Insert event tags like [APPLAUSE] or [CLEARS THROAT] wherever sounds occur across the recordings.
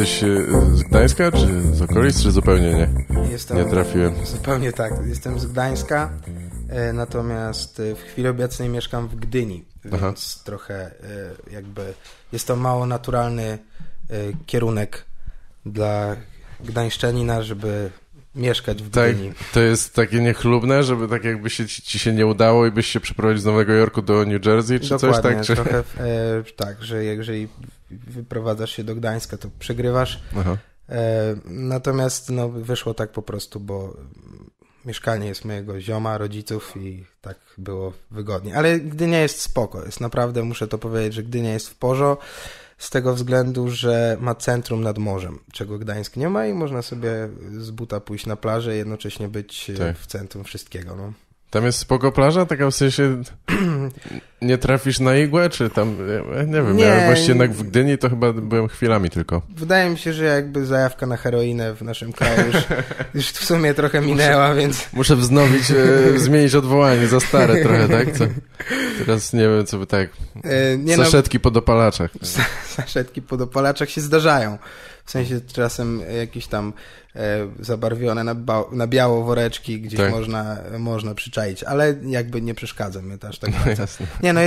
jesteś e, z Gdańska, czy z okolic, czy zupełnie nie? Jestem, nie trafiłem. Zupełnie tak. Jestem z Gdańska, e, natomiast e, w chwili obecnej mieszkam w Gdyni, więc Aha. trochę jakby jest to mało naturalny kierunek dla gdańszczanina, żeby mieszkać w tak, To jest takie niechlubne, żeby tak jakby się, ci, ci się nie udało i byś się przeprowadził z Nowego Jorku do New Jersey czy Dokładnie, coś tak? Czy... Trochę, e, tak, że jeżeli wyprowadzasz się do Gdańska, to przegrywasz. E, natomiast no, wyszło tak po prostu, bo mieszkanie jest mojego zioma, rodziców i tak było wygodnie. Ale Gdynia jest spoko, jest naprawdę, muszę to powiedzieć, że Gdynia jest w porządku z tego względu, że ma centrum nad morzem, czego Gdańsk nie ma i można sobie z buta pójść na plażę i jednocześnie być e, tak. w centrum wszystkiego. No. Tam jest spoko plaża, taka w sensie... [CLEARS THROAT] [CLEARS THROAT] nie trafisz na igłę, czy tam, nie wiem, nie, ja właściwie nie. w Gdyni to chyba byłem chwilami tylko. Wydaje mi się, że jakby zajawka na heroinę w naszym kraju już, [LAUGHS] już w sumie trochę minęła, więc... Muszę wznowić, e, [LAUGHS] zmienić odwołanie, za stare trochę, tak? Co, teraz nie wiem, co by tak... E, no. saszetki no, po dopalaczach. Saszetki po dopalaczach się zdarzają. W sensie czasem jakieś tam e, zabarwione na, na, biało woreczki gdzieś tak. można, można przyczaić, ale jakby nie przeszkadza mnie też tak no bardzo. Nie, no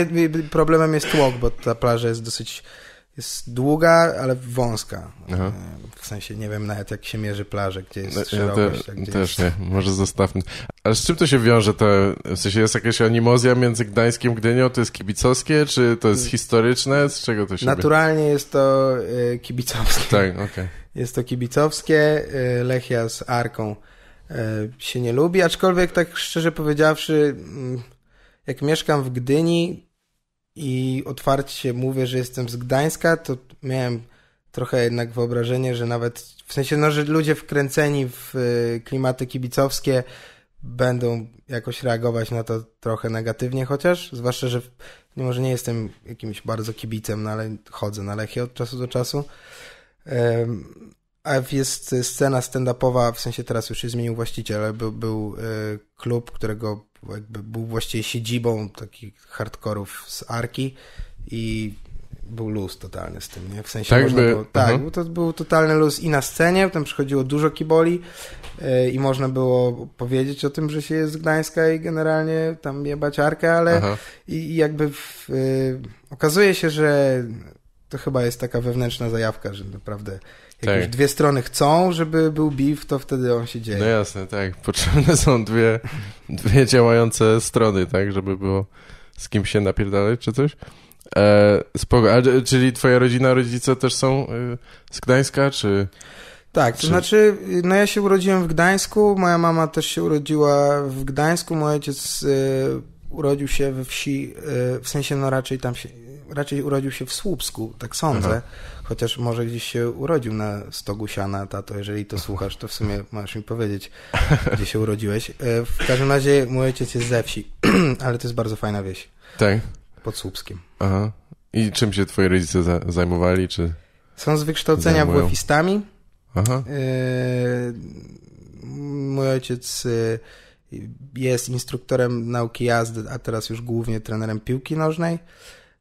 problemem jest tłok, bo ta plaża jest dosyć jest długa, ale wąska. Aha. W sensie nie wiem nawet jak się mierzy plażę, gdzie jest no, ja Te, gdzie też jest... nie, może zostawmy. Ale z czym to się wiąże? To, w sensie jest jakaś animozja między Gdańskiem Gdynią? To jest kibicowskie, czy to jest mm. historyczne? Z czego to się Naturalnie bie? jest to y, kibicowskie. Tak, Okay. Jest to kibicowskie. Y, Lechia z Arką y, się nie lubi, aczkolwiek tak szczerze powiedziawszy... Y, jak mieszkam w Gdyni i otwarcie mówię, że jestem z Gdańska, to miałem trochę jednak wyobrażenie, że nawet w sensie, no, że ludzie wkręceni w y, klimaty kibicowskie będą jakoś reagować na to trochę negatywnie chociaż, zwłaszcza, że mimo, że nie jestem jakimś bardzo kibicem, no, ale chodzę na Lechie od czasu do czasu. A jest scena stand-upowa, w sensie teraz już się zmienił właściciel, ale był, był y, klub, którego jakby był właściwie siedzibą takich hardkorów z Arki i był luz totalny z tym, nie? W sensie tak, by... było, tak mhm. to był totalny luz i na scenie, tam przychodziło dużo kiboli yy, i można było powiedzieć o tym, że się jest z Gdańska i generalnie tam jebać Arkę, ale i, i, jakby w, yy, okazuje się, że to chyba jest taka wewnętrzna zajawka, że naprawdę jak tak. już dwie strony chcą, żeby był beef, to wtedy on się dzieje. No jasne, tak. Potrzebne są dwie, dwie działające strony, tak, żeby było z kim się napierdalać czy coś. E, spoko. A, czyli twoja rodzina, rodzice też są y, z Gdańska, czy... Tak, to czy... znaczy, no ja się urodziłem w Gdańsku, moja mama też się urodziła w Gdańsku, mój ojciec y, urodził się we wsi, y, w sensie no raczej tam się, raczej urodził się w Słupsku, tak sądzę, Aha. chociaż może gdzieś się urodził na stogu siana, tato, jeżeli to słuchasz, to w sumie [LAUGHS] masz mi powiedzieć, gdzie się urodziłeś. E, w każdym razie mój ojciec jest ze wsi, [CLEARS THROAT] ale to jest bardzo fajna wieś. Tak? Pod Słupskiem. Aha. I czym się twoi rodzice za zajmowali, czy... Są z wykształcenia zajmują? Aha. Yy, mój ojciec... Yy, jest instruktorem nauki jazdy, a teraz już głównie trenerem piłki nożnej.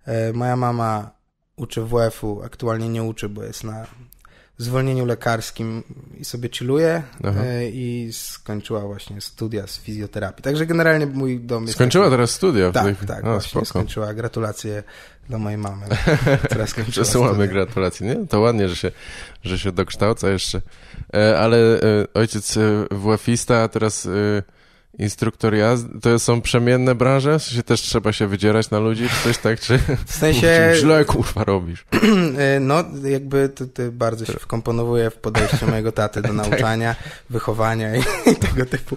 E, moja mama uczy WF-u, aktualnie nie uczy, bo jest na zwolnieniu lekarskim i sobie chilluje Aha. E, i skończyła właśnie studia z fizjoterapii. Także generalnie mój dom jest... Skończyła taki... teraz studia? Tak, tej... tak, A, właśnie skończyła. Gratulacje dla mojej mamy, Teraz [LAUGHS] skończyła Przesyłamy gratulacje. Nie? To ładnie, że się, że się dokształca jeszcze. E, ale ojciec WF-ista teraz... Y instruktor jazdy, to są przemienne branże? W sensie też trzeba się wydzierać na ludzi, czy coś tak, czy w sensie... źle kurwa robisz? [CLEARS THROAT] Y, no, jakby to, to bardzo się wkomponowuje w podejście mojego taty do [LAUGHS] nauczania, tak. wychowania i, [LAUGHS] tego typu,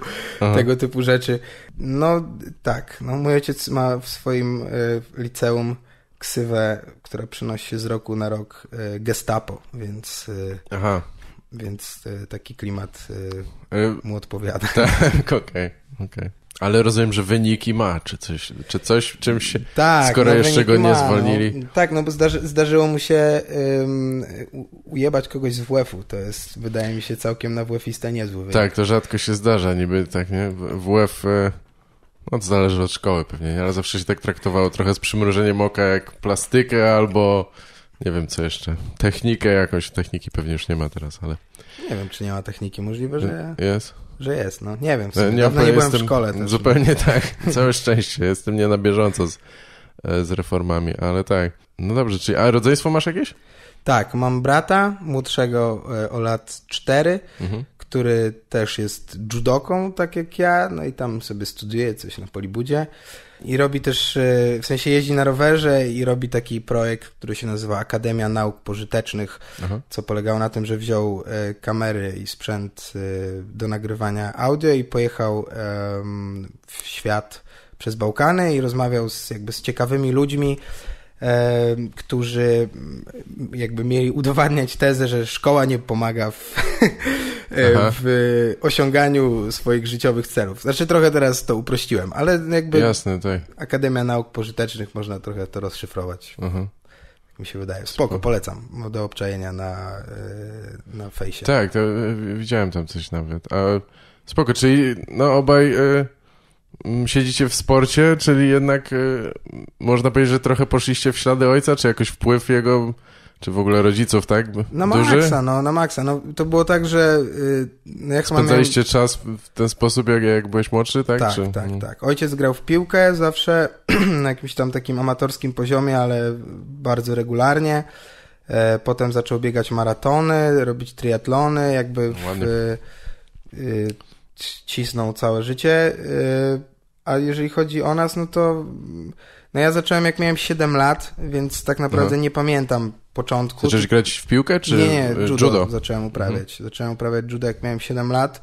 tego typu rzeczy. No tak, no, mój ojciec ma w swoim y, liceum ksywę, która przynosi się z roku na rok y, gestapo, więc... Y, Aha. Więc y, taki klimat y, mu odpowiada. Tak, [LAUGHS] okej. Okay okay. Ale rozumiem, że wyniki ma, czy coś, czy coś czymś się, tak, skoro no, jeszcze go nie ma, no. zwolnili. No, tak, no bo zdarzy, zdarzyło mu się um, ujebać kogoś z WF-u, to jest, wydaje mi się, całkiem na WF-ista niezły wynik. Tak, to rzadko się zdarza niby, tak, nie? WF... E, no to zależy od szkoły pewnie, ale zawsze się tak traktowało trochę z przymrużeniem oka jak plastykę albo nie wiem co jeszcze, technikę jakąś, techniki pewnie już nie ma teraz, ale... Nie wiem czy nie ma techniki, możliwe, że... Jest? że jest, no nie wiem, w sumie. Ja Dawno nie byłem w szkole. Też. Zupełnie no. [LAUGHS] tak, całe szczęście, jestem nie na bieżąco z, e, z reformami, ale tak. No dobrze, czyli, a rodzeństwo masz jakieś? Tak, mam brata młodszego e, o lat 4, mhm. który też jest judoką, tak jak ja, no i tam sobie studiuje coś na Polibudzie i robi też, e, w sensie jeździ na rowerze i robi taki projekt, który się nazywa Akademia Nauk Pożytecznych, Aha. co polegało na tym, że wziął e, kamery i sprzęt e, do nagrywania audio i pojechał w świat przez Bałkany i rozmawiał z, jakby z ciekawymi ludźmi, którzy jakby mieli udowadniać tezę, że szkoła nie pomaga w, [LAUGHS] w, osiąganiu swoich życiowych celów. Znaczy trochę teraz to uprościłem, ale jakby Jasne, tak. Akademia Nauk Pożytecznych można trochę to rozszyfrować. Mhm. Jak mi się wydaje. Spoko, Spoko, polecam. No, do obczajenia na, e, na fejsie. Tak, to e, widziałem tam coś nawet. spoko, czyli no obaj... Y Mm, siedzicie w sporcie, czyli jednak y, można powiedzieć, że trochę poszliście w ślady ojca, czy jakoś wpływ jego, czy w ogóle rodziców, tak? Na Duży? maksa, no, na maksa. No, to było tak, że y, jak Spędzaliście miałem... czas w ten sposób, jak, jak byłeś młodszy, tak? Tak, czy... tak, no. tak. Ojciec grał w piłkę zawsze [CLEARS THROAT] na jakimś tam takim amatorskim poziomie, ale bardzo regularnie. E, potem zaczął biegać maratony, robić triatlony, jakby w, y, y, cisnął całe życie. Y, a jeżeli chodzi o nas, no to no ja zacząłem jak miałem 7 lat, więc tak naprawdę no. nie pamiętam początku. Zacząłeś grać w piłkę czy Nie, nie, judo, judo. zacząłem mhm. uprawiać. Mhm. Zacząłem uprawiać judo jak miałem 7 lat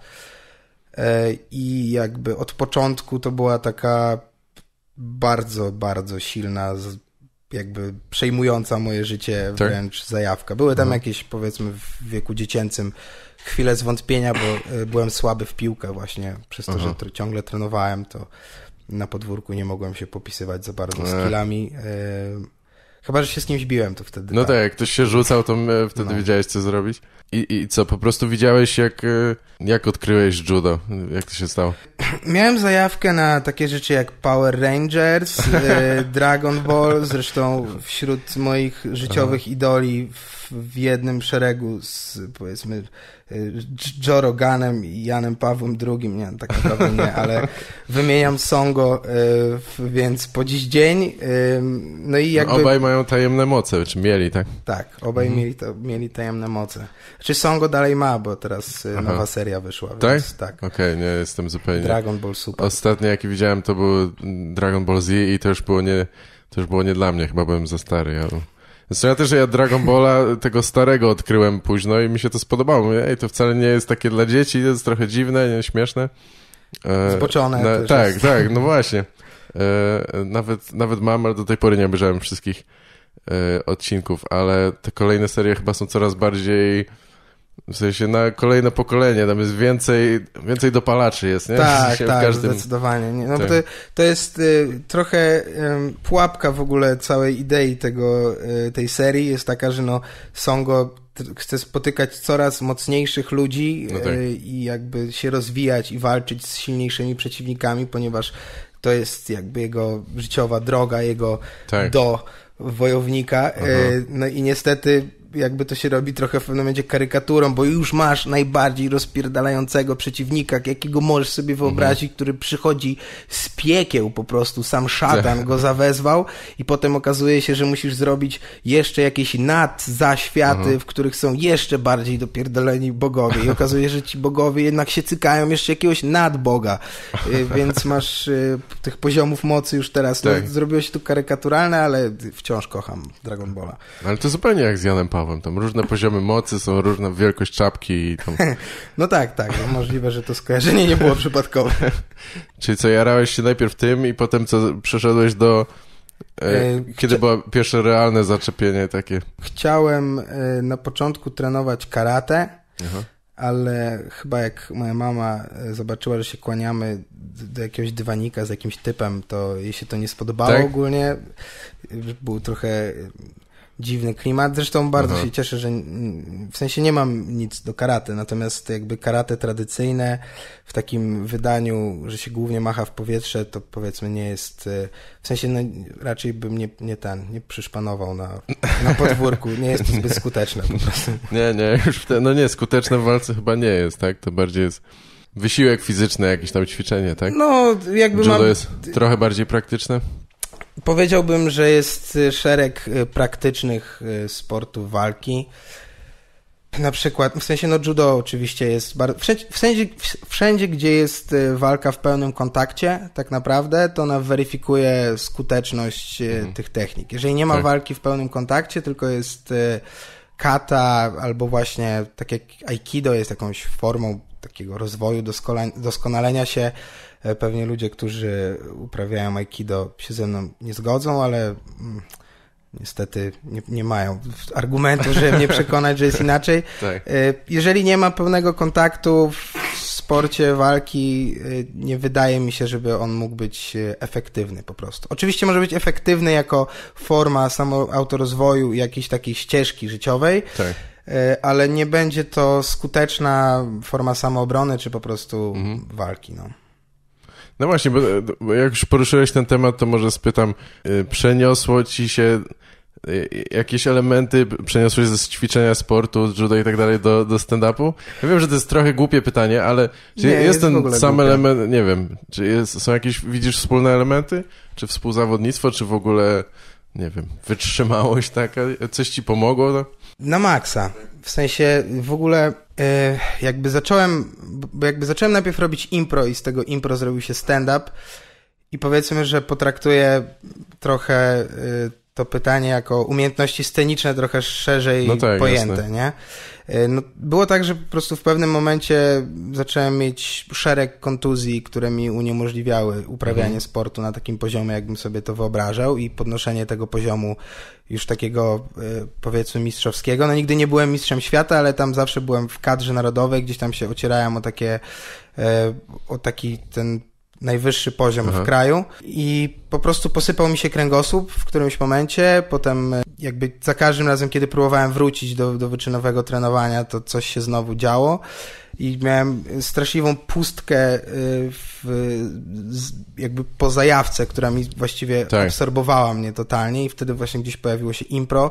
e, i jakby od początku to była taka bardzo, bardzo silna, jakby przejmująca moje życie tak? wręcz zajawka. Były tam mhm. jakieś powiedzmy w wieku dziecięcym chwilę zwątpienia, bo e, byłem słaby w piłkę właśnie przez to, Aha. że mhm. ciągle trenowałem, to na podwórku nie mogłem się popisywać za bardzo z e. skillami. E, chyba, że się z kimś biłem, to wtedy. No tak, tak jak ktoś się rzucał, to wtedy no. wiedziałeś, co zrobić. I, I co, po prostu widziałeś, jak, jak odkryłeś judo? Jak to się stało? [CLEARS THROAT] Miałem zajawkę na takie rzeczy jak Power Rangers, [LAUGHS] Dragon Ball. Zresztą wśród moich życiowych idoli w w jednym szeregu z powiedzmy y, Joe Roganem i Janem Pawłem II, nie, tak naprawdę nie, ale [LAUGHS] wymieniam Songo, y, więc po dziś dzień, no i jakby... Obaj mają tajemne moce, czy mieli, tak? Tak, obaj mhm. mieli, to, mieli tajemne moce. Czy Songo dalej ma, bo teraz y, Aha. nowa seria wyszła, tak? więc tak. Okej, okay, nie jestem zupełnie... Dragon Ball Super. Ostatnie, jaki widziałem, to był Dragon Ball Z i to już było nie... To już było nie dla mnie, chyba byłem za stary. Ale... Zresztą ja też, ja Dragon Balla tego starego odkryłem późno i mi się to spodobało. Mówię, ej, to wcale nie jest takie dla dzieci, to jest trochę dziwne, nie, śmieszne. E, Zboczone. Na, tak, jest. tak, no właśnie. E, nawet, nawet mam, ale do tej pory nie obejrzałem wszystkich e, odcinków, ale te kolejne serie chyba są coraz bardziej w sensie na kolejne pokolenie, tam jest więcej, więcej dopalaczy jest, nie? Tak, tak, każdym... zdecydowanie. Nie? No tak. to, to jest y, trochę y, pułapka w ogóle całej idei tego, y, tej serii jest taka, że no Songo chce spotykać coraz mocniejszych ludzi no tak. Y, i jakby się rozwijać i walczyć z silniejszymi przeciwnikami, ponieważ to jest jakby jego życiowa droga, jego tak. do wojownika. Y, no i niestety jakby to się robi trochę w pewnym momencie karykaturą, bo już masz najbardziej rozpierdalającego przeciwnika, jakiego możesz sobie mhm. wyobrazić, mhm. który przychodzi z piekieł po prostu, sam szatan tak. go zawezwał i potem okazuje się, że musisz zrobić jeszcze jakieś nadzaświaty, mhm. w których są jeszcze bardziej dopierdoleni bogowie i okazuje się, że ci bogowie jednak się cykają jeszcze jakiegoś nadboga, y, więc masz y, tych poziomów mocy już teraz. No, tak. No, zrobiło się tu karykaturalne, ale wciąż kocham Dragon Balla. Ale to zupełnie jak z Janem Pawłem atomowym. Tam różne poziomy mocy, są różne wielkość czapki i tam... [LAUGHS] No tak, tak. No możliwe, że to skojarzenie nie było przypadkowe. [LAUGHS] Czyli co, jarałeś się najpierw tym i potem co, przeszedłeś do... E, e, kiedy Chcia... było pierwsze realne zaczepienie takie? Chciałem e, na początku trenować karate, Aha. ale chyba jak moja mama zobaczyła, że się kłaniamy do jakiegoś dywanika z jakimś typem, to jej się to nie spodobało tak? ogólnie. Był trochę dziwny klimat. Zresztą bardzo mhm. się cieszę, że w sensie nie mam nic do karate, natomiast jakby karate tradycyjne w takim wydaniu, że się głównie macha w powietrze, to powiedzmy nie jest, e, w sensie no, raczej bym nie, nie ten, nie przyszpanował na, na podwórku, nie jest to zbyt skuteczne po prostu. [LAUGHS] Nie, nie, już te, no nie, skuteczne w walce chyba nie jest, tak? To bardziej jest wysiłek fizyczny, jakieś tam ćwiczenie, tak? No, jakby Judo mam... jest trochę bardziej praktyczne? Powiedziałbym, że jest y, szereg y, praktycznych y, sportów walki. Na przykład, w sensie, no judo oczywiście jest bardzo, wszędzie, wszędzie, wszędzie, gdzie jest walka w pełnym kontakcie, tak naprawdę, to ona weryfikuje skuteczność mhm. tych technik. Jeżeli nie ma tak. walki w pełnym kontakcie, tylko jest kata albo właśnie tak jak aikido jest jakąś formą takiego rozwoju, doskonalenia się, E, pewnie ludzie, którzy uprawiają aikido się ze mną nie zgodzą, ale mm, niestety nie, nie mają argumentu, żeby mnie przekonać, że jest inaczej. [LAUGHS] Tak. E, jeżeli nie ma pełnego kontaktu w sporcie walki, e, nie wydaje mi się, żeby on mógł być efektywny po prostu. Oczywiście może być efektywny jako forma samoautorozwoju, autorozwoju jakiejś takiej ścieżki życiowej. Tak ale nie będzie to skuteczna forma samoobrony czy po prostu mhm. walki. No. No właśnie, bo, bo jak już poruszyłeś ten temat, to może spytam, y, przeniosło ci się y, jakieś elementy przeniosłeś ze ćwiczenia sportu, judo i tak dalej do, do stand-upu? Ja wiem, że to jest trochę głupie pytanie, ale czy nie, jest, jest ten sam głupie. element, nie wiem, czy jest, są jakieś, widzisz wspólne elementy? Czy współzawodnictwo, czy w ogóle, nie wiem, wytrzymałość taka, coś ci pomogło? No? Na maksa. W sensie w ogóle e, jakby zacząłem, bo jakby zacząłem najpierw robić impro i z tego impro zrobił się stand-up i powiedzmy, że potraktuję trochę e, to pytanie jako umiejętności sceniczne trochę szerzej no tak, pojęte, jasne. nie? E, no, było tak, że po prostu w pewnym momencie zacząłem mieć szereg kontuzji, które mi uniemożliwiały uprawianie mhm. sportu na takim poziomie, jakbym sobie to wyobrażał i podnoszenie tego poziomu już takiego e, powiedzmy mistrzowskiego. No nigdy nie byłem mistrzem świata, ale tam zawsze byłem w kadrze narodowej, gdzieś tam się ocierałem o takie e, o taki ten najwyższy poziom Aha. w kraju i po prostu posypał mi się kręgosłup w którymś momencie, potem e, jakby za każdym razem, kiedy próbowałem wrócić do, do wyczynowego trenowania, to coś się znowu działo i miałem straszliwą pustkę e, w, jakby po zajawce, która mi właściwie tak. absorbowała mnie totalnie i wtedy właśnie gdzieś pojawiło się impro.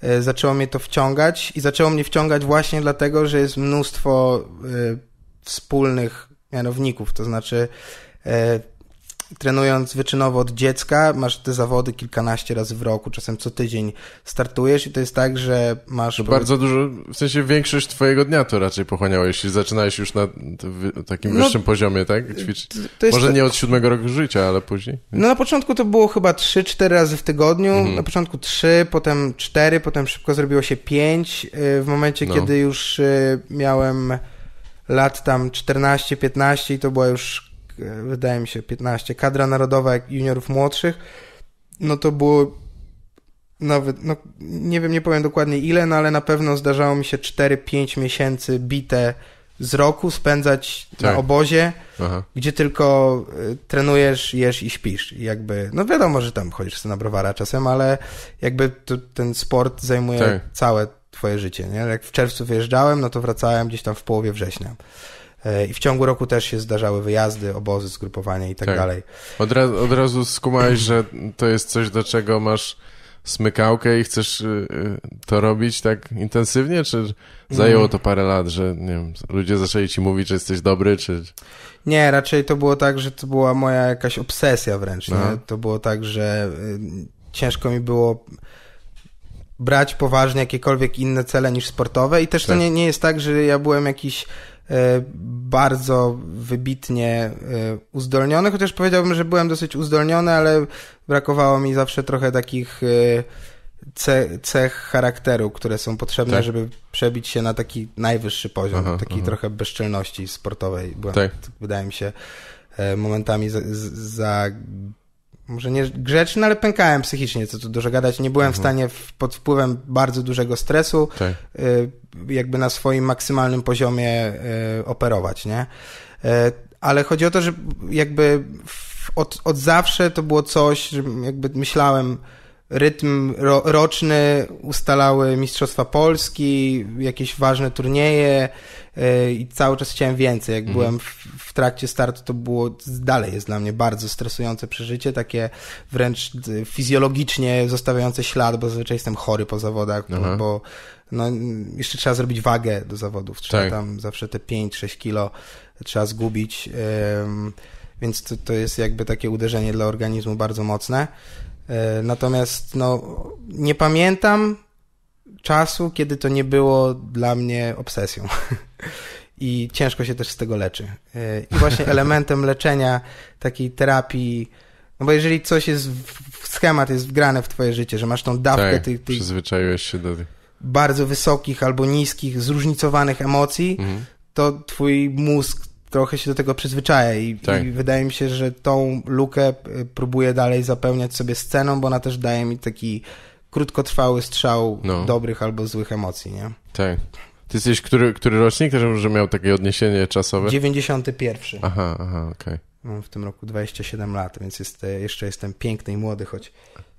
E, zaczęło mnie to wciągać i zaczęło mnie wciągać właśnie dlatego, że jest mnóstwo wspólnych mianowników, to znaczy E, trenując wyczynowo od dziecka, masz te zawody kilkanaście razy w roku, czasem co tydzień startujesz i to jest tak, że masz... bardzo dużo, w sensie większość twojego dnia to raczej pochłaniałeś, jeśli zaczynałeś już na takim no, wyższym poziomie, tak? Ćwiczyć. Może to... nie od siódmego roku życia, ale później. No na początku to było chyba trzy, cztery razy w tygodniu, mhm. na początku trzy, potem cztery, potem szybko zrobiło się pięć, e, w momencie no. kiedy już e, miałem lat tam 14-15 i to była już wydaje mi się 15, kadra narodowa juniorów młodszych, no to było nawet, no nie wiem, nie powiem dokładnie ile, no ale na pewno zdarzało mi się 4-5 miesięcy bite z roku spędzać tak. na obozie, Aha. gdzie tylko y, trenujesz, jesz i śpisz. I jakby, no wiadomo, że tam chodzisz na browara czasem, ale jakby to, ten sport zajmuje tak. całe twoje życie, nie? Jak w czerwcu wyjeżdżałem, no to wracałem gdzieś tam w połowie września. E, I w ciągu roku też się zdarzały wyjazdy, obozy, zgrupowania i tak, tak. dalej. Od, od razu skumałeś, że to jest coś, do czego masz smykałkę i chcesz y, y, to robić tak intensywnie, czy zajęło mm. to parę lat, że nie wiem, ludzie zaczęli ci mówić, że jesteś dobry, czy... Nie, raczej to było tak, że to była moja jakaś obsesja wręcz, no. To było tak, że y, ciężko mi było brać poważnie jakiekolwiek inne cele niż sportowe i też tak. to nie, nie jest tak, że ja byłem jakiś E, bardzo wybitnie e, uzdolniony, chociaż powiedziałbym, że byłem dosyć uzdolniony, ale brakowało mi zawsze trochę takich e, cech charakteru, które są potrzebne, tak. żeby przebić się na taki najwyższy poziom, aha, takiej aha. trochę bezczelności sportowej. Byłem, tak. wydaje mi się, momentami za, za może nie grzeczny, ale pękałem psychicznie, co tu dużo gadać. Nie byłem w mhm. stanie pod wpływem bardzo dużego stresu. Tak jakby na swoim maksymalnym poziomie e, operować, nie? E, ale chodzi o to, że jakby od, od zawsze to było coś, że jakby myślałem, rytm ro roczny ustalały Mistrzostwa Polski, jakieś ważne turnieje e, i cały czas chciałem więcej. Jak mhm. byłem w, w, trakcie startu, to było dalej jest dla mnie bardzo stresujące przeżycie, takie wręcz fizjologicznie zostawiające ślad, bo zazwyczaj jestem chory po zawodach, bo, bo no, jeszcze trzeba zrobić wagę do zawodów, trzeba tak. tam zawsze te 5-6 kilo trzeba zgubić, więc to, to jest jakby takie uderzenie dla organizmu bardzo mocne. E, natomiast no, nie pamiętam czasu, kiedy to nie było dla mnie obsesją. [LAUGHS] I ciężko się też z tego leczy. E, I właśnie [LAUGHS] elementem leczenia takiej terapii, no bo jeżeli coś jest, w, schemat jest wgrane w twoje życie, że masz tą dawkę tak, tych... Ty... przyzwyczaiłeś się do bardzo wysokich albo niskich, zróżnicowanych emocji, mhm. to twój mózg trochę się do tego przyzwyczaja i, tak. i, wydaje mi się, że tą lukę y, próbuję dalej zapełniać sobie sceną, bo ona też daje mi taki krótkotrwały strzał no. dobrych albo złych emocji, nie? Tak. Ty jesteś, który, który rocznik też może miał takie odniesienie czasowe? 91. Aha, aha, okej. Okay. Mam w tym roku 27 lat, więc jest, e, jeszcze jestem piękny i młody, choć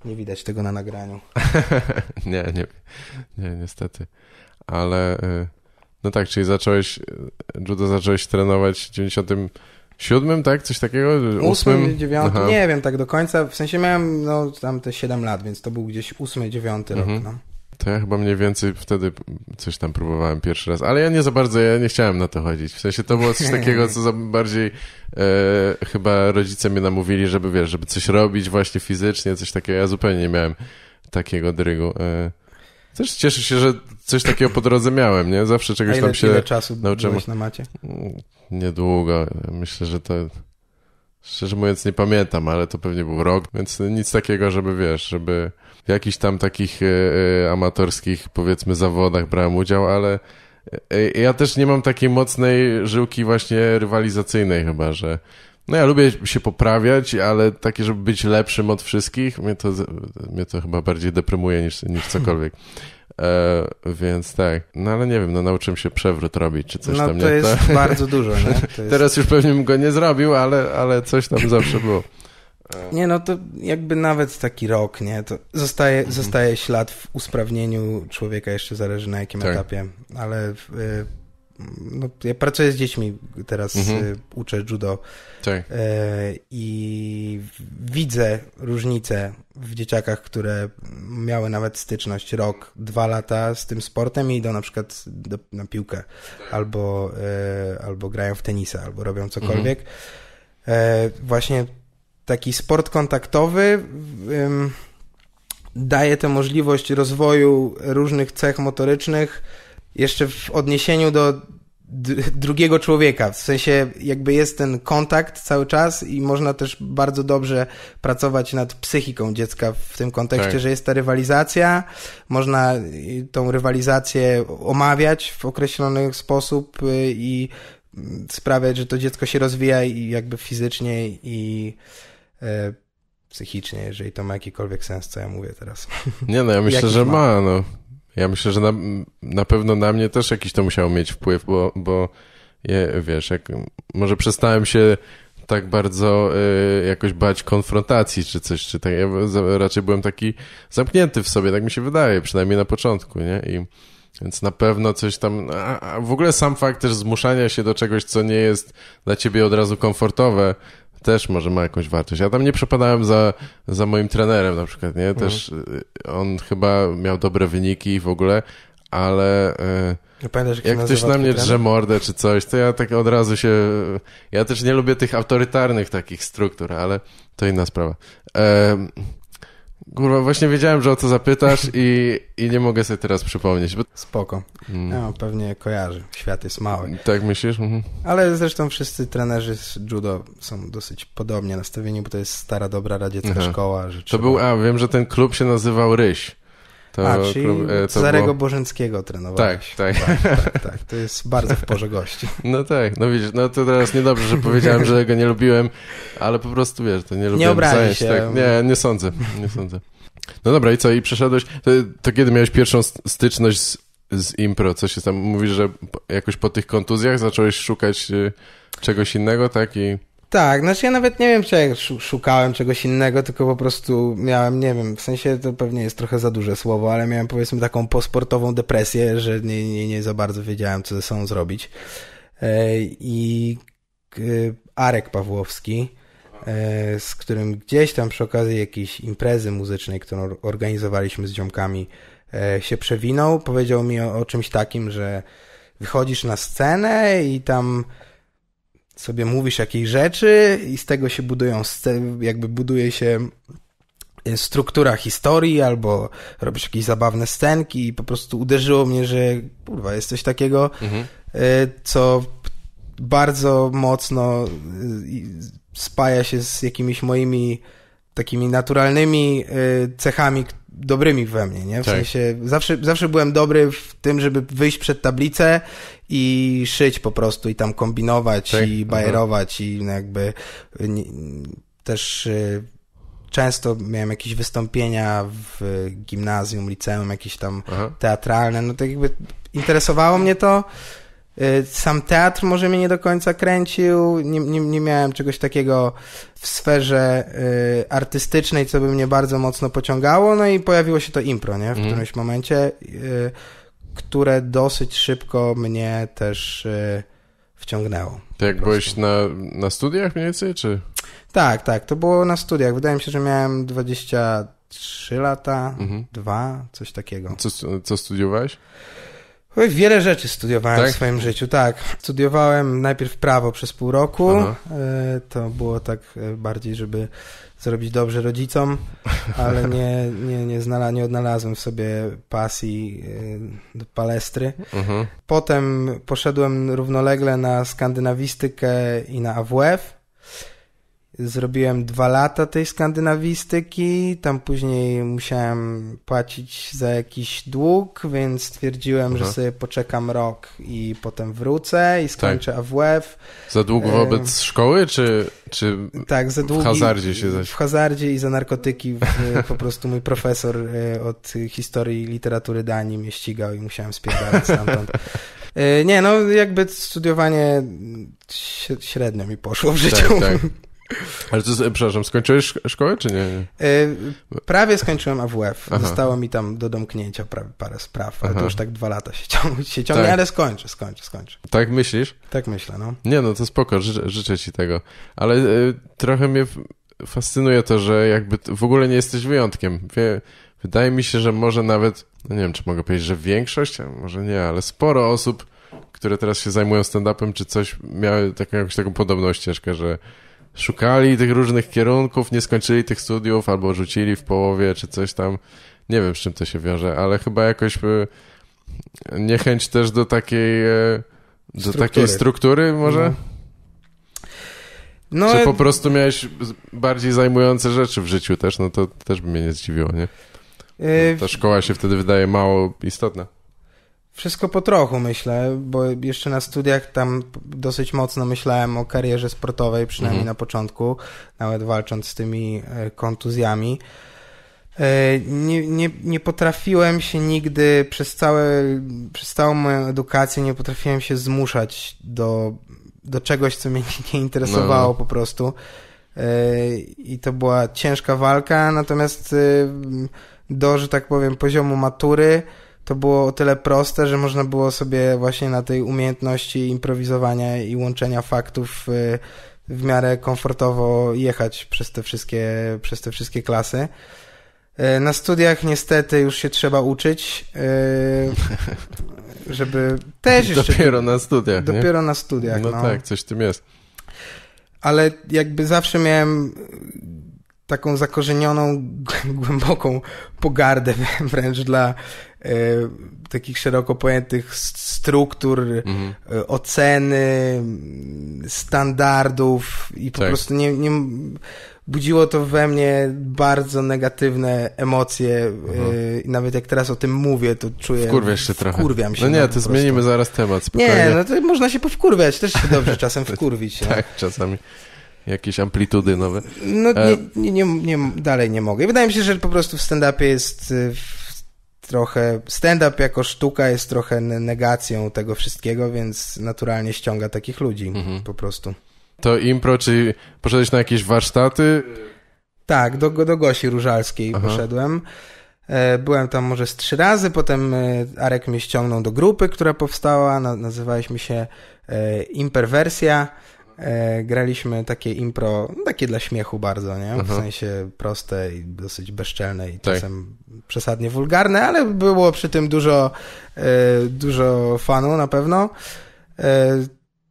nie widać tego na nagraniu. [LAUGHS] nie, nie, nie, niestety. Ale... Y no tak, czyli zacząłeś, judo zacząłeś trenować w 97, tak? Coś takiego? 8, 9, Aha. nie wiem tak do końca. W sensie miałem no, tam te 7 lat, więc to był gdzieś 8, 9 mhm. rok. No. To ja chyba mniej więcej wtedy coś tam próbowałem pierwszy raz, ale ja nie za bardzo, ja nie chciałem na to chodzić. W sensie to było coś [LAUGHS] takiego, co za bardziej e, chyba rodzice mnie namówili, żeby wiesz, żeby coś robić właśnie fizycznie, coś takiego. Ja zupełnie nie miałem takiego drygu. E, też cieszę się, że coś takiego po drodze miałem, nie? Zawsze czegoś ile, tam się ile czasu nauczyłem. na macie? Mm, niedługo. Myślę, że to... Szczerze mówiąc nie pamiętam, ale to pewnie był rok, więc nic takiego, żeby wiesz, żeby w jakichś tam takich y, amatorskich powiedzmy zawodach brałem udział, ale y, ja też nie mam takiej mocnej żyłki właśnie rywalizacyjnej chyba, że no ja lubię się poprawiać, ale takie, żeby być lepszym od wszystkich, mnie to, mnie to chyba bardziej deprymuje niż, niż cokolwiek. E, więc tak, no ale nie wiem, no nauczyłem się przewrót robić, czy coś no, tam. No to nie, jest bardzo dużo, [LAUGHS] jest... Teraz już pewnie bym go nie zrobił, ale, ale coś tam zawsze było. Nie, no to jakby nawet taki rok, nie, to zostaje, mhm. zostaje ślad w usprawnieniu człowieka, jeszcze zależy na jakim tak. etapie, ale y, no, ja pracuję z dziećmi teraz, mhm. Y, uczę judo tak. E, i widzę różnice w dzieciakach, które miały nawet styczność rok, dwa lata z tym sportem i idą na przykład do, na piłkę albo, e, albo grają w tenisa, albo robią cokolwiek. Mhm. E, właśnie taki sport kontaktowy daje tę możliwość rozwoju różnych cech motorycznych, jeszcze w odniesieniu do drugiego człowieka. W sensie jakby jest ten kontakt cały czas i można też bardzo dobrze pracować nad psychiką dziecka w tym kontekście, tak. że jest ta rywalizacja, można y, tą rywalizację omawiać w określony sposób y, i mm, sprawiać, że to dziecko się rozwija i jakby fizycznie i y, psychicznie, jeżeli to ma jakikolwiek sens, co ja mówię teraz. Nie no, ja [LAUGHS] myślę, że ma no. Ja myślę, że na, na pewno na mnie też jakiś to musiało mieć wpływ, bo, bo je, wiesz, jak, może przestałem się tak bardzo y, jakoś bać konfrontacji czy coś, czy tak. Ja raczej byłem taki zamknięty w sobie, tak mi się wydaje, przynajmniej na początku, nie? I, więc na pewno coś tam. A, a w ogóle sam fakt też zmuszania się do czegoś, co nie jest dla ciebie od razu komfortowe, też może ma jakąś wartość. Ja tam nie przepadałem za, za moim trenerem na przykład, nie? Też mhm. Y, on chyba miał dobre wyniki w ogóle, ale... No jak, jak ktoś na mnie drze mordę czy coś, to ja tak od razu się... Ja też nie lubię tych autorytarnych takich struktur, ale to inna sprawa. Kurwa, właśnie wiedziałem, że o to zapytasz i, i nie mogę sobie teraz przypomnieć. Bo... Spoko. Mm. No, pewnie kojarzy. Świat jest mały. Tak myślisz? Mhm. Ale zresztą wszyscy trenerzy z judo są dosyć podobnie nastawieni, bo to jest stara, dobra radziecka Aha. szkoła. Że trzeba... To był, a wiem, że ten klub się nazywał Ryś. To, A, czyli klub, e, Cezarego było... Bożenckiego trenował. Tak, tak. Tak, tak, tak. [LAUGHS] To jest bardzo w porze gości. No tak, no widzisz, no to teraz niedobrze, że powiedziałem, że go nie lubiłem, ale po prostu wiesz, to nie lubię. nie obrazi Się. Tak. Nie, nie sądzę, nie sądzę. No dobra, i co, i przeszedłeś, to, to kiedy miałeś pierwszą styczność z, z impro? Co się tam, mówisz, że jakoś po tych kontuzjach zacząłeś szukać y, czegoś innego, tak? I... Tak, znaczy ja nawet nie wiem, czy ja szukałem czegoś innego, tylko po prostu miałem, nie wiem, w sensie to pewnie jest trochę za duże słowo, ale miałem powiedzmy taką posportową depresję, że nie, nie, nie za bardzo wiedziałem, co ze sobą zrobić. E, I Arek Pawłowski, e, z którym gdzieś tam przy okazji jakiejś imprezy muzycznej, którą organizowaliśmy z ziomkami, e, się przewinął, powiedział mi o, o czymś takim, że wychodzisz na scenę i tam sobie mówisz jakieś rzeczy i z tego się budują, jakby buduje się e, struktura historii, albo robisz jakieś zabawne scenki i po prostu uderzyło mnie, że kurwa, jest coś takiego, mhm. E, co bardzo mocno e, spaja się z jakimiś moimi takimi naturalnymi y, cechami dobrymi we mnie, nie? W tak. sensie zawsze, zawsze byłem dobry w tym, żeby wyjść przed tablicę i szyć po prostu i tam kombinować tak. i mhm. bajerować mhm. i no jakby y, też y, często miałem jakieś wystąpienia w gimnazjum, liceum, jakieś tam teatralne, no tak jakby interesowało mnie to Y, sam teatr może mnie nie do końca kręcił, nie, nie, nie miałem czegoś takiego w sferze y, artystycznej, co by mnie bardzo mocno pociągało, no i pojawiło się to impro, nie? W mm. którymś momencie, y, które dosyć szybko mnie też y, wciągnęło. To jak byłeś na, na studiach mniej więcej, czy? Tak, tak, to było na studiach. Wydaje mi się, że miałem 23 lata, mhm. 2, coś takiego. Co, co studiowałeś? Oj, wiele rzeczy studiowałem tak? w swoim życiu, tak. Studiowałem najpierw prawo przez pół roku. Aha. E, to było tak e, bardziej, żeby zrobić dobrze rodzicom, ale [LAUGHS] nie, nie, nie, znala, nie odnalazłem w sobie pasji e, do palestry. Mhm. Potem poszedłem równolegle na skandynawistykę i na AWF zrobiłem dwa lata tej skandynawistyki, tam później musiałem płacić za jakiś dług, więc stwierdziłem, Aha. że mhm. sobie poczekam rok i potem wrócę i tak. skończę tak. AWF. Za dług wobec e... szkoły, czy, czy tak, za długi, w hazardzie się zaś... W hazardzie i za narkotyki w, e, [LAUGHS] po prostu mój profesor e, od historii literatury Danii mnie ścigał i musiałem spierdalać stamtąd. E, nie, no jakby studiowanie średnio mi poszło w życiu. Tak, tak. Ale ty, przepraszam, skończyłeś szkołę, czy nie? E, prawie skończyłem AWF. Aha. Zostało mi tam do domknięcia parę spraw, ale Aha. to już tak dwa lata się, ciąg- się ciągnie, tak. ale skończę, skończę, skończę. Tak myślisz? Tak myślę, no. Nie, no to spoko, życzę, życzę ci tego. Ale e, trochę mnie fascynuje to, że jakby w ogóle nie jesteś wyjątkiem. Wie, wydaje mi się, że może nawet, no nie wiem, czy mogę powiedzieć, że większość, może nie, ale sporo osób, które teraz się zajmują stand-upem, czy coś, miały taką, jakąś taką podobną ścieżkę, że szukali tych różnych kierunków, nie skończyli tych studiów albo rzucili w połowie czy coś tam. Nie wiem, z czym to się wiąże, ale chyba jakoś e, niechęć też do takiej e, do struktury. takiej struktury może? No. no czy e- po prostu miałeś bardziej zajmujące rzeczy w życiu też? No to też by mnie nie zdziwiło, nie? Ta szkoła się wtedy wydaje mało istotna. Wszystko po trochu myślę, bo jeszcze na studiach tam dosyć mocno myślałem o karierze sportowej, przynajmniej mhm. na początku, nawet walcząc z tymi e, kontuzjami. E, nie, nie, nie potrafiłem się nigdy przez, całe, przez całą moją edukację, nie potrafiłem się zmuszać do, do czegoś, co mnie [LAUGHS] nie interesowało no. po prostu. E, I to była ciężka walka, natomiast do, że tak powiem, poziomu matury to było o tyle proste, że można było sobie właśnie na tej umiejętności improwizowania i łączenia faktów y, w miarę komfortowo jechać przez te wszystkie, przez te wszystkie klasy. Y, na studiach niestety już się trzeba uczyć, y, żeby [LAUGHS] też jeszcze... Dopiero na studiach, Dopiero nie? na studiach, no, no tak, coś w tym jest. Ale jakby zawsze miałem taką zakorzenioną, [LAUGHS] głęboką pogardę [LAUGHS] wręcz dla E, takich szeroko pojętych struktur, mhm. E, oceny, standardów i po tak. prostu nie, nie budziło to we mnie bardzo negatywne emocje. E, mhm. nawet jak teraz o tym mówię, to czuję. Wkurwiasz się trochę. Wkurwiam się. No nie, to zmienimy zaraz temat. Spokojnie. Nie, no to można się powkurwiać, też się dobrze czasem [LAUGHS] wkurwić. No. tak, czasami. Jakieś amplitudy nowe. No nie, nie, nie, nie, dalej nie mogę. Wydaje mi się, że po prostu w stand-upie jest trochę stand-up jako sztuka jest trochę negacją tego wszystkiego, więc naturalnie ściąga takich ludzi mhm. po prostu. To impro, czy poszedłeś na jakieś warsztaty? Tak, do, do Gosi Różalskiej Aha. poszedłem. E, byłem tam może z trzy razy, potem e, Arek mnie ściągnął do grupy, która powstała, nazywaliśmy się e, Imperwersja. E, graliśmy takie impro, no takie dla śmiechu bardzo, nie? W mhm. sensie proste i dosyć bezczelne i tak. czasem przesadnie wulgarne, ale było przy tym dużo, e, dużo fanu na pewno. E,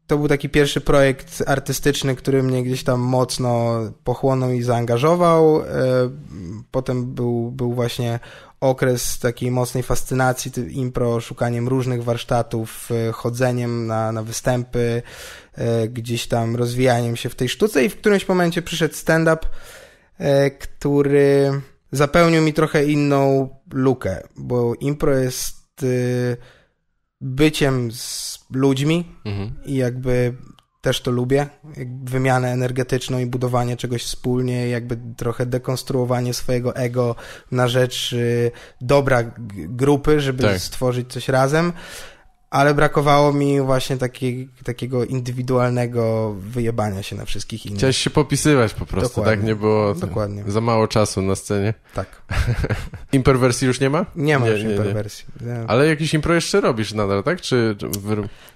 to był taki pierwszy projekt artystyczny, który mnie gdzieś tam mocno pochłonął i zaangażował. Potem był, był właśnie okres takiej mocnej fascynacji impro, szukaniem różnych warsztatów, e, chodzeniem na, na występy, e, gdzieś tam rozwijaniem się w tej sztuce i w którymś momencie przyszedł stand-up, e, który zapełnił mi trochę inną lukę, bo impro jest byciem z ludźmi mhm. i jakby też to lubię, wymianę energetyczną i budowanie czegoś wspólnie, jakby trochę dekonstruowanie swojego ego na rzecz y, dobra grupy, żeby tak. stworzyć coś razem ale brakowało mi właśnie taki, takiego indywidualnego wyjebania się na wszystkich innych. Chciałeś się popisywać po prostu, tak? Dokładnie. tak? Nie było Dokładnie. za mało czasu na scenie. Tak. [LAUGHS] imperwersji już nie ma? Nie ma nie, już nie, imperwersji. Nie. Ale jakiś impro jeszcze robisz nadal, tak? Czy...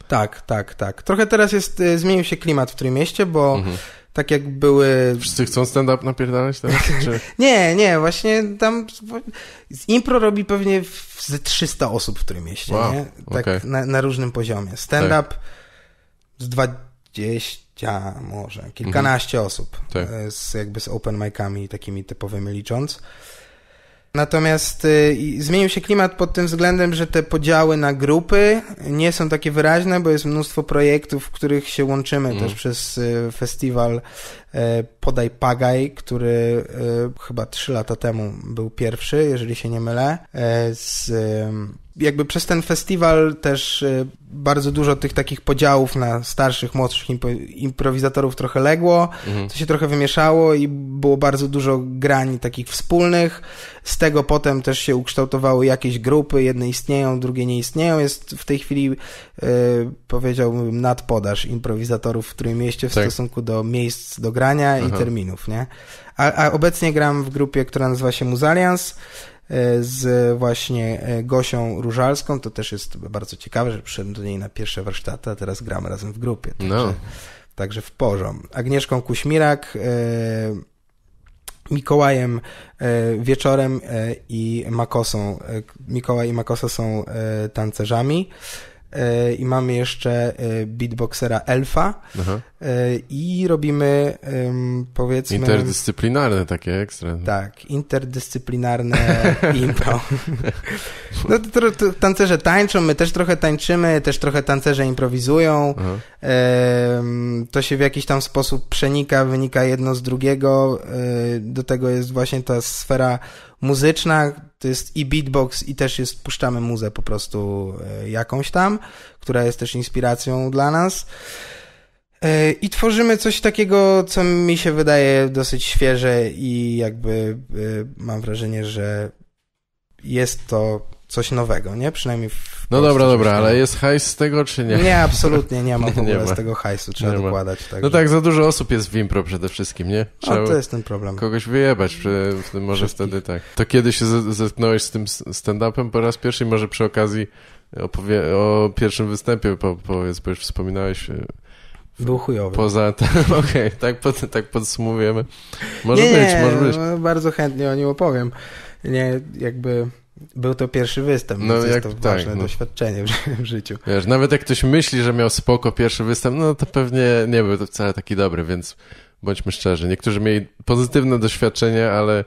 Tak, tak, tak. Trochę teraz jest, y, zmienił się klimat w mieście, bo mhm tak jak były... Wszyscy chcą stand-up napierdalać teraz? [LAUGHS] Czy... nie, nie, właśnie tam impro robi pewnie ze 300 osób w którym mieście, wow, nie? Tak okay. na, na, różnym poziomie. Stand-up tak. z 20 może, kilkanaście mhm. osób. Tak. E, z, jakby z open micami takimi typowymi licząc. Natomiast y, zmienił się klimat pod tym względem, że te podziały na grupy nie są takie wyraźne, bo jest mnóstwo projektów, w których się łączymy mm. też przez y, festiwal y, Podaj Pagaj, który y, chyba trzy lata temu był pierwszy, jeżeli się nie mylę, y, z y, jakby przez ten festiwal też e, bardzo dużo tych takich podziałów na starszych, młodszych imp improwizatorów trochę legło, mhm. to się trochę wymieszało i było bardzo dużo grań takich wspólnych. Z tego potem też się ukształtowały jakieś grupy, jedne istnieją, drugie nie istnieją. Jest w tej chwili, yy, powiedziałbym, nadpodaż improwizatorów w Trójmieście w tak. stosunku do miejsc do grania Aha. i terminów, nie? A, a obecnie gram w grupie, która nazywa się Muzalians E, z właśnie e, Gosią Różalską. To też jest bardzo ciekawe, że przyszedłem do niej na pierwsze warsztaty, a teraz gramy razem w grupie. Także, no. także w porządku. Agnieszką Kuśmirak, e, Mikołajem Wieczorem i Makosą. Mikołaj i Makosa są tancerzami. E, i mamy jeszcze e, beatboxera Elfa Aha. E, i robimy powiedzmy... Interdyscyplinarne takie ekstra. Tak, interdyscyplinarne [LAUGHS] impro. [LAUGHS] no to, to, to, tancerze tańczą, my też trochę tańczymy, też trochę tancerze improwizują. Aha. To się w jakiś tam sposób przenika, wynika jedno z drugiego. Do tego jest właśnie ta sfera muzyczna, to jest i beatbox, i też jest, puszczamy muzę po prostu e, jakąś tam, która jest też inspiracją dla nas. E, I tworzymy coś takiego, co mi się wydaje dosyć świeże i jakby e, mam wrażenie, że jest to coś nowego, nie? Przynajmniej w No dobra, dobra, ale jest hajs z tego, czy nie? Nie, absolutnie nie ma w [LAUGHS] ogóle ma. z tego hajsu, trzeba nie dokładać. Tak, no że... tak, za dużo osób jest w impro przede wszystkim, nie? No, trzeba no, to jest ten problem. Kogoś wyjebać, przy, może Wszystkich. wtedy tak. To kiedy się zetknąłeś z tym stand-upem po raz pierwszy, może przy okazji opowie... o pierwszym występie po, powiedz, bo już wspominałeś... E, Był chujowy. Poza tym, [LAUGHS] okej, okay, tak, pod, tak podsumowujemy. Może nie, być, może być. No, bardzo chętnie o nim opowiem. Nie, jakby był to pierwszy występ, no, więc jak, jest to tak, ważne no. doświadczenie w, [LAUGHS] w, życiu. Wiesz, nawet jak ktoś myśli, że miał spoko pierwszy występ, no to pewnie nie był to wcale taki dobry, więc bądźmy szczerzy. Niektórzy mieli pozytywne doświadczenie, ale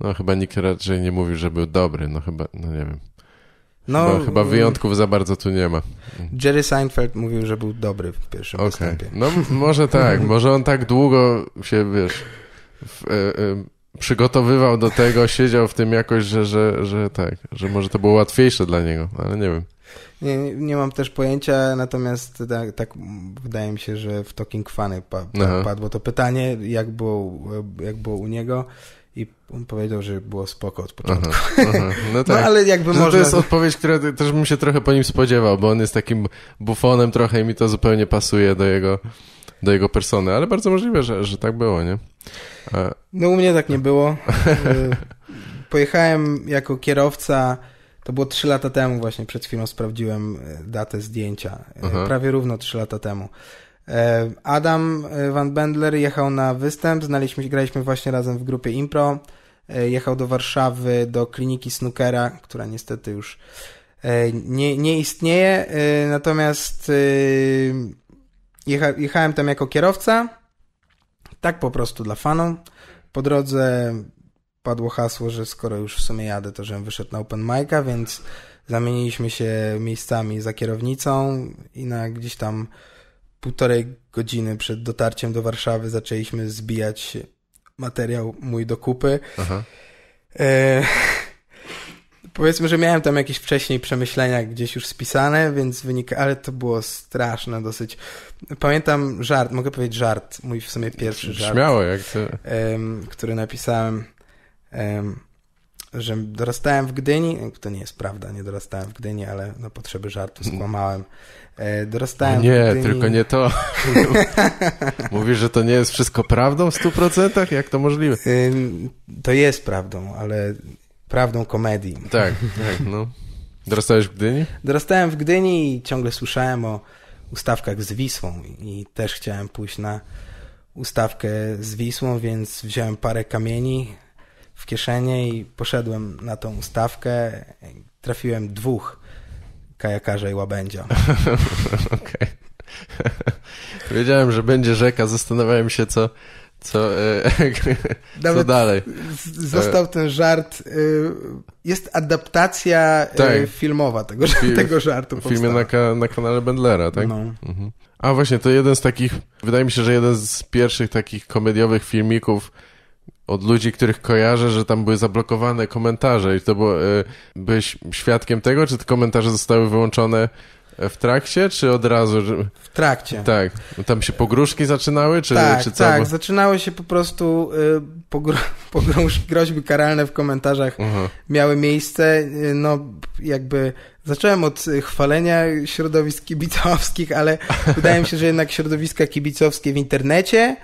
no chyba nikt raczej nie mówił, że był dobry, no chyba, no nie wiem. No, chyba, chyba mm. wyjątków za bardzo tu nie ma. Jerry Seinfeld mówił, że był dobry w pierwszym okay. występie. No może tak, [LAUGHS] może on tak długo się, wiesz... W, e, e, przygotowywał do tego, siedział w tym jakoś, że, że, że tak, że może to było łatwiejsze dla niego, ale nie wiem. Nie, nie mam też pojęcia, natomiast tak, tak wydaje mi się, że w Talking Funny pa, pa, padło to pytanie, jak było, jak było u niego. I on powiedział, że było spoko od początku. Aha, aha. No, [LAUGHS] no tak. no ale jakby że można... To jest odpowiedź, która też bym się trochę po nim spodziewał, bo on jest takim bufonem trochę i mi to zupełnie pasuje do jego, do jego persony, ale bardzo możliwe, że, że tak było, nie? No u mnie tak nie było. [LAUGHS] Y, pojechałem jako kierowca, to było 3 lata temu właśnie, przed chwilą sprawdziłem y, datę zdjęcia, y, prawie równo 3 lata temu. Adam Van Bendler jechał na występ, znaliśmy, graliśmy właśnie razem w grupie Impro, jechał do Warszawy, do kliniki Snookera, która niestety już nie, nie istnieje, natomiast jecha, jechałem tam jako kierowca, tak po prostu dla fanów. Po drodze padło hasło, że skoro już w sumie jadę, to żebym wyszedł na open mic'a, więc zamieniliśmy się miejscami za kierownicą i na gdzieś tam półtorej godziny przed dotarciem do Warszawy zaczęliśmy zbijać materiał mój do kupy. Aha. E Powiedzmy, że miałem tam jakieś wcześniej przemyślenia gdzieś już spisane, więc wynika, ale to było straszne dosyć. Pamiętam żart, mogę powiedzieć żart, mój w sumie pierwszy żart. Śmiało, jak ty. który napisałem, że dorastałem w Gdyni, to nie jest prawda, nie dorastałem w Gdyni, ale na potrzeby żartu skłamałem. E, dorastałem nie, w Gdyni... tylko nie to. [LAUGHS] Mówisz, że to nie jest wszystko prawdą w 100%? Jak to możliwe? To jest prawdą, ale prawdą komedii. Tak, tak, no. Dorastałeś w Gdyni? Dorastałem w Gdyni i ciągle słyszałem o ustawkach z Wisłą i też chciałem pójść na ustawkę z Wisłą, więc wziąłem parę kamieni w kieszenie i poszedłem na tą ustawkę. Trafiłem dwóch kajakarza i łabędzia. [LAUGHS] Okej. [LAUGHS] Wiedziałem, że będzie rzeka, zastanawiałem się, co, co, e, [LAUGHS] co dalej? Został ten żart. Y, jest adaptacja y, tak. filmowa tego, Fi [LAUGHS] tego żartu. W filmie na, na, kanale Bendlera, tak? No. Mhm. A właśnie, to jeden z takich, wydaje mi się, że jeden z pierwszych takich komediowych filmików od ludzi, których kojarzę, że tam były zablokowane komentarze i to było, e, byłeś świadkiem tego, czy te komentarze zostały wyłączone w trakcie, czy od razu? W trakcie. Tak. Tam się pogróżki zaczynały, czy, tak, czy co? Tak, zaczynały się po prostu y, [LAUGHS] groźby karalne w komentarzach Aha. Mhm. miały miejsce. Y, no, jakby zacząłem od y, chwalenia środowisk kibicowskich, ale [LAUGHS] wydaje mi się, że jednak środowiska kibicowskie w internecie,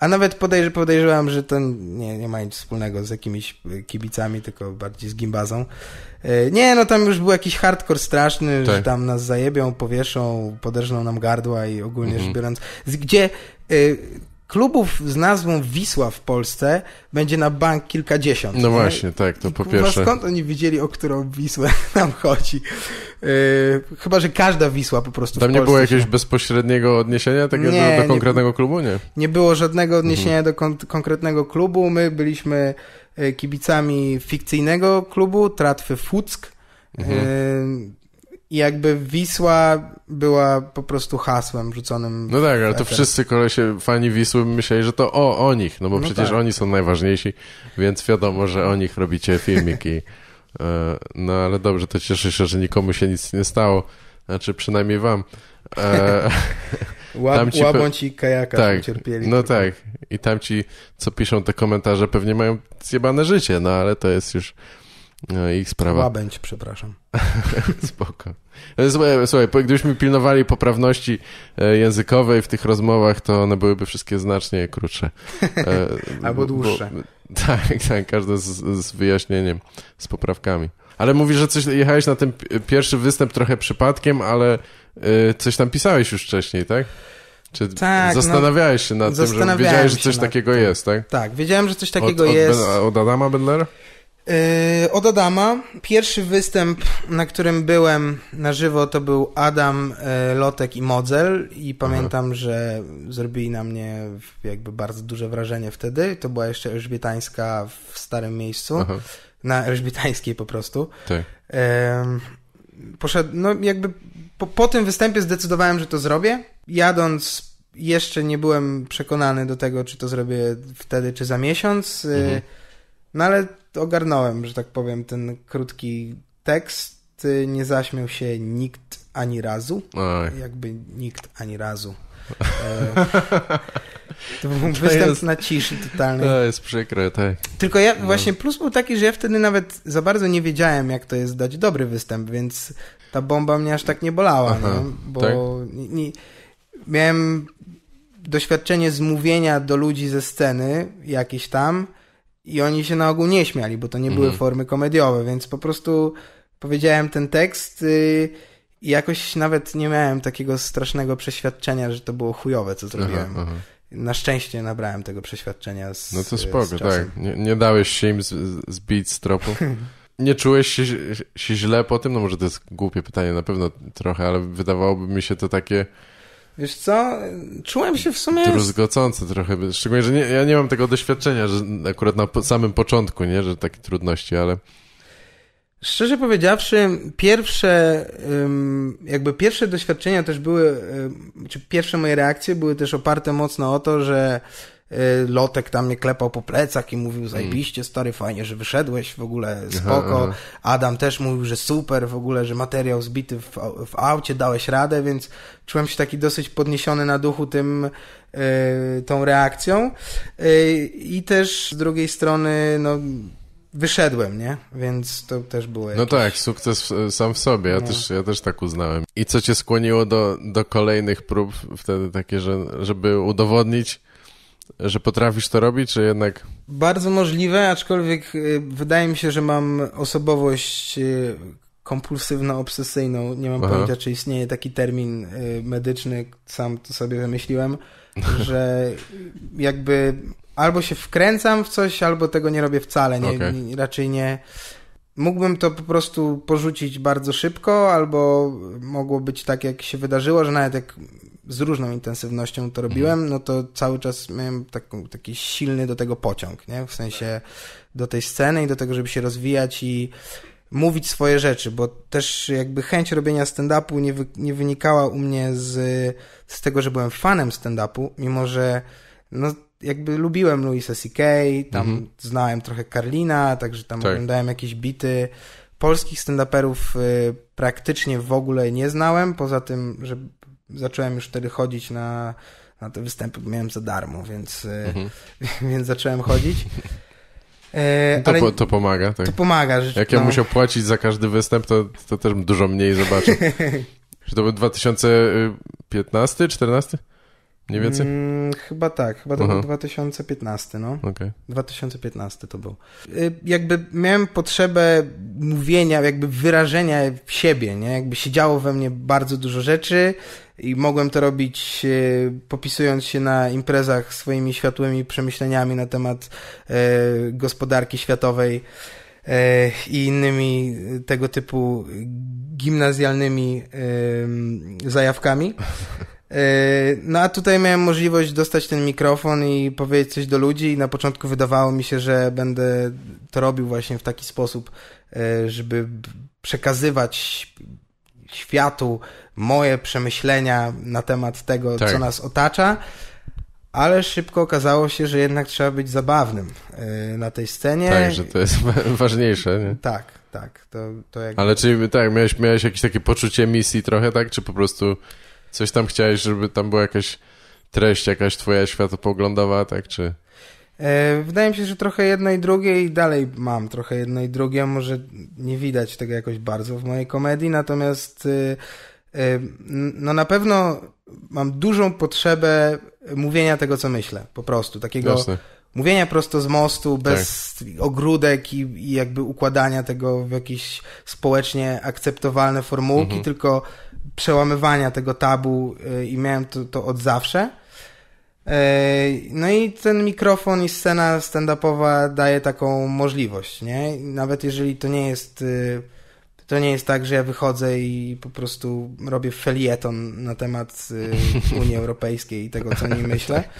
a nawet podejrz podejrzewam, że to nie, nie ma nic wspólnego z jakimiś y, kibicami, tylko bardziej z gimbazą. E, nie, no tam już był jakiś hardcore straszny, tak. że tam nas zajebią, powieszą, poderżną nam gardła i ogólnie mhm. rzecz biorąc. Gdzie y, klubów z nazwą Wisła w Polsce będzie na bank kilkadziesiąt. No nie? właśnie, tak, to I, po pierwsze. skąd oni wiedzieli, o którą Wisłę [LAUGHS] nam chodzi? E, chyba, że każda Wisła po prostu Tam nie było jakiegoś się... bezpośredniego odniesienia nie, do, do, konkretnego nie, klubu, nie? Nie było żadnego odniesienia mhm. do kon konkretnego klubu. My byliśmy E, kibicami fikcyjnego klubu, Tratwy Fuck. Mhm. E, I jakby Wisła była po prostu hasłem rzuconym. No tak, ale to wszyscy kolesie, fani Wisły myśleli, że to o, o nich, no bo no przecież tak. oni są najważniejsi, więc wiadomo, że o nich robicie filmiki e, No ale dobrze, to cieszę się, że nikomu się nic nie stało. Znaczy, przynajmniej wam. [LAUGHS] Łab, ci i kajaka tak, cierpieli. No tak. I tam ci, co piszą te komentarze, pewnie mają zjebane życie, no ale to jest już no, ich sprawa. Łabędź, przepraszam. [LAUGHS] Spoko. E, słuchaj, gdybyśmy pilnowali poprawności e, językowej w tych rozmowach, to one byłyby wszystkie znacznie krótsze. E, [LAUGHS] Albo dłuższe. Bo, [LAUGHS] tak, tak, każde z, z wyjaśnieniem, z poprawkami. Ale mówisz, że coś jechałeś na ten pierwszy występ trochę przypadkiem, ale Y, coś tam pisałeś już wcześniej, tak? Czy tak, no, zastanawiałeś się nad tym, że wiedziałeś, że coś takiego tym. jest, tak? Tak, wiedziałem, że coś takiego od, od jest. od Adama Bendlera? Yy, od Adama. Pierwszy występ, na którym byłem na żywo, to był Adam, yy, Lotek i Modzel i pamiętam, Aha. że zrobili na mnie jakby bardzo duże wrażenie wtedy. To była jeszcze elżbietańska w starym miejscu. Aha. Na elżbietańskiej po prostu. Tak. Yy, poszedł, no jakby po, po tym występie zdecydowałem, że to zrobię. Jadąc jeszcze nie byłem przekonany do tego, czy to zrobię wtedy, czy za miesiąc. Y, mhm. No ale ogarnąłem, że tak powiem, ten krótki tekst. Y, nie zaśmiał się nikt ani razu. Oj. Jakby nikt ani razu. [LAUGHS] to był to występ jest, na ciszy totalnej. To jest przykre, tak. Tylko ja no. właśnie plus był taki, że ja wtedy nawet za bardzo nie wiedziałem, jak to jest dać dobry występ, więc ta bomba mnie aż tak nie bolała, Aha, nie? bo tak? nie, nie, miałem doświadczenie zmówienia do ludzi ze sceny jakieś tam i oni się na ogół nie śmiali, bo to nie mhm. były formy komediowe, więc po prostu powiedziałem ten tekst y, i jakoś nawet nie miałem takiego strasznego przeświadczenia, że to było chujowe, co zrobiłem. Aha, aha. Na szczęście nabrałem tego przeświadczenia z No to y, spoko, z tak. Nie, nie, dałeś się im z, zbić z tropu. [LAUGHS] Nie czułeś się, się, źle po tym? No może to jest głupie pytanie na pewno trochę, ale wydawałoby mi się to takie... Wiesz co, czułem się w sumie... Druzgocące trochę, szczególnie, że nie, ja nie mam tego doświadczenia, że akurat na samym początku, nie, że takie trudności, ale... Szczerze powiedziawszy, pierwsze, jakby pierwsze doświadczenia też były, czy pierwsze moje reakcje były też oparte mocno o to, że Y, Lotek tam mnie klepał po plecach i mówił, Zajbiście, stary, fajnie, że wyszedłeś, w ogóle spoko. Aha, aha. Adam też mówił, że super, w ogóle, że materiał zbity w, w aucie, dałeś radę, więc czułem się taki dosyć podniesiony na duchu tym, y, tą reakcją. Y, I też z drugiej strony, no, wyszedłem, nie? Więc to też było no jakieś... No tak, sukces sam w sobie, ja, no. też, ja też tak uznałem. I co cię skłoniło do, do kolejnych prób wtedy takie, że, żeby udowodnić, że potrafisz to robić, czy jednak... Bardzo możliwe, aczkolwiek y, wydaje mi się, że mam osobowość y, kompulsywno-obsesyjną. Nie mam Aha. pojęcia, czy istnieje taki termin y, medyczny, sam to sobie wymyśliłem, [LAUGHS] że jakby albo się wkręcam w coś, albo tego nie robię wcale. Nie, okay. raczej nie. Mógłbym to po prostu porzucić bardzo szybko, albo mogło być tak, jak się wydarzyło, że nawet jak z różną intensywnością to robiłem, mhm. no to cały czas miałem taką, taki silny do tego pociąg, nie? W sensie do tej sceny i do tego, żeby się rozwijać i mówić swoje rzeczy, bo też jakby chęć robienia stand-upu nie, wy, nie wynikała u mnie z, z tego, że byłem fanem stand-upu, mimo że no jakby lubiłem Louisa C.K., tam mhm. znałem trochę Karlina, także tam tak. oglądałem jakieś bity. Polskich stand-uperów y, praktycznie w ogóle nie znałem, poza tym, że zacząłem już wtedy chodzić na, na te występy, bo miałem za darmo, więc, e, mhm. [LAUGHS] więc zacząłem chodzić. E, to, po, to, pomaga, tak. To pomaga. Że, Jak ja no. musiał płacić za każdy występ, to, to też dużo mniej zobaczył. Czy [LAUGHS] to był 2015, 14? Mniej więcej? Hmm, chyba tak, chyba to Aha. był 2015, no. Okay. 2015 to był. Y, jakby miałem potrzebę mówienia, jakby wyrażenia siebie, nie? Jakby siedziało we mnie bardzo dużo rzeczy i mogłem to robić y, popisując się na imprezach swoimi światłymi przemyśleniami na temat y, gospodarki światowej i innymi tego typu gimnazjalnymi zajawkami. Yy, no a tutaj miałem możliwość dostać ten mikrofon i powiedzieć coś do ludzi i na początku wydawało mi się, że będę to robił właśnie w taki sposób, yy, żeby przekazywać światu moje przemyślenia na temat tego, tak. co nas otacza, ale szybko okazało się, że jednak trzeba być zabawnym yy, na tej scenie. Tak, że to jest [LAUGHS] ważniejsze. Nie? Tak, tak. To, to jakby... Ale czyli tak, miałeś, miałeś jakieś takie poczucie misji trochę, tak? Czy po prostu coś tam chciałeś, żeby tam była jakaś treść, jakaś twoja światopoglądowa, tak czy... E, wydaje mi się, że trochę jedno i drugie i dalej mam trochę jedno i drugie. Może nie widać tego jakoś bardzo w mojej komedii, natomiast y, y, no na pewno mam dużą potrzebę mówienia tego, co myślę. Po prostu. Takiego Jasne. mówienia prosto z mostu, tak. bez tak. ogródek i, i, jakby układania tego w jakieś społecznie akceptowalne formułki, mhm. tylko przełamywania tego tabu y, i miałem to, to od zawsze. E, no i ten mikrofon i scena stand-upowa daje taką możliwość, nie? Nawet jeżeli to nie jest y, to nie jest tak, że ja wychodzę i po prostu robię felieton na temat y, [LAUGHS] Unii Europejskiej i tego, co o niej myślę, [LAUGHS] tak.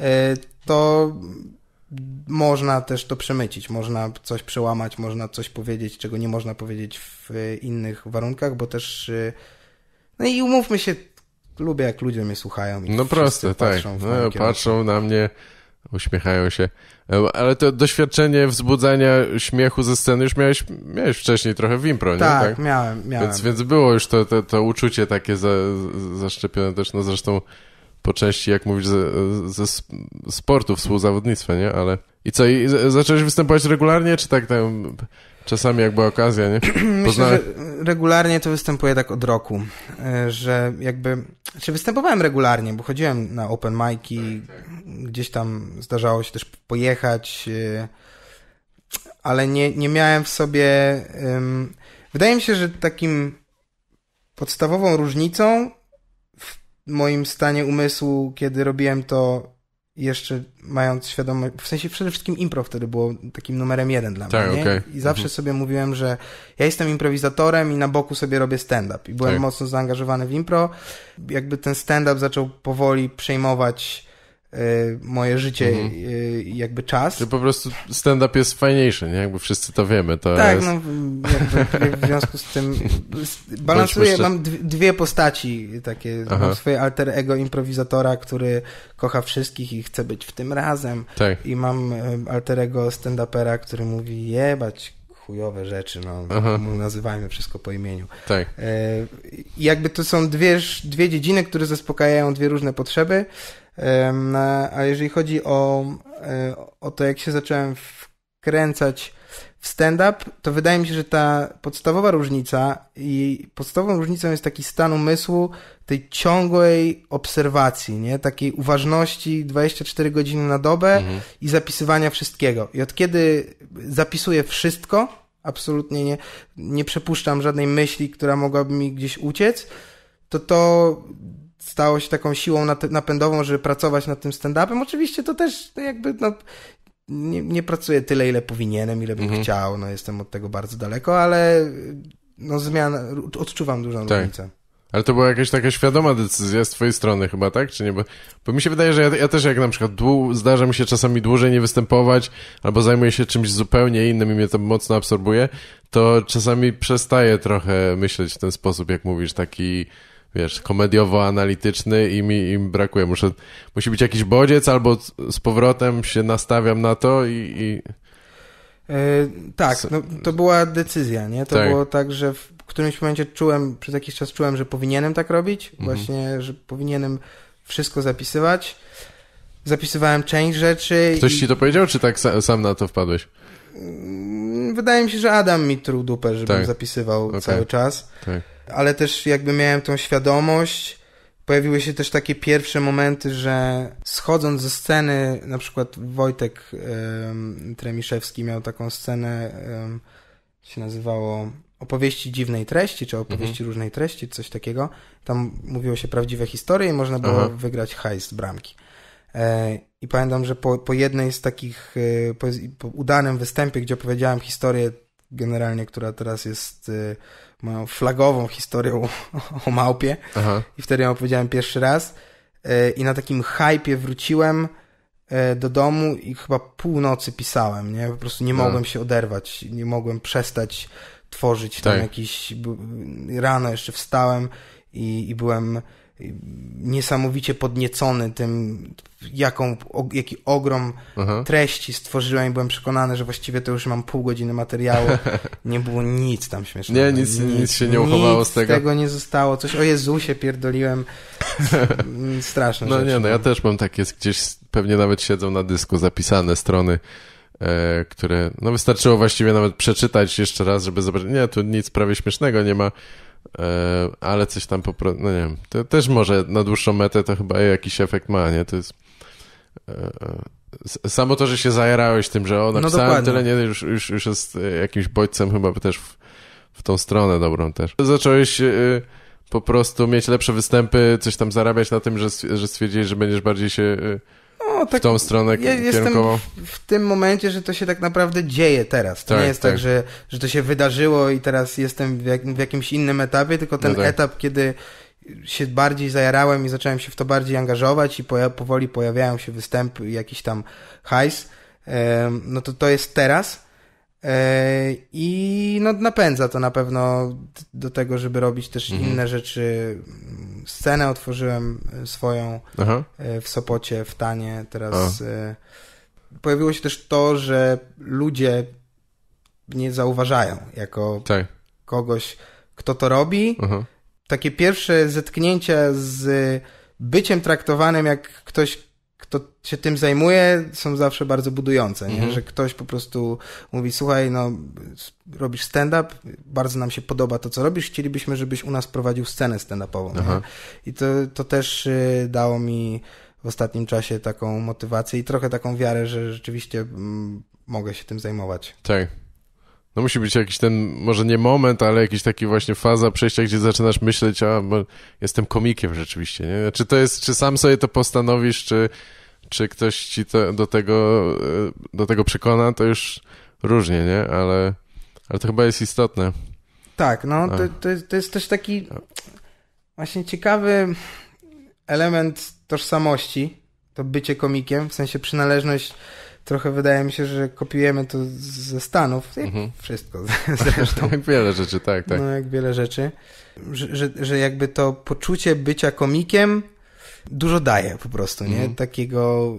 e, to można też to przemycić, można coś przełamać, można coś powiedzieć, czego nie można powiedzieć w innych warunkach, bo też no i umówmy się, lubię jak ludzie mnie słuchają. I no proste, tak. Patrzą, no, patrzą na mnie, uśmiechają się. Ale to doświadczenie wzbudzania śmiechu ze sceny już miałeś, miałeś wcześniej trochę w impro, tak, nie? Tak, miałem, miałem. Więc, więc było już to, to, to uczucie takie za, zaszczepione też, no zresztą po części, jak mówisz, ze, ze sportu, współzawodnictwa, nie? Ale... I co, i zacząłeś występować regularnie, czy tak tam... Czasami jakby okazja, nie? [CLEARS THROAT] Myślę, że regularnie to występuje tak od roku, e, że jakby... Czy znaczy występowałem regularnie, bo chodziłem na open mic'i, tak, tak. gdzieś tam zdarzało się też pojechać, e, ale nie, nie miałem w sobie... Wydaje mi się, że takim podstawową różnicą w moim stanie umysłu, kiedy robiłem to jeszcze mając świadomość, w sensie przede wszystkim impro wtedy było takim numerem jeden dla tak, mnie. Okay. I zawsze mhm. sobie mówiłem, że ja jestem improwizatorem i na boku sobie robię stand-up. I byłem tak. mocno zaangażowany w impro. Jakby ten stand-up zaczął powoli przejmować E, moje życie, mhm. E, jakby czas. Czy po prostu stand-up jest fajniejszy, nie? Jakby wszyscy to wiemy. To tak, jest... no jakby w związku z tym balansuję, mam dwie postaci takie, mam swoje alter ego improwizatora, który kocha wszystkich i chce być w tym razem. Tak. I mam e, alter ego stand-upera, który mówi jebać chujowe rzeczy, no Aha. nazywajmy wszystko po imieniu. Tak. E, jakby to są dwie, dwie dziedziny, które zaspokajają dwie różne potrzeby a jeżeli chodzi o, e, o to, jak się zacząłem wkręcać w stand-up, to wydaje mi się, że ta podstawowa różnica i podstawową różnicą jest taki stan umysłu tej ciągłej obserwacji, nie? Takiej uważności 24 godziny na dobę mhm. i zapisywania wszystkiego. I od kiedy zapisuję wszystko, absolutnie nie, nie przepuszczam żadnej myśli, która mogłaby mi gdzieś uciec, to to stało się taką siłą napędową, żeby pracować nad tym stand-upem. Oczywiście to też jakby, no, nie, nie pracuję tyle, ile powinienem, ile bym mhm. chciał, no jestem od tego bardzo daleko, ale no zmiana, odczuwam dużą tak. różnicę. Ale to była jakaś taka świadoma decyzja z twojej strony chyba, tak? Czy nie? Bo, bo mi się wydaje, że ja, ja też jak na przykład dłu, zdarza mi się czasami dłużej nie występować albo zajmuję się czymś zupełnie innym i mnie to mocno absorbuje, to czasami przestaję trochę myśleć w ten sposób, jak mówisz, taki wiesz, komediowo-analityczny i mi im brakuje. Muszę, musi być jakiś bodziec albo z powrotem się nastawiam na to i... i... Yy, tak, no, to była decyzja, nie? To tak. było tak, że w którymś momencie czułem, przez jakiś czas czułem, że powinienem tak robić, mhm. właśnie, że powinienem wszystko zapisywać. Zapisywałem część rzeczy. Ktoś i... ci to powiedział, czy tak sam na to wpadłeś? Mm, wydaje mi się, że Adam mi truł dupę, żebym tak. zapisywał okay. cały czas. Tak ale też jakby miałem tą świadomość, pojawiły się też takie pierwsze momenty, że schodząc ze sceny, na przykład Wojtek ym, Tremiszewski miał taką scenę, ym, się nazywało opowieści dziwnej treści, czy opowieści mhm. różnej treści, coś takiego. Tam mówiło się prawdziwe historie i można było Aha. Mhm. wygrać hajs z bramki. E, I pamiętam, że po, po jednej z takich, e, po, po udanym występie, gdzie opowiedziałem historię generalnie, która teraz jest e, moją flagową historią o, małpie. Aha. I wtedy ją opowiedziałem pierwszy raz. E, I na takim hypie wróciłem e, do domu i chyba północy pisałem, nie? Po prostu nie mogłem się oderwać, nie mogłem przestać tworzyć tak. tam jakiś... Rano jeszcze wstałem i, i byłem niesamowicie podniecony tym, jaką, o, jaki ogrom Aha. treści stworzyłem i byłem przekonany, że właściwie to już mam pół godziny materiału. [LAUGHS] Nie było nic tam śmiesznego. Nie, nic, nic, nic się nie uchowało z tego. tego nie zostało. Coś o Jezusie pierdoliłem. [LAUGHS] Straszne No nie, no ja no. też mam takie, gdzieś pewnie nawet siedzą na dysku zapisane strony E, które, no wystarczyło właściwie nawet przeczytać jeszcze raz, żeby zobaczyć, nie, tu nic prawie śmiesznego nie ma, E, ale coś tam po prostu, no nie wiem, to też może na dłuższą metę to chyba jakiś efekt ma, nie? To jest... E, e, samo to, że się zajerałeś tym, że o, no napisałem no tyle, nie, już, już, już jest jakimś bodźcem chyba też w, w tą stronę dobrą też. Zacząłeś po prostu mieć lepsze występy, coś tam zarabiać na tym, że, że stwierdziłeś, że będziesz bardziej się... No, tak, w tą stronę ja w tym momencie, że to się tak naprawdę dzieje teraz. To tak, nie jest tak, tak, że, że to się wydarzyło i teraz jestem w, jak, w jakimś innym etapie, tylko ten no tak. etap, kiedy się bardziej zajarałem i zacząłem się w to bardziej angażować i poja powoli pojawiają się występy, jakiś tam hajs, no to to jest teraz E, I no, napędza to na pewno do tego, żeby robić też mhm. inne rzeczy. Scenę otworzyłem e, swoją Aha. E, w Sopocie, w Tanie. Teraz A. pojawiło się też to, że ludzie nie zauważają jako tak. kogoś, kto to robi. Aha. Takie pierwsze zetknięcia z byciem traktowanym jak ktoś, kto się tym zajmuje, są zawsze bardzo budujące, nie? Mhm. że ktoś po prostu mówi, słuchaj, no robisz stand-up, bardzo nam się podoba to, co robisz, chcielibyśmy, żebyś u nas prowadził scenę stand-upową. I to, to też y, dało mi w ostatnim czasie taką motywację i trochę taką wiarę, że rzeczywiście mm, mogę się tym zajmować. Tak. No musi być jakiś ten, może nie moment, ale jakiś taki właśnie faza przejścia, gdzie zaczynasz myśleć, a bo jestem komikiem rzeczywiście, nie? Czy to jest, czy sam sobie to postanowisz, czy czy ktoś ci to, do, tego, e, do tego przekona, to już różnie, nie? Ale, ale to chyba jest istotne. Tak, no to, to, jest, to jest też taki właśnie ciekawy element tożsamości, to bycie komikiem, w sensie przynależność trochę wydaje mi się, że kopiujemy to ze Stanów. Mhm. Wszystko [LAUGHS] zresztą. jak wiele rzeczy, tak, tak. No, jak wiele rzeczy. Że, że, że jakby to poczucie bycia komikiem dużo daje po prostu, nie? Mm. Takiego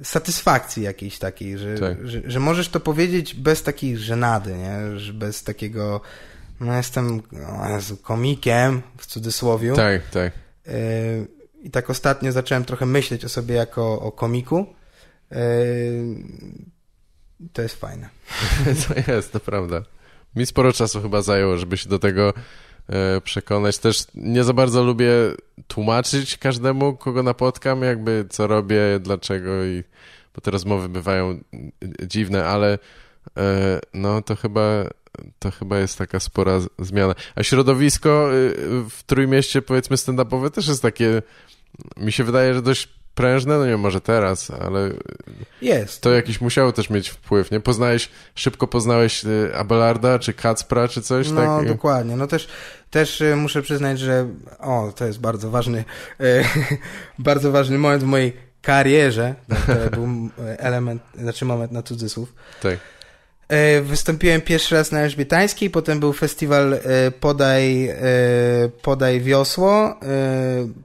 y, satysfakcji jakiejś takiej, że, tak. że, że, możesz to powiedzieć bez takiej żenady, nie? Że bez takiego no jestem no, komikiem w cudzysłowie. Tak, tak. Y, I tak ostatnio zacząłem trochę myśleć o sobie jako o komiku. Y, to jest fajne. [LAUGHS] to jest, to prawda. Mi sporo czasu chyba zajęło, żeby się do tego E, przekonać. Też nie za bardzo lubię tłumaczyć każdemu, kogo napotkam, jakby co robię, dlaczego i bo te rozmowy bywają dziwne, ale e, no to chyba to chyba jest taka spora zmiana. A środowisko y, w Trójmieście powiedzmy stand-upowe też jest takie mi się wydaje, że dość prężne, no nie może teraz, ale jest. To jakiś musiało też mieć wpływ, nie? Poznałeś, szybko poznałeś y, Abelarda, czy Kacpra, czy coś, no, tak? dokładnie. No też, też y, muszę przyznać, że o, to jest bardzo ważny, y, [LAUGHS] bardzo ważny moment w mojej karierze, to był element, znaczy moment na cudzysłów. Tak E, wystąpiłem pierwszy raz na Elżbietańskiej, potem był festiwal e, Podaj, e, Podaj Wiosło.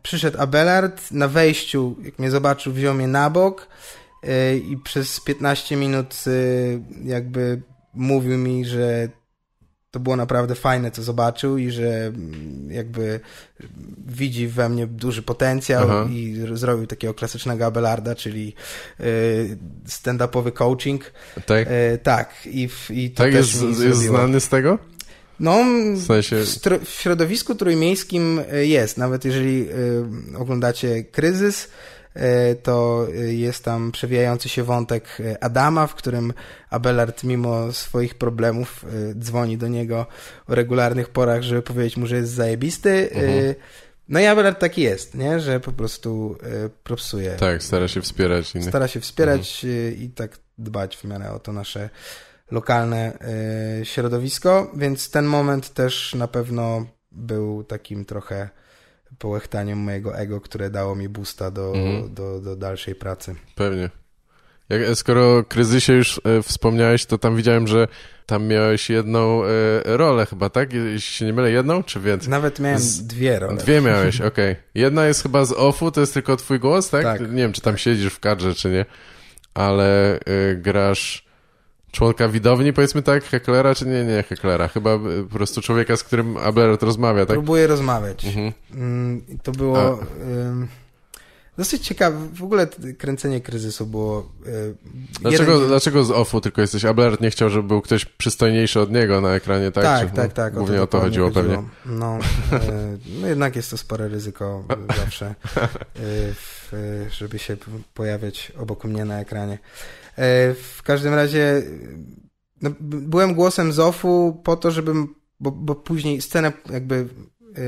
Przyszedł Abelard, na wejściu, jak mnie zobaczył, wziął mnie na bok i przez 15 minut jakby mówił mi, że to było naprawdę fajne, co zobaczył i że mm, jakby widzi we mnie duży potencjał Aha. i zrobił takiego klasycznego Abelarda, czyli y, stand-upowy coaching. Tak? Y, tak. I, w, i to tak też jest, jest znany z tego? No, w, sensie... w, w środowisku trójmiejskim y, jest. Nawet jeżeli oglądacie Kryzys, E, to e, jest tam przewijający się wątek e, Adama, w którym Abelard mimo swoich problemów dzwoni do niego o regularnych porach, żeby powiedzieć mu, że jest zajebisty. Mhm. No i Abelard taki jest, nie? że po prostu propsuje. Tak, stara się wspierać. Innych. Stara się wspierać mhm. i tak dbać w miarę o to nasze lokalne środowisko, więc ten moment też na pewno był takim trochę połechtaniu mojego ego, które dało mi busta do, mhm. do, do dalszej pracy. Pewnie. Jak, e, skoro o kryzysie już e, wspomniałeś, to tam widziałem, że tam miałeś jedną e, rolę chyba, tak? Jeśli się nie mylę, jedną czy więcej? Nawet miałem z... dwie role. Dwie miałeś, [LAUGHS] okej. Okay. Jedna jest chyba z OFU, to jest tylko twój głos, tak? tak. Nie wiem, czy tam siedzisz w kadrze, czy nie, ale e, grasz członka widowni, powiedzmy tak, heklera, czy nie, nie heklera, chyba e, po prostu człowieka, z którym Abelard rozmawia, tak? Próbuję rozmawiać. Mhm. Mm, to było A... dosyć ciekawe, w ogóle kręcenie kryzysu było... E, dlaczego, jeden... dlaczego z OFU tylko jesteś? Abelard nie chciał, żeby był ktoś przystojniejszy od niego na ekranie, tak? Tak, czy, tak, no, tak. Głównie o to, o to chodziło, chodziło, pewnie. No, e, no, jednak jest to spore ryzyko zawsze, [LAUGHS] żeby się pojawiać obok mnie na ekranie. E, w każdym razie no, byłem głosem Zofu po to, żebym, bo, bo później scenę jakby e,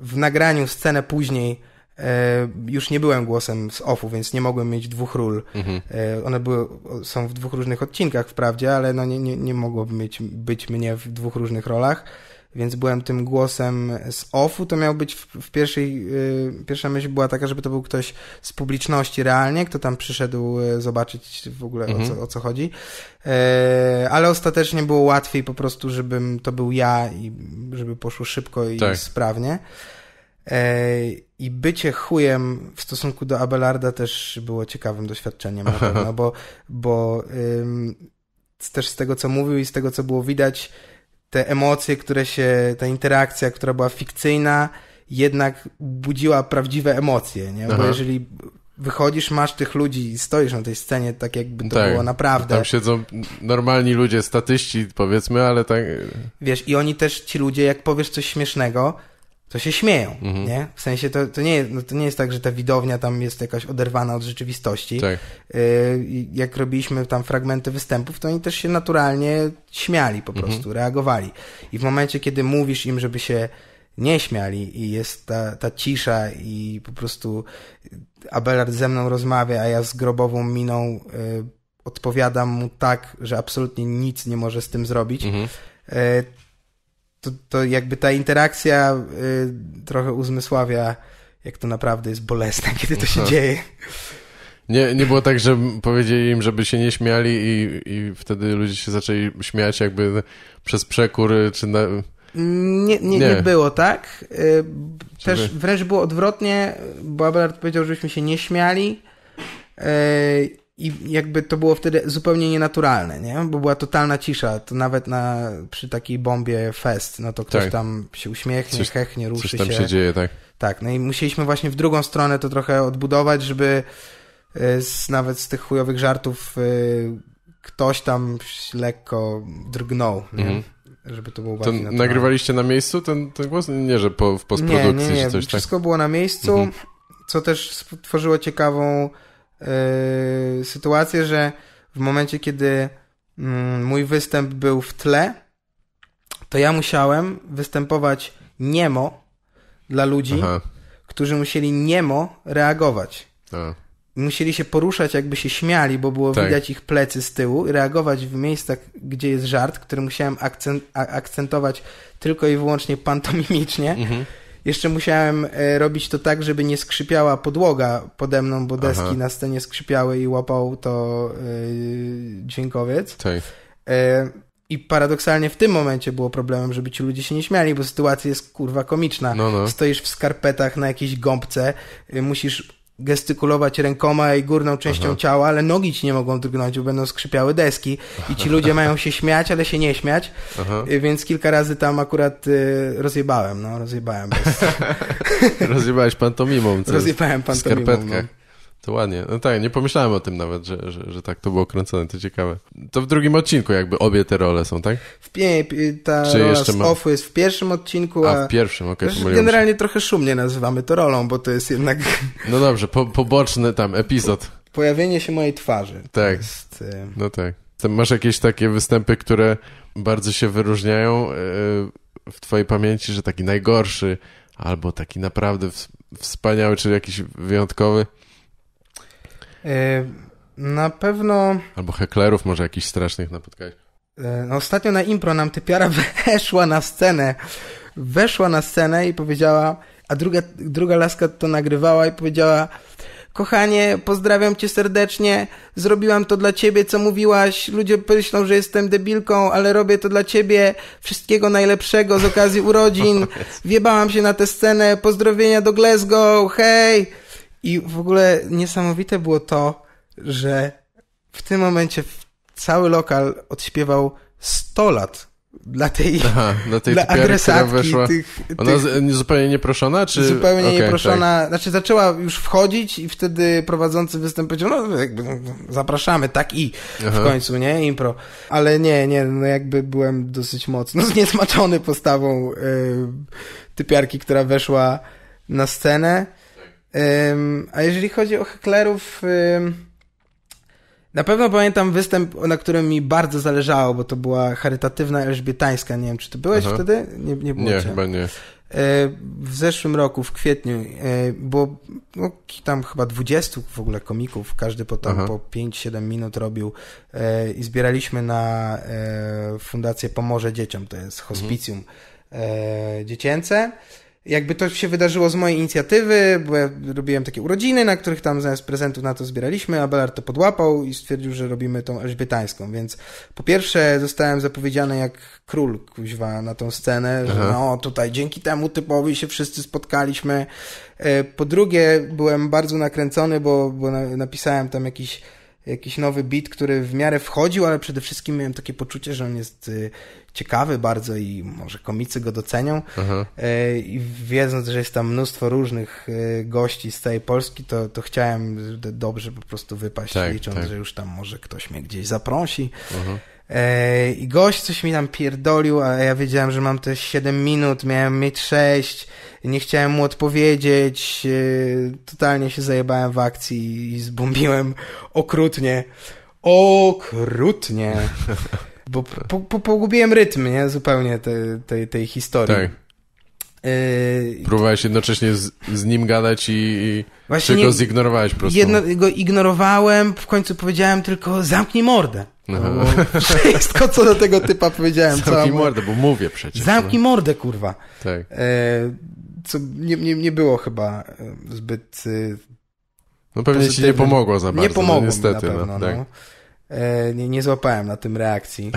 w nagraniu scenę później e, już nie byłem głosem z Ofu, więc nie mogłem mieć dwóch ról. Mhm. One były, są w dwóch różnych odcinkach wprawdzie, ale no nie, nie, nie mogłoby mieć, być mnie w dwóch różnych rolach więc byłem tym głosem z offu, to miał być w, w pierwszej, yy, pierwsza myśl była taka, żeby to był ktoś z publiczności realnie, kto tam przyszedł y, zobaczyć w ogóle mhm. o, co, o co chodzi, yy, ale ostatecznie było łatwiej po prostu, żebym to był ja i żeby poszło szybko i tak. sprawnie. E, I bycie chujem w stosunku do Abelarda też było ciekawym doświadczeniem na [LAUGHS] pewno, bo, bo ym, też z tego, co mówił i z tego, co było widać, te emocje, które się, ta interakcja, która była fikcyjna, jednak budziła prawdziwe emocje, nie? Bo Aha. jeżeli wychodzisz, masz tych ludzi i stoisz na tej scenie tak jakby to tak, było naprawdę. Tam siedzą normalni ludzie, statyści powiedzmy, ale tak... Wiesz, i oni też, ci ludzie, jak powiesz coś śmiesznego, to się śmieją, mhm. nie? W sensie to, to, nie jest, no to nie jest tak, że ta widownia tam jest jakaś oderwana od rzeczywistości. Tak. Y, jak robiliśmy tam fragmenty występów, to oni też się naturalnie śmiali po mhm. prostu, mhm. reagowali. I w momencie, kiedy mówisz im, żeby się nie śmiali i jest ta, ta cisza i po prostu Abelard ze mną rozmawia, a ja z grobową miną y, odpowiadam mu tak, że absolutnie nic nie może z tym zrobić, mhm. y, to, to jakby ta interakcja y, trochę uzmysławia, jak to naprawdę jest bolesne, [LAUGHS] kiedy to się Aha. Mhm. dzieje. Nie, nie było tak, że powiedzieli im, żeby się nie śmiali i, i wtedy ludzie się zaczęli śmiać jakby przez przekór y, czy na... Nie, nie, nie. nie było tak. Y, też wręcz było odwrotnie, bo Abelard powiedział, żebyśmy się nie śmiali. Y, i jakby to było wtedy zupełnie nienaturalne, nie? Bo była totalna cisza. To nawet na, przy takiej bombie fest, no to ktoś tak. tam się uśmiechnie, coś, hechnie, ruszy coś tam się. się dzieje, tak. Tak, no i musieliśmy właśnie w drugą stronę to trochę odbudować, żeby y, z, nawet z tych chujowych żartów y, ktoś tam lekko drgnął, mhm. żeby to było bardziej to naturalne. Nagrywaliście na miejscu ten, ten głos? Nie, że po, w postprodukcji nie, nie, nie. czy coś tak. Wszystko tak? było na miejscu, mhm. co też stworzyło ciekawą Yy, sytuację, że w momencie, kiedy mm, mój występ był w tle, to ja musiałem występować niemo dla ludzi, Aha. którzy musieli niemo reagować. A. Musieli się poruszać, jakby się śmiali, bo było tak. widać ich plecy z tyłu, reagować w miejscach, gdzie jest żart, który musiałem akcent akcentować tylko i wyłącznie pantomimicznie. Mhm jeszcze musiałem e, robić to tak, żeby nie skrzypiała podłoga pode mną, bo deski Aha. na scenie skrzypiały i łapał to e, dźwiękowiec. Tak. E, I paradoksalnie w tym momencie było problemem, żeby ci ludzie się nie śmiali, bo sytuacja jest kurwa komiczna. No, no. Stoisz w skarpetach na jakiejś gąbce, musisz gestykulować rękoma i górną częścią Aha. ciała, ale nogi ci nie mogą drgnąć, bo będą skrzypiały deski i ci ludzie mają się śmiać, ale się nie śmiać, Aha. Y, więc kilka razy tam akurat y, rozjebałem, no, rozjebałem. [LAUGHS] Bez... Rozjebałeś pantomimą. Rozjebałem pantomimą. W skarpetkach. No. To ładnie. No tak, nie pomyślałem o tym nawet, że, że, że, tak to było kręcone, to ciekawe. To w drugim odcinku jakby obie te role są, tak? W pie, y, ta Czy rola z ma... ofu jest w pierwszym odcinku, a... a w pierwszym, okej. Okay, generalnie się. trochę szumnie nazywamy to rolą, bo to jest jednak... [LAUGHS] No dobrze, po, poboczny tam epizod. Pojawienie się mojej twarzy. Tak, jest... Y, no tak. masz jakieś takie występy, które bardzo się wyróżniają y, w twojej pamięci, że taki najgorszy albo taki naprawdę wspaniały, czyli jakiś wyjątkowy? Yy, na pewno... Albo heklerów może jakichś strasznych napotkać. Yy, no, ostatnio na impro nam typiara [LAUGHS] weszła na scenę. Weszła na scenę i powiedziała, a druga, druga laska to nagrywała i powiedziała kochanie, pozdrawiam cię serdecznie, zrobiłam to dla ciebie, co mówiłaś, ludzie myślą, że jestem debilką, ale robię to dla ciebie, wszystkiego najlepszego z okazji urodzin, [LAUGHS] wiebałam się na tę scenę, pozdrowienia do Glasgow, hej! I w ogóle niesamowite było to, że w tym momencie cały lokal odśpiewał 100 lat dla tej, Aha, dla tej [LAUGHS] dla typiary, adresatki weszła. Tych, Ona tych, zupełnie nieproszona? Czy... Zupełnie okay, nieproszona. Tak. Znaczy zaczęła już wchodzić i wtedy prowadzący występ powiedział, no jakby zapraszamy, tak i Aha. w końcu, nie? Impro. Ale nie, nie, no jakby byłem dosyć mocno [LAUGHS] zniesmaczony postawą y, typiarki, która weszła na scenę. A jeżeli chodzi o heklerów, na pewno pamiętam występ, na którym mi bardzo zależało, bo to była charytatywna elżbietańska. Nie wiem, czy ty byłeś Aha. wtedy? Nie, nie było. Nie, chyba nie. E, w zeszłym roku, w kwietniu, e, bo no, tam chyba 20 w ogóle komików, każdy po, tam Aha. po 5-7 minut robił e, i zbieraliśmy na fundację Pomorze Dzieciom, to jest hospicjum mhm. dziecięce jakby to się wydarzyło z mojej inicjatywy, bo ja robiłem takie urodziny, na których tam zamiast prezentów na to zbieraliśmy, Abelard to podłapał i stwierdził, że robimy tą elżbietańską, więc po pierwsze zostałem zapowiedziany jak król kuźwa na tą scenę, że no tutaj dzięki temu typowi się wszyscy spotkaliśmy. E, po drugie byłem bardzo nakręcony, bo, bo napisałem tam jakiś jakiś nowy beat, który w miarę wchodził, ale przede wszystkim miałem takie poczucie, że on jest y, ciekawy bardzo i może komicy go docenią. E, I wiedząc, że jest tam mnóstwo różnych e, gości z całej Polski, to, to chciałem dobrze po prostu wypaść, tak, licząc, tak. że już tam może ktoś mnie gdzieś zaprosi. E, I gość coś mi tam pierdolił, a ja wiedziałem, że mam te 7 minut, miałem mieć 6, nie chciałem mu odpowiedzieć, totalnie się zajebałem w akcji i zbombiłem okrutnie. Okrutnie. [LAUGHS] bo po, po, pogubiłem rytm, nie? Zupełnie tej, tej, tej historii. Tak. Yy, Próbowałeś jednocześnie z, z nim gadać i, i Właśnie czy go zignorowałeś po prostu? Jedno, go ignorowałem, w końcu powiedziałem tylko zamknij mordę. No, wszystko, [LAUGHS] co do tego typa powiedziałem. Zamknij mordę, bo mówię przecież. No. Zamknij no. mordę, kurwa. Tak. Yy, co nie, nie, nie było chyba e, zbyt... Yy, no pewnie ci nie pomogło za bardzo. Nie no pomogło no, niestety, na pewno, no, tak. no. E, nie, nie złapałem na tym reakcji. [LAUGHS]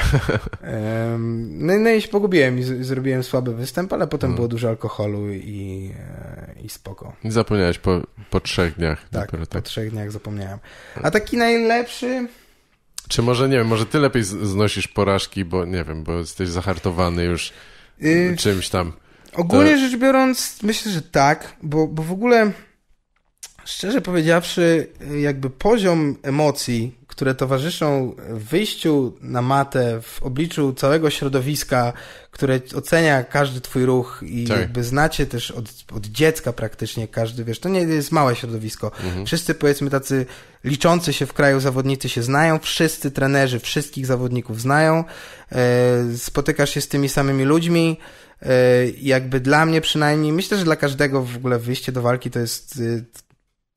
No, no i się pogubiłem i, z, zrobiłem słaby występ, ale potem hmm. było dużo alkoholu i, e, i spoko. Zapomniałeś po, po trzech dniach. Tak, dopiero, tak, po trzech dniach zapomniałem. A taki najlepszy... Czy może, nie wiem, może ty lepiej znosisz porażki, bo nie wiem, bo jesteś zahartowany już y, czymś tam. Ogólnie to... E, rzecz biorąc, myślę, że tak, bo, bo w ogóle szczerze powiedziawszy, jakby poziom emocji, które towarzyszą wyjściu na matę w obliczu całego środowiska, które ocenia każdy twój ruch i tak. jakby znacie też od, od, dziecka praktycznie każdy, wiesz, to nie jest małe środowisko. Mhm. Wszyscy powiedzmy tacy liczący się w kraju zawodnicy się znają, wszyscy trenerzy wszystkich zawodników znają, e, spotykasz się z tymi samymi ludźmi, e, jakby dla mnie przynajmniej, myślę, że dla każdego w ogóle wyjście do walki to jest e,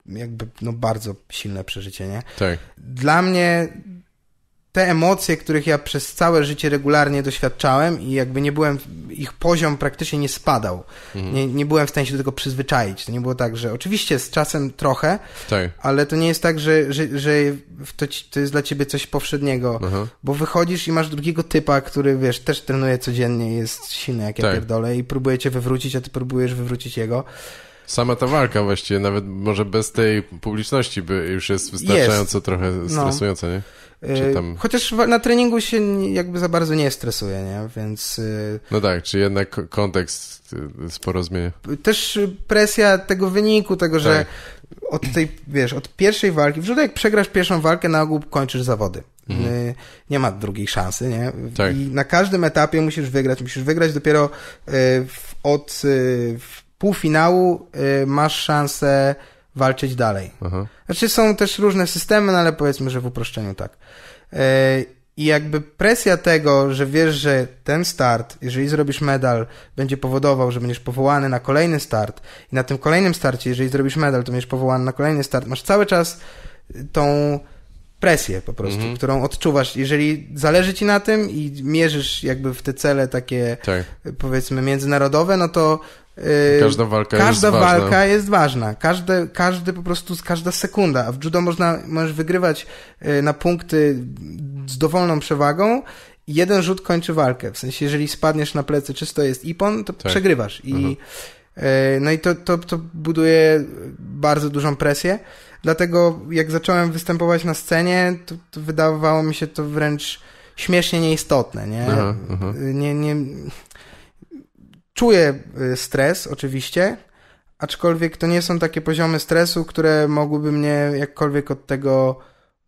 jakby no bardzo silne przeżycie, nie? Tak. Dla mnie te emocje, których ja przez całe życie regularnie doświadczałem i jakby nie byłem, ich poziom praktycznie nie spadał. Mhm. Nie, nie byłem w stanie się do tego przyzwyczaić. To nie było tak, że oczywiście z czasem trochę, tak. ale to nie jest tak, że, że, że to, ci, to jest dla ciebie coś powszedniego, bo wychodzisz i masz drugiego typa, który wiesz, też trenuje codziennie, jest silny jak ja w tak. pierdolę i próbuje cię wywrócić, a ty próbujesz wywrócić jego sama ta walka właściwie, nawet może bez tej publiczności by już jest wystarczająco jest. trochę stresująca, no. nie? Y, tam... Chociaż na treningu się jakby za bardzo nie stresuje, nie? Więc. Y, no tak, czy jednak kontekst y, sporo zmienia. Też presja tego wyniku, tego, tak. że od tej, wiesz, od pierwszej walki, wrzutek jak przegrasz pierwszą walkę, na ogół kończysz zawody. Mhm. Nie ma drugiej szansy, nie? Tak. I na każdym etapie musisz wygrać, musisz wygrać dopiero od półfinału y, masz szansę walczyć dalej. Aha. Znaczy są też różne systemy, no ale powiedzmy, że w uproszczeniu tak. Y, I jakby presja tego, że wiesz, że ten start, jeżeli zrobisz medal, będzie powodował, że będziesz powołany na kolejny start i na tym kolejnym starcie, jeżeli zrobisz medal, to będziesz powołany na kolejny start. Masz cały czas y, tą presję po prostu, mhm. którą odczuwasz. Jeżeli zależy ci na tym i mierzysz jakby w te cele takie tak. powiedzmy międzynarodowe, no to Yy, każda walka, każda jest, walka ważna. jest ważna. Każde, każdy po prostu, każda sekunda. A w judo można, możesz wygrywać yy, na punkty z dowolną przewagą jeden rzut kończy walkę. W sensie, jeżeli spadniesz na plecy, czysto jest ipon, to tak. przegrywasz. I, mhm. Yy, no i to, to, to buduje bardzo dużą presję. Dlatego jak zacząłem występować na scenie, to, to wydawało mi się to wręcz śmiesznie nieistotne, nie? Aha, aha. nie, nie Czuję y, stres oczywiście, aczkolwiek to nie są takie poziomy stresu, które mogłyby mnie jakkolwiek od tego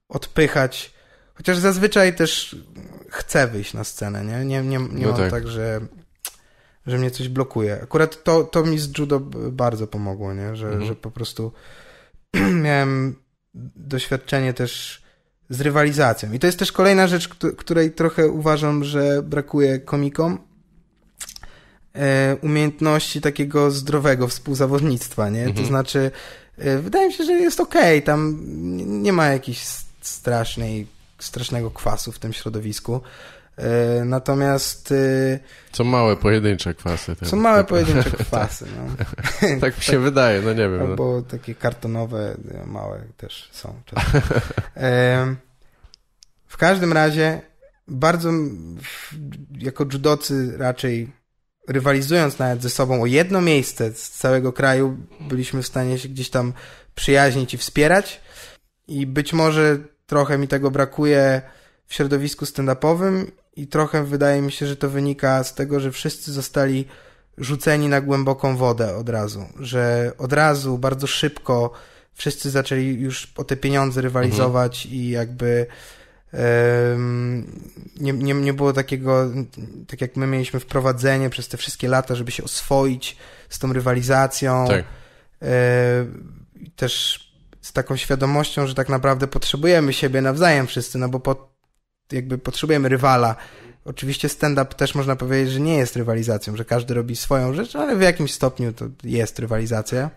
odpychać. Chociaż zazwyczaj też chcę wyjść na scenę, nie? Nie, nie, nie no mam tak. tak, że, że mnie coś blokuje. Akurat to, to mi z judo bardzo pomogło, nie? Że, mhm. że po prostu [CLEARS THROAT] miałem doświadczenie też z rywalizacją. I to jest też kolejna rzecz, której trochę uważam, że brakuje komikom, E, umiejętności takiego zdrowego współzawodnictwa, nie? Mhm. To znaczy, e, wydaje mi się, że jest okej, okay. tam nie ma jakiejś strasznej, strasznego kwasu w tym środowisku. E, natomiast. Są małe pojedyncze kwasy. Są tak. małe [LAUGHS] pojedyncze tak. kwasy. No. [LAUGHS] tak mi się tak, wydaje, no nie wiem. No. Albo no. takie kartonowe, małe też są. [LAUGHS] w każdym razie, bardzo jako judocy raczej rywalizując nawet ze sobą o jedno miejsce z całego kraju, byliśmy w stanie się gdzieś tam przyjaźnić i wspierać. I być może trochę mi tego brakuje w środowisku stand-upowym i trochę wydaje mi się, że to wynika z tego, że wszyscy zostali rzuceni na głęboką wodę od razu, że od razu, bardzo szybko wszyscy zaczęli już o te pieniądze rywalizować mhm. i jakby nie, nie, nie było takiego, tak jak my mieliśmy wprowadzenie przez te wszystkie lata, żeby się oswoić z tą rywalizacją. Tak. Też z taką świadomością, że tak naprawdę potrzebujemy siebie nawzajem wszyscy, no bo po, jakby potrzebujemy rywala. Oczywiście stand-up też można powiedzieć, że nie jest rywalizacją, że każdy robi swoją rzecz, ale w jakimś stopniu to jest rywalizacja.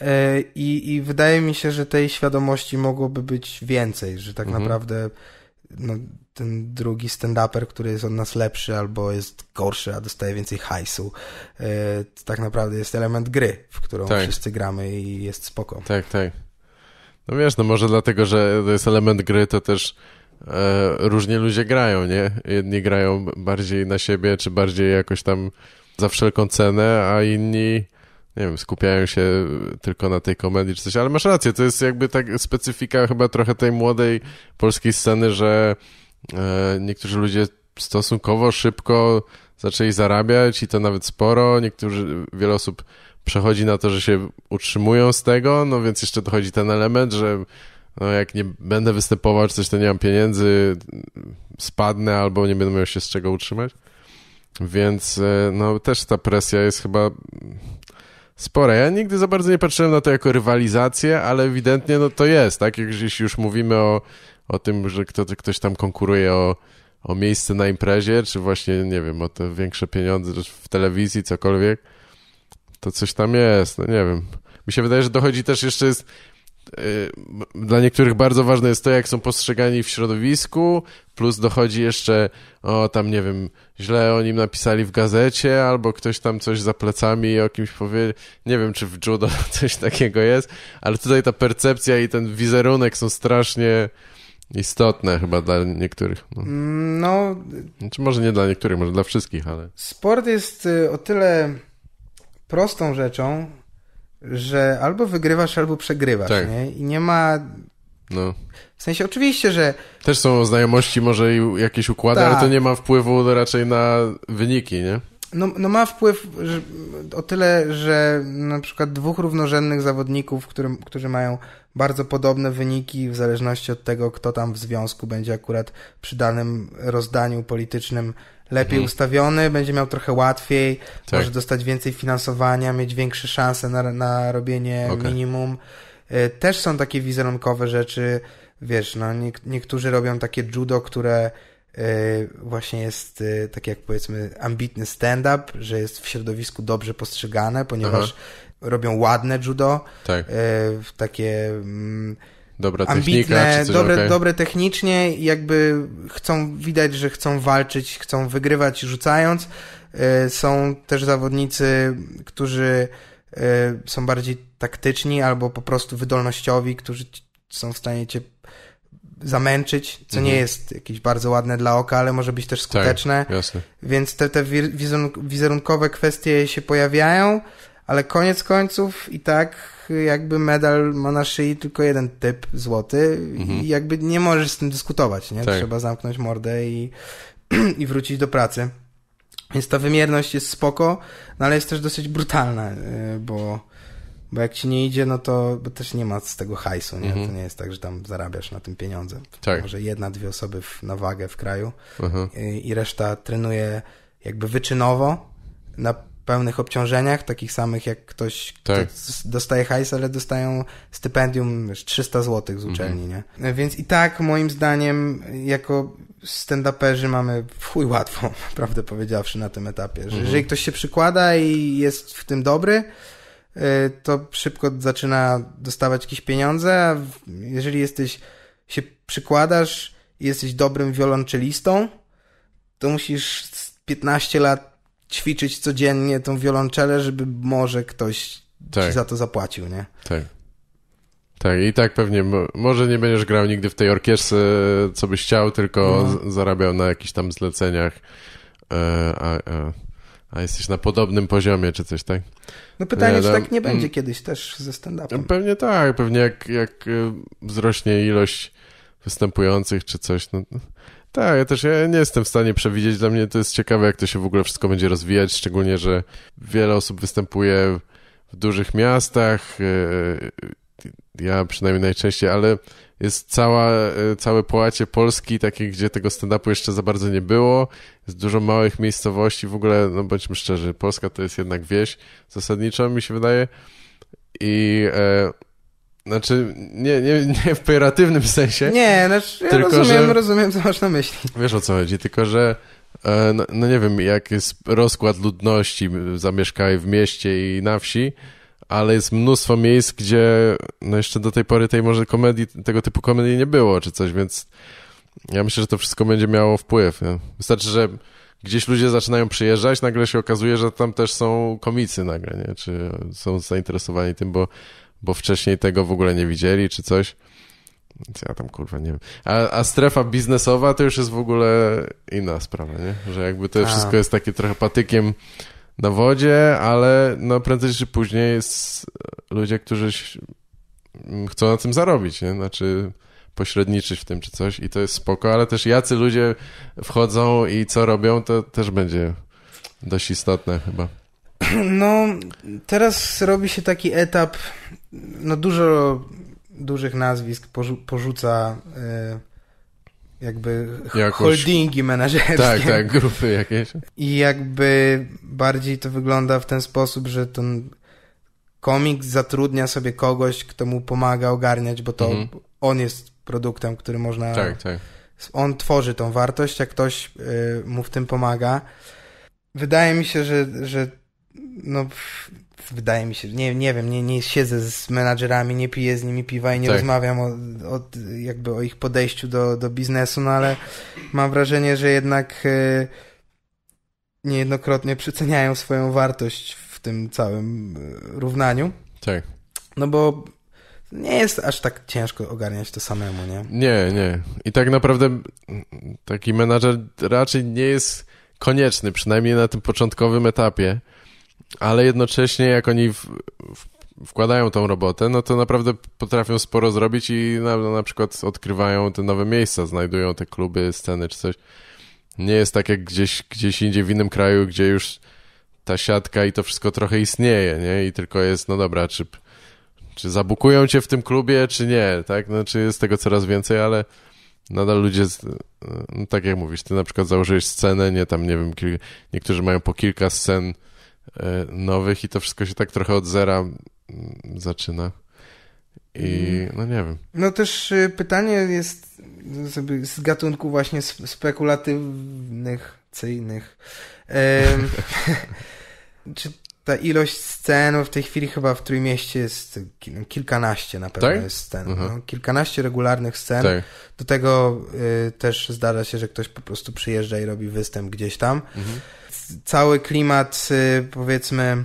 E, I, I wydaje mi się, że tej świadomości mogłoby być więcej, że tak mhm. naprawdę no, ten drugi stand-uper, który jest od nas lepszy albo jest gorszy, a dostaje więcej hajsu, e, to tak naprawdę jest element gry, w którą tak. wszyscy gramy i jest spoko. Tak, tak. No wiesz, no może dlatego, że to jest element gry, to też e, różnie ludzie grają, nie? Jedni grają bardziej na siebie, czy bardziej jakoś tam za wszelką cenę, a inni nie wiem, skupiają się e, tylko na tej komedii czy coś, ale masz rację, to jest jakby tak specyfika chyba trochę tej młodej polskiej sceny, że e, niektórzy ludzie stosunkowo szybko zaczęli zarabiać i to nawet sporo, niektórzy, wiele osób przechodzi na to, że się utrzymują z tego, no więc jeszcze dochodzi ten element, że no jak nie będę występował czy coś, to nie mam pieniędzy, spadnę albo nie będę miał się z czego utrzymać. Więc e, no też ta presja jest chyba spore. Ja nigdy za bardzo nie patrzyłem na to jako rywalizację, ale ewidentnie no to jest, tak? Jeśli już mówimy o, o tym, że kto, ktoś tam konkuruje o, o miejsce na imprezie, czy właśnie, nie wiem, o te większe pieniądze w telewizji, cokolwiek, to coś tam jest, no nie wiem. Mi się wydaje, że dochodzi też jeszcze jest Yy, dla niektórych bardzo ważne jest to, jak są postrzegani w środowisku, plus dochodzi jeszcze, o tam nie wiem, źle o nim napisali w gazecie, albo ktoś tam coś za plecami o kimś powie, nie wiem, czy w judo [LAUGHS] coś takiego jest, ale tutaj ta percepcja i ten wizerunek są strasznie istotne chyba dla niektórych. No. Mm, no znaczy, może nie dla niektórych, może dla wszystkich, ale... Sport jest y, o tyle prostą rzeczą, że albo wygrywasz, albo przegrywasz, tak. nie? I nie ma... No. W sensie oczywiście, że... Też są znajomości, może i jakieś układy, ale to tak. nie ma wpływu raczej na wyniki, nie? No, no ma wpływ że, o tyle, że na przykład dwóch równorzędnych zawodników, którzy mają bardzo podobne wyniki w zależności od tego, kto tam w związku będzie akurat przy danym rozdaniu politycznym lepiej mhm. ustawiony, będzie miał trochę łatwiej, tak. może dostać więcej finansowania, mieć większe szanse na, na robienie okay. minimum. Y, też są takie wizerunkowe rzeczy, wiesz, no nie, niektórzy robią takie judo, które y, właśnie jest tak jak powiedzmy ambitny stand-up, że jest w środowisku dobrze postrzegane, ponieważ Aha. robią ładne judo, tak. takie mm, dobra technika. Ambitne, coś, dobre, okay. dobre technicznie, jakby chcą, widać, że chcą walczyć, chcą wygrywać rzucając. Y, są też zawodnicy, którzy y, są bardziej taktyczni albo po prostu wydolnościowi, którzy są w stanie cię zamęczyć, co mhm. nie jest jakieś bardzo ładne dla oka, ale może być też tak, skuteczne. Tak, jasne. Więc te, te wizerunkowe kwestie się pojawiają, ale koniec końców i tak jakby medal ma na szyi tylko jeden typ złoty mhm. i jakby nie możesz z tym dyskutować, nie? Tak. Trzeba zamknąć mordę i, [CLEARS THROAT] i wrócić do pracy. Więc ta wymierność jest spoko, no ale jest też dosyć brutalna, y, bo, bo jak ci nie idzie, no to też nie ma z tego hajsu, nie? Mhm. To nie jest tak, że tam zarabiasz na tym pieniądze. Tak. Może jedna, dwie osoby w, na wagę w kraju mhm. i, y, i reszta trenuje jakby wyczynowo na pełnych obciążeniach, takich samych jak ktoś tak. kto dostaje hajs, ale dostają stypendium wiesz, 300 zł z mhm. uczelni, mhm. nie? Więc i tak moim zdaniem jako stand-uperzy mamy chuj łatwo, [LAUGHS] prawdę powiedziawszy na tym etapie. Że mhm. Jeżeli ktoś się przykłada i jest w tym dobry, y, to szybko zaczyna dostawać jakieś pieniądze, a jeżeli jesteś, się przykładasz i jesteś dobrym wiolonczelistą, to musisz 15 lat ćwiczyć codziennie tą wiolonczelę, żeby może ktoś tak. ci za to zapłacił, nie? Tak. Tak, i tak pewnie, może nie będziesz grał nigdy w tej orkiestrze, co byś chciał, tylko no. zarabiał na jakichś tam zleceniach, e, a, a, e, a, jesteś na podobnym poziomie, czy coś, tak? No pytanie, nie, czy no, tak nie mm. będzie kiedyś też ze stand-upem. Pewnie tak, pewnie jak, jak e, wzrośnie ilość występujących, czy coś, no, tak, ja też ja nie jestem w stanie przewidzieć. Dla mnie to jest ciekawe, jak to się w ogóle wszystko będzie rozwijać, szczególnie, że wiele osób występuje w dużych miastach, e, e, ja przynajmniej najczęściej, ale jest cała, e, całe połacie Polski, takie, gdzie tego stand-upu jeszcze za bardzo nie było. Jest dużo małych miejscowości, w ogóle, no bądźmy szczerzy, Polska to jest jednak wieś zasadniczo, mi się wydaje. I znaczy, nie, nie, nie w pejoratywnym sensie. Nie, znaczy, ja tylko, rozumiem, że, rozumiem, co masz na myśli. Wiesz o co chodzi, tylko że e, no, no, nie wiem, jak jest rozkład ludności, zamieszkaj w mieście i na wsi, ale jest mnóstwo miejsc, gdzie no jeszcze do tej pory tej może komedii, tego typu komedii nie było czy coś, więc ja myślę, że to wszystko będzie miało wpływ. Nie? Wystarczy, że gdzieś ludzie zaczynają przyjeżdżać, nagle się okazuje, że tam też są komicy nagle, nie? czy są zainteresowani tym, bo bo wcześniej tego w ogóle nie widzieli czy coś. ja tam kurwa nie wiem. A, a, strefa biznesowa to już jest w ogóle inna sprawa, nie? Że jakby to a. Tak. wszystko jest takie trochę patykiem na wodzie, ale no prędzej czy później jest ludzie, którzy mm, chcą na tym zarobić, nie? Znaczy pośredniczyć w tym czy coś i to jest spoko, ale też jacy ludzie wchodzą i co robią, to też będzie dość istotne chyba. No, teraz robi się taki etap no dużo dużych nazwisk porzuca e, jakby Jakoś, holdingi menedżerskie. Tak, tak, grupy jakieś. I jakby bardziej to wygląda w ten sposób, że ten komik zatrudnia sobie kogoś, kto mu pomaga ogarniać, bo to mhm. on jest produktem, który można... Tak, tak. On tworzy tą wartość, a ktoś e, mu w tym pomaga. Wydaje mi się, że, że no, wydaje mi się, nie, nie wiem, nie, nie siedzę z menadżerami, nie piję z nimi piwa i nie tak. rozmawiam o, o, jakby o ich podejściu do, do biznesu, no ale mam wrażenie, że jednak e, niejednokrotnie przeceniają swoją wartość w tym całym e, równaniu. Tak. No bo nie jest aż tak ciężko ogarniać to samemu, nie? Nie, nie. I tak naprawdę taki menadżer raczej nie jest konieczny, przynajmniej na tym początkowym etapie ale jednocześnie jak oni w, w, wkładają tą robotę, no to naprawdę potrafią sporo zrobić i na, na przykład odkrywają te nowe miejsca, znajdują te kluby, sceny czy coś. Nie jest tak jak gdzieś, gdzieś indziej w innym kraju, gdzie już ta siatka i to wszystko trochę istnieje, nie? I tylko jest, no dobra, czy, czy zabukują cię w tym klubie, czy nie, tak? No, czy jest tego coraz więcej, ale nadal ludzie, no tak jak mówisz, ty na przykład założyłeś scenę, nie tam, nie wiem, niektórzy mają po kilka scen E, nowych i to wszystko się tak trochę od zera mm, zaczyna. I mm. no nie wiem. No też y, pytanie jest no z gatunku właśnie spekulatywnych, cyjnych. [LAUGHS] czy ta ilość scen w tej chwili chyba w Trójmieście jest no, kilkanaście na pewno tak? jest scen. Uh mhm. -huh. no, kilkanaście regularnych scen. Tak. Do tego y, też zdarza się, że ktoś po prostu przyjeżdża i robi występ gdzieś tam. Uh mhm. -huh cały klimat, y, powiedzmy,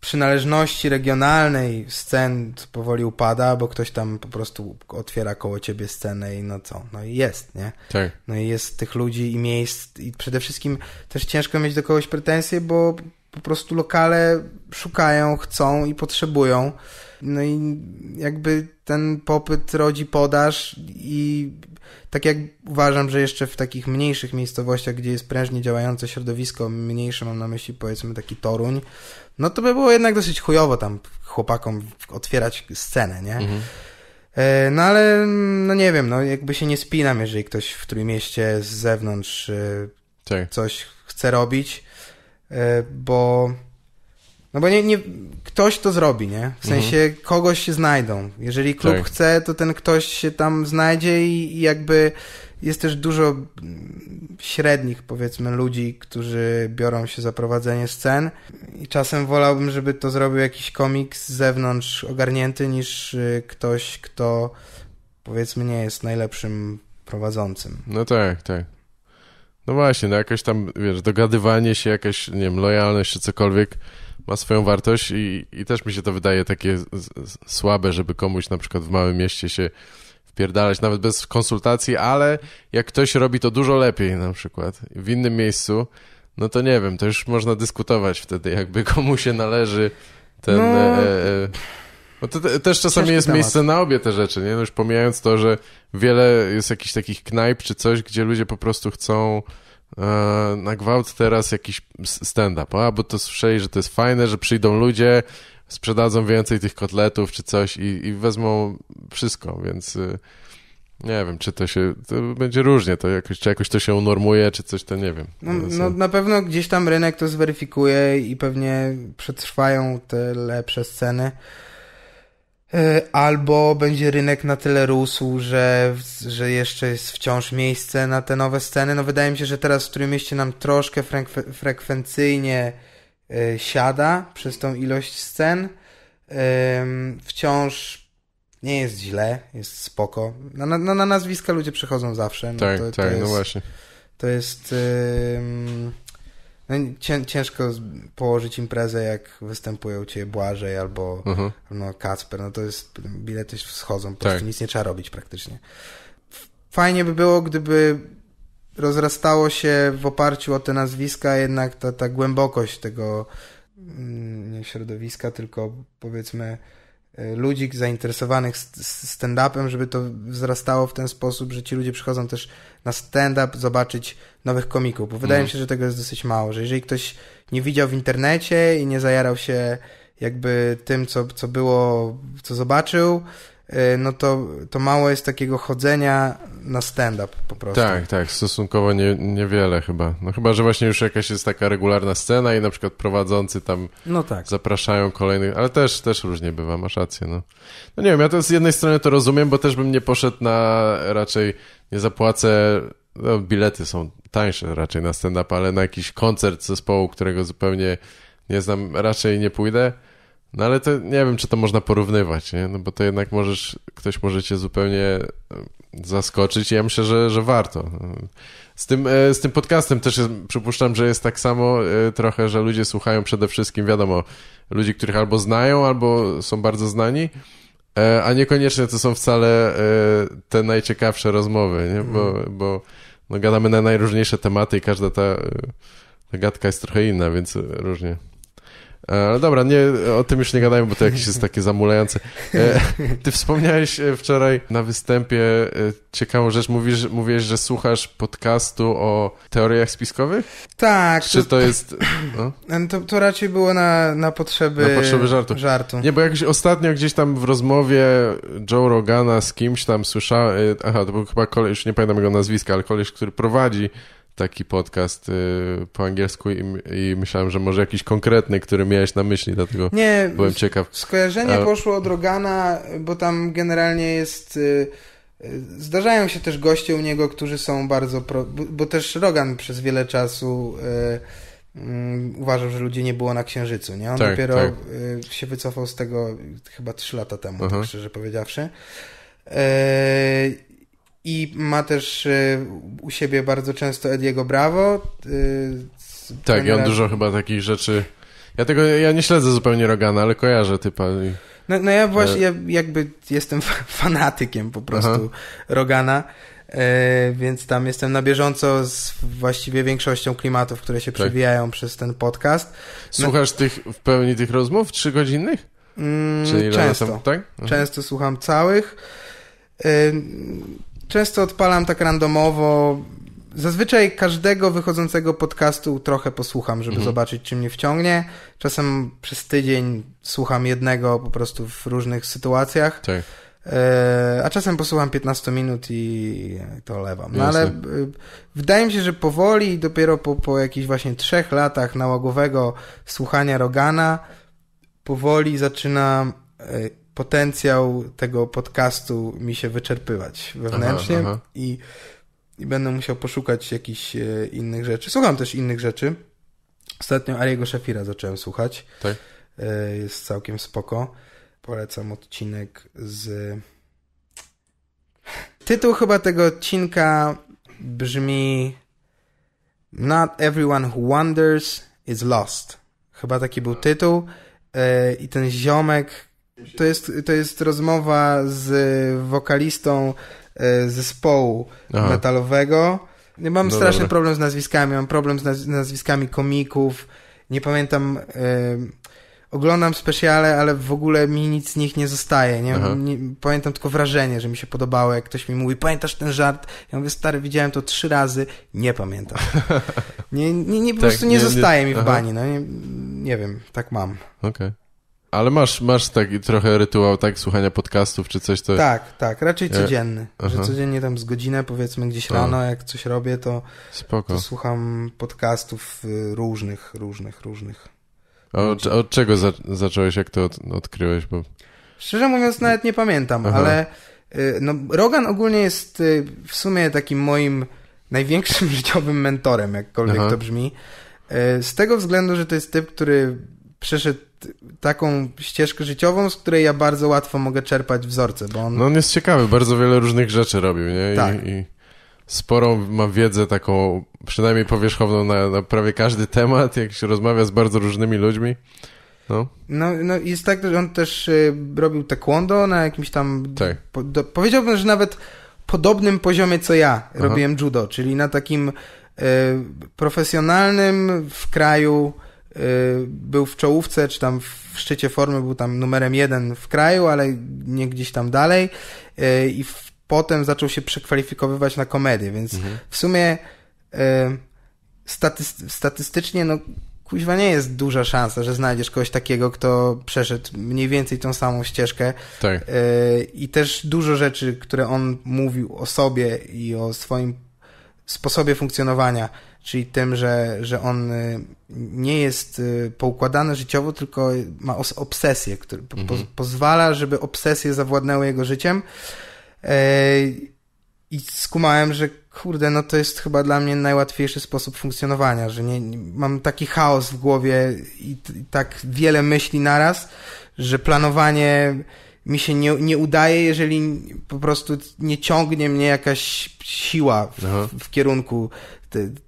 przynależności regionalnej scen powoli upada, bo ktoś tam po prostu otwiera koło ciebie scenę i no co, no i jest, nie? Tak. No i jest tych ludzi i miejsc i przede wszystkim też ciężko mieć do kogoś pretensje, bo po prostu lokale szukają, chcą i potrzebują no i jakby ten popyt rodzi podaż i tak jak uważam, że jeszcze w takich mniejszych miejscowościach, gdzie jest prężnie działające środowisko, mniejsze mam na myśli powiedzmy taki Toruń, no to by było jednak dosyć chujowo tam chłopakom otwierać scenę, nie? Mhm. E, no ale, no nie wiem, no jakby się nie spinam, jeżeli ktoś w mieście z zewnątrz e, tak. coś chce robić, e, bo no bo nie, nie, ktoś to zrobi, nie? W sensie mhm. kogoś się znajdą. Jeżeli klub tak. chce, to ten ktoś się tam znajdzie i, i jakby jest też dużo średnich, powiedzmy, ludzi, którzy biorą się za prowadzenie scen i czasem wolałbym, żeby to zrobił jakiś komik z zewnątrz ogarnięty niż y, ktoś, kto powiedzmy nie jest najlepszym prowadzącym. No tak, tak. No właśnie, no jakaś tam, wiesz, dogadywanie się, jakaś, nie wiem, lojalność czy cokolwiek ma swoją wartość i, i też mi się to wydaje takie słabe, żeby komuś na przykład w małym mieście się wpierdalać, nawet bez konsultacji, ale jak ktoś robi to dużo lepiej na przykład w innym miejscu, no to nie wiem, to już można dyskutować wtedy, jakby komu się należy ten... No... E, e, e, bo to te, też czasami Ciężki jest temat. miejsce na obie te rzeczy, nie? No już pomijając to, że wiele jest jakichś takich knajp czy coś, gdzie ludzie po prostu chcą E, na gwałt teraz jakiś stand-up, albo bo to słyszeli, że to jest fajne, że przyjdą ludzie, sprzedadzą więcej tych kotletów czy coś i, i wezmą wszystko, więc y, nie wiem, czy to się, to będzie różnie, to jakoś, czy jakoś to się unormuje, czy coś, to nie wiem. No, no y, na pewno gdzieś tam rynek to zweryfikuje i pewnie przetrwają te lepsze sceny. E, albo będzie rynek na tyle rósł, że, że jeszcze jest wciąż miejsce na te nowe sceny. No wydaje mi się, że teraz w którym nam troszkę frek- frekwencyjnie e, siada przez tą ilość scen. wciąż nie jest źle, jest spoko. No, na, na, no, na nazwiska ludzie przychodzą zawsze. No tak, to, tak, to no jest, no właśnie. To jest... Y, no, ciężko położyć imprezę, jak występują cię Błażej albo mhm. no, Kacper. No to jest, bilety schodzą, po tak. nic nie trzeba robić praktycznie. Fajnie by było, gdyby rozrastało się w oparciu o te nazwiska jednak ta, ta głębokość tego mm, nie środowiska, tylko powiedzmy E, ludzi zainteresowanych stand-upem, żeby to wzrastało w ten sposób, że ci ludzie przychodzą też na stand-up zobaczyć nowych komików, bo wydaje mi mm. się, że tego jest dosyć mało, że jeżeli ktoś nie widział w internecie i nie zajarał się jakby tym, co, co było, co zobaczył, E, no to, to mało jest takiego chodzenia na stand-up po prostu. Tak, tak, stosunkowo nie, niewiele chyba. No chyba, że właśnie już jakaś jest taka regularna scena i na przykład prowadzący tam no tak. zapraszają kolejnych, ale też, też różnie bywa, masz rację, no. No nie wiem, ja to z jednej strony to rozumiem, bo też bym nie poszedł na raczej, nie zapłacę, no, bilety są tańsze raczej na stand-up, ale na jakiś koncert zespołu, którego zupełnie nie znam, raczej nie pójdę. No ale to nie wiem, czy to można porównywać, nie? No bo to jednak możesz, ktoś może cię zupełnie zaskoczyć i ja myślę, że, że warto. Z tym, e, z tym podcastem też jest, przypuszczam, że jest tak samo e, trochę, że ludzie słuchają przede wszystkim, wiadomo, ludzi, których albo znają, albo są bardzo znani, e, a niekoniecznie to są wcale te najciekawsze rozmowy, nie? Bo, mhm. bo no, gadamy na najróżniejsze tematy i każda ta, ta gadka jest trochę inna, więc różnie. E, ale dobra, nie, o tym już nie gadajmy, bo to jakieś jest takie zamulające. E, ty wspomniałeś e, wczoraj na występie ciekawą rzecz. Mówisz, mówisz że słuchasz podcastu o teoriach spiskowych? Tak. Czy to, to jest... No? no? To, to, raczej było na, na potrzeby... Na potrzeby żartu. żartu. Nie, bo jakoś ostatnio gdzieś tam w rozmowie Joe Rogana z kimś tam słyszałem... Aha, to był chyba koleś, już nie pamiętam jego nazwiska, ale koleś, który prowadzi taki podcast y, po angielsku i, i, myślałem, że może jakiś konkretny, który miałeś na myśli, dlatego nie, byłem ciekaw. Skojarzenie A... poszło od Rogana, bo tam generalnie jest... Y, y, zdarzają się też goście u niego, którzy są bardzo... Pro, bo, bo, też Rogan przez wiele czasu... Y, mm, uważał, że ludzi nie było na Księżycu, nie? On tak, dopiero tak. Y, się wycofał z tego chyba 3 lata temu, tak szczerze powiedziawszy. Y, i ma też e, u siebie bardzo często Ediego Bravo. E, tak, i on dużo chyba takich rzeczy. Ja tego ja nie śledzę zupełnie Rogana, ale kojarzę typa. No, no ja właśnie e- ja jakby jestem [LAUGHS] fanatykiem po prostu Aha. Rogana, więc tam jestem na bieżąco z właściwie większością klimatów, które się tak. przewijają przez ten podcast. No- Słuchasz no, tych w pełni tych rozmów trzygodzinnych? Mm, Czyli często. Tam, tak? Mhm. Często słucham całych często odpalam tak randomowo. Zazwyczaj każdego wychodzącego podcastu trochę posłucham, żeby mhm. zobaczyć, czy mnie wciągnie. Czasem przez tydzień słucham jednego po prostu w różnych sytuacjach. Tak. E, a czasem posłucham 15 minut i to lewam. No ale e, wydaje mi się, że powoli, dopiero po, po jakichś właśnie trzech latach nałogowego słuchania Rogana, powoli zaczynam. E, potencjał tego podcastu mi się wyczerpywać wewnętrznie aha, aha. I, i będę musiał poszukać jakichś e, innych rzeczy. Słucham też innych rzeczy. Ostatnio Ariego Szafira zacząłem słuchać. Tak. E, jest całkiem spoko. Polecam odcinek z... Tytuł chyba tego odcinka brzmi Not everyone who wonders is lost. Chyba taki był tytuł. E, I ten ziomek, to jest, to jest rozmowa z wokalistą e, zespołu Aha. metalowego. Ja mam no straszny dobra. problem z nazwiskami, mam problem z nazwiskami komików, nie pamiętam... Y oglądam specjale, ale w ogóle mi nic z nich nie zostaje. Nie? nie? pamiętam tylko wrażenie, że mi się podobało, jak ktoś mi mówi, pamiętasz ten żart? Ja mówię, stary, widziałem to trzy razy, nie pamiętam. [LAUGHS] nie, nie, nie po tak, prostu nie, nie zostaje mi w bani, no nie, nie wiem, tak mam. Okej. Okay. Ale masz, masz taki trochę rytuał, tak, słuchania podcastów czy coś? To... Tak, tak, raczej codzienny. Ja... Że codziennie tam z godzinę, powiedzmy gdzieś A. rano, jak coś robię, to, to słucham podcastów y, różnych, różnych, różnych. A od, od czego za, zacząłeś, jak to od, odkryłeś? Bo... Szczerze mówiąc, nawet nie pamiętam, Aha. ale y, no, Rogan ogólnie jest y, w sumie takim moim największym [LAUGHS] życiowym mentorem, jakkolwiek Aha. to brzmi. Z tego względu, że to jest typ, który przeszedł taką ścieżkę życiową, z której ja bardzo łatwo mogę czerpać wzorce, bo on... No on jest ciekawy, bardzo wiele różnych rzeczy robił, nie? I, tak. I sporą ma wiedzę taką, przynajmniej powierzchowną na, na, prawie każdy temat, jak się rozmawia z bardzo różnymi ludźmi. No. No, no jest tak, że on też y, robił taekwondo na jakimś tam... Tak. Po, do, powiedziałbym, że nawet podobnym poziomie co ja Aha. robiłem judo, czyli na takim y, profesjonalnym w kraju Y, był w czołówce, czy tam w szczycie formy był tam numerem jeden w kraju, ale nie gdzieś tam dalej y, i potem zaczął się przekwalifikowywać na komedię, więc mhm. w sumie y, staty statystycznie no kuźwa nie jest duża szansa, że znajdziesz kogoś takiego, kto przeszedł mniej więcej tą samą ścieżkę. Tak. I też dużo rzeczy, które on mówił o sobie i o swoim sposobie funkcjonowania, czyli tym, że, że on y, nie jest y, poukładany życiowo, tylko ma obsesję, który mhm. po, pozwala, żeby obsesje zawładnęły jego życiem. I skumałem, że kurde, no to jest chyba dla mnie najłatwiejszy sposób funkcjonowania, że nie, nie mam taki chaos w głowie i, i, tak wiele myśli naraz, że planowanie mi się nie, nie udaje, jeżeli po prostu nie ciągnie mnie jakaś siła w, w kierunku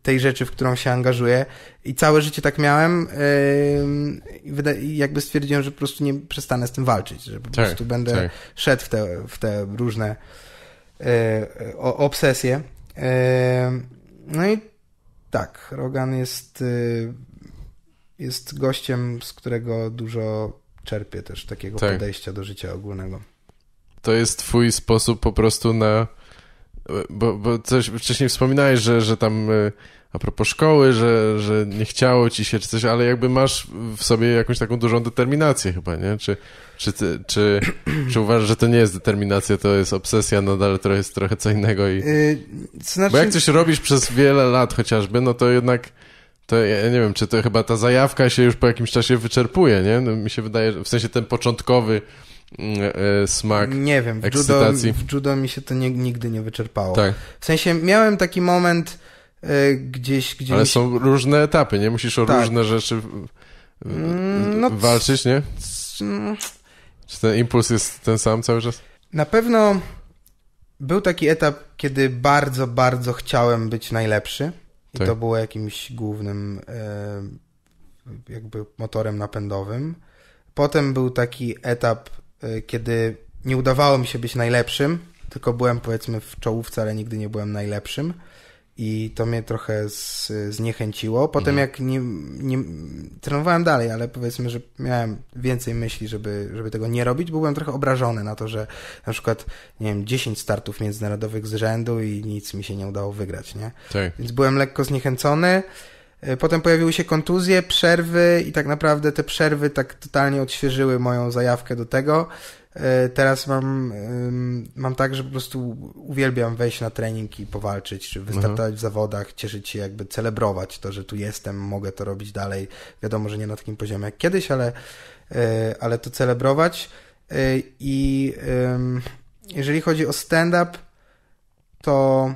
tej rzeczy, w którą się angażuję. I całe życie tak miałem. I jakby stwierdziłem, że po prostu nie przestanę z tym walczyć, że po tak, prostu będę tak. szedł w te, w te różne e, obsesje. E, no i tak, Rogan jest, y, jest gościem, z którego dużo czerpię też takiego tak. podejścia do życia ogólnego. To jest twój sposób po prostu na bo, bo coś wcześniej wspominałeś, że, że tam e, a propos szkoły, że, że nie chciało ci się czy coś, ale jakby masz w sobie jakąś taką dużą determinację chyba, nie? Czy, czy, czy, czy uważasz, że to nie jest determinacja, to jest obsesja nadal, to jest trochę co innego i... Yy, znaczy... Bo jak coś robisz przez wiele lat chociażby, no to jednak... To ja nie wiem, czy to chyba ta zajawka się już po jakimś czasie wyczerpuje, nie? No, mi się wydaje, w sensie ten początkowy Mm, e, smak Nie wiem, w judo, w judo mi się to nie, nigdy nie wyczerpało. Tak. W sensie miałem taki moment y, gdzieś, Ale się... są różne etapy, nie? Musisz o tak. różne rzeczy mm, no, walczyć, nie? Mm. Czy ten impuls jest ten sam cały czas? Na pewno był taki etap, kiedy bardzo, bardzo chciałem być najlepszy. I tak. to było jakimś głównym e, jakby motorem napędowym. Potem był taki etap E, kiedy nie udawało mi się być najlepszym, tylko byłem powiedzmy w czołówce, ale nigdy nie byłem najlepszym. I to mnie trochę z, zniechęciło. Potem mhm. jak nie, nie, trenowałem dalej, ale powiedzmy, że miałem więcej myśli, żeby, żeby tego nie robić, byłem trochę obrażony na to, że na przykład, nie wiem, 10 startów międzynarodowych z rzędu i nic mi się nie udało wygrać, nie? Tak. Więc byłem lekko zniechęcony. E, potem pojawiły się kontuzje, przerwy i tak naprawdę te przerwy tak totalnie odświeżyły moją zajawkę do tego. E, teraz mam, mam tak, że po prostu uwielbiam wejść na trening i powalczyć, czy wystartować w mhm. zawodach, cieszyć się, jakby celebrować to, że tu jestem, mogę to robić dalej. Wiadomo, że nie na takim poziomie jak kiedyś, ale, e, ale to celebrować. I jeżeli chodzi o stand-up, to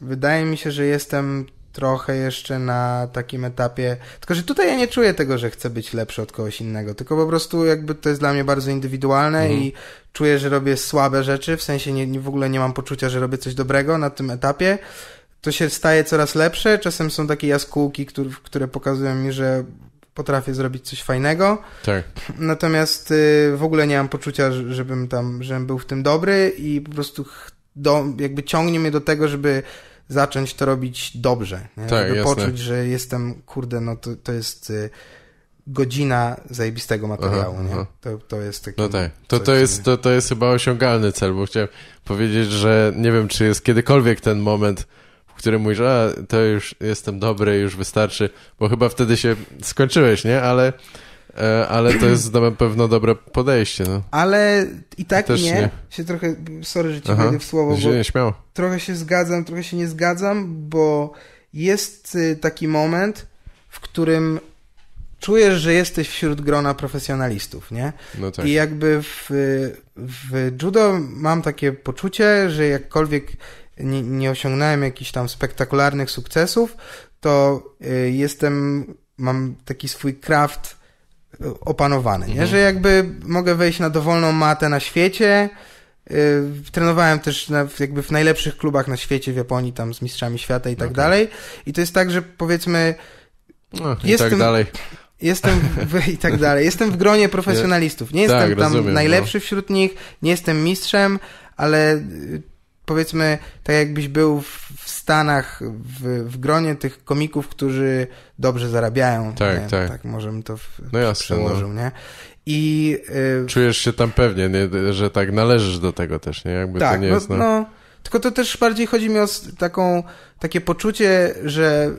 wydaje mi się, że jestem trochę jeszcze na takim etapie. Tylko, że tutaj ja nie czuję tego, że chcę być lepszy od kogoś innego, tylko po prostu jakby to jest dla mnie bardzo indywidualne mhm. i czuję, że robię słabe rzeczy, w sensie nie, w ogóle nie mam poczucia, że robię coś dobrego na tym etapie. To się staje coraz lepsze. Czasem są takie jaskółki, które, które pokazują mi, że potrafię zrobić coś fajnego. Tak. Natomiast y, w ogóle nie mam poczucia, żebym tam, żebym był w tym dobry i po prostu do, jakby ciągnie mnie do tego, żeby zacząć to robić dobrze. Nie? Tak, Żeby jasne. poczuć, że jestem, kurde, no to, to jest y, godzina zajebistego materiału, aha, nie? Aha. To, to jest taki... No tak, to, to, jest, to, to jest chyba osiągalny cel, bo chciałem powiedzieć, że nie wiem, czy jest kiedykolwiek ten moment, w którym mówisz, a to już jestem dobry, już wystarczy, bo chyba wtedy się skończyłeś, nie? Ale E, ale to jest na pewno dobre podejście. No. Ale i tak Też nie, nie. Się trochę, sorry, że ci Aha, w słowo, bo nie, śmiało. trochę się zgadzam, trochę się nie zgadzam, bo jest y, taki moment, w którym czujesz, że jesteś wśród grona profesjonalistów, nie? No tak. I jakby w, w judo mam takie poczucie, że jakkolwiek nie, nie osiągnąłem jakichś tam spektakularnych sukcesów, to y, jestem, mam taki swój kraft opanowany, mhm. nie? że jakby mogę wejść na dowolną matę na świecie. Y, trenowałem też na, jakby w najlepszych klubach na świecie, w Japonii, tam z mistrzami świata i tak okay. dalej. I to jest tak, że powiedzmy. No, I jestem, tak dalej. Jestem w, i tak dalej. Jestem w gronie profesjonalistów. Nie tak, jestem tam rozumiem, no. najlepszy no. wśród nich, nie jestem mistrzem, ale y, powiedzmy, tak jakbyś był w, Stanach w, w, gronie tych komików, którzy dobrze zarabiają. Tak, nie? tak. Tak możemy to w, no jasne, no. przełożył, no. nie? I... Y, Czujesz się tam pewnie, nie? że tak należysz do tego też, nie? Jakby tak, to nie no, jest... No... no... tylko to też bardziej chodzi mi o taką, takie poczucie, że...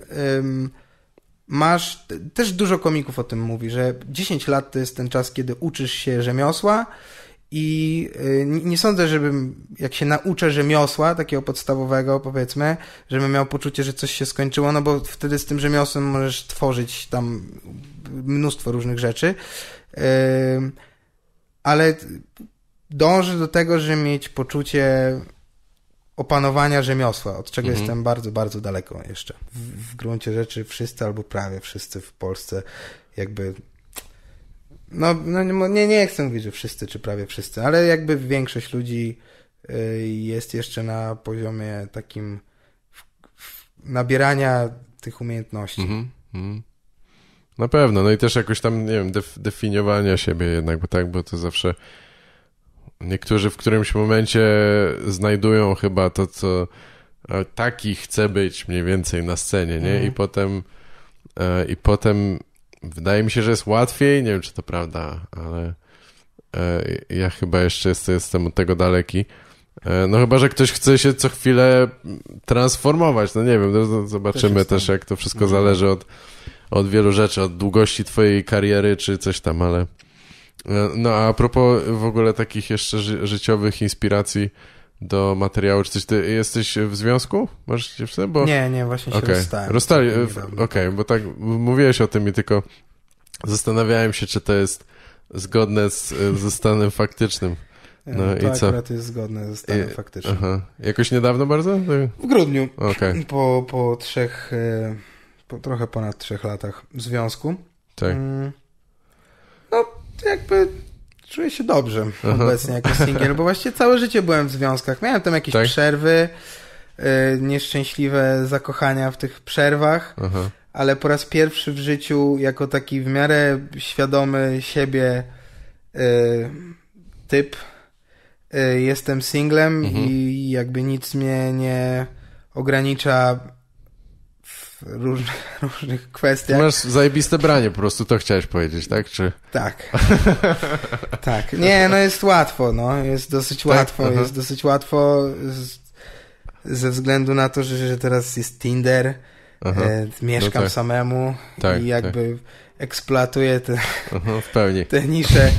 masz, też dużo komików o tym mówi, że 10 lat to jest ten czas, kiedy uczysz się rzemiosła, i y, nie sądzę, żebym, jak się nauczę rzemiosła, takiego podstawowego, powiedzmy, żebym miał poczucie, że coś się skończyło, no bo wtedy z tym rzemiosłem możesz tworzyć tam mnóstwo różnych rzeczy. Y, ale dążę do tego, żeby mieć poczucie opanowania rzemiosła, od czego mhm. jestem bardzo, bardzo daleko jeszcze. W, w gruncie rzeczy wszyscy albo prawie wszyscy w Polsce jakby no, no nie, nie chcę mówić, że wszyscy, czy prawie wszyscy, ale jakby większość ludzi y, jest jeszcze na poziomie takim nabierania tych umiejętności. Mm -hmm. Na pewno, no i też jakoś tam, nie wiem, def definiowania siebie jednak, bo tak, bo to zawsze niektórzy w którymś momencie znajdują chyba to, co e, taki chce być mniej więcej na scenie, nie? Mm -hmm. I potem i potem Wydaje mi się, że jest łatwiej, nie wiem czy to prawda, ale e, ja chyba jeszcze jestem od tego daleki. E, no chyba, że ktoś chce się co chwilę transformować, no nie wiem, no, no zobaczymy też, jak to wszystko mhm. zależy od, od wielu rzeczy, od długości twojej kariery czy coś tam, ale... E, no a propos w ogóle takich jeszcze ży życiowych inspiracji, do materiału, czy coś. Ty jesteś w związku? Masz dziewczynę? Bo... Nie, nie, właśnie się okay. rozstałem. Rozstali, okej, okay, bo tak mówiłeś o tym i tylko zastanawiałem się, czy to jest zgodne z, ze stanem faktycznym. No, no to i co? akurat jest zgodne ze stanem I, faktycznym. Aha. Jakoś niedawno bardzo? W grudniu. Okay. Po, po trzech, e, po trochę ponad trzech latach w związku. Tak. Mm. No, jakby czuję się dobrze Aha. obecnie jako singiel, bo właściwie całe życie byłem w związkach. Miałem tam jakieś tak? przerwy, y, nieszczęśliwe zakochania w tych przerwach, Aha. ale po raz pierwszy w życiu, jako taki w miarę świadomy siebie y, typ, y, jestem singlem mhm. i jakby nic mnie nie ogranicza w [LAUGHS] różnych, kwestiach. Ty masz zajebiste branie po prostu, to chciałeś powiedzieć, tak? Czy... Tak. [LAUGHS] tak. Nie, no jest łatwo, no. Jest dosyć tak? łatwo, Aha. jest dosyć łatwo z, ze względu na to, że, że teraz jest Tinder, e, mieszkam no tak. samemu tak, i jakby tak. eksploatuję te, w pełni. te nisze, e,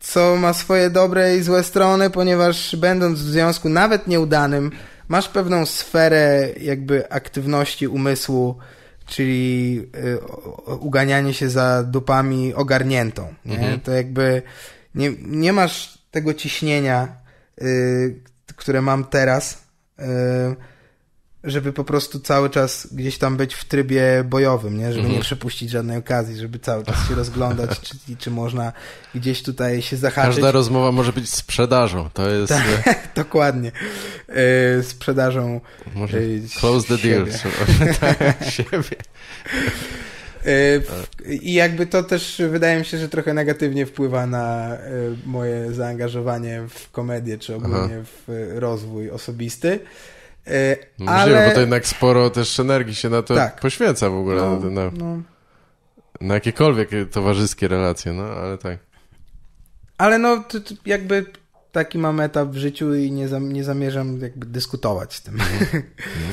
co ma swoje dobre i złe strony, ponieważ będąc w związku nawet nieudanym, masz pewną sferę jakby aktywności umysłu, czyli y, uganianie się za dupami ogarniętą. Nie? Mhm. To jakby nie, nie masz tego ciśnienia, y, które mam teraz. Y, żeby po prostu cały czas gdzieś tam być w trybie bojowym, nie? żeby nie mhm. przepuścić żadnej okazji, żeby cały czas się rozglądać, [LAUGHS] czy, czy można gdzieś tutaj się zahaczyć. Każda rozmowa może być sprzedażą, to jest... Tak, e, [LAUGHS] dokładnie. Yy, sprzedażą może e, Close the deal. [LAUGHS] tak, siebie. I jakby to też wydaje mi się, że trochę negatywnie wpływa na moje zaangażowanie w komedię, czy ogólnie Aha. w rozwój osobisty. E, no, ale... Możliwe, bo to jednak sporo też energii się na to tak. poświęca w ogóle. No, na, na, no. na, jakiekolwiek towarzyskie relacje, no ale tak. Ale no, to, to jakby taki mam etap w życiu i nie, nie zamierzam jakby dyskutować z tym. No,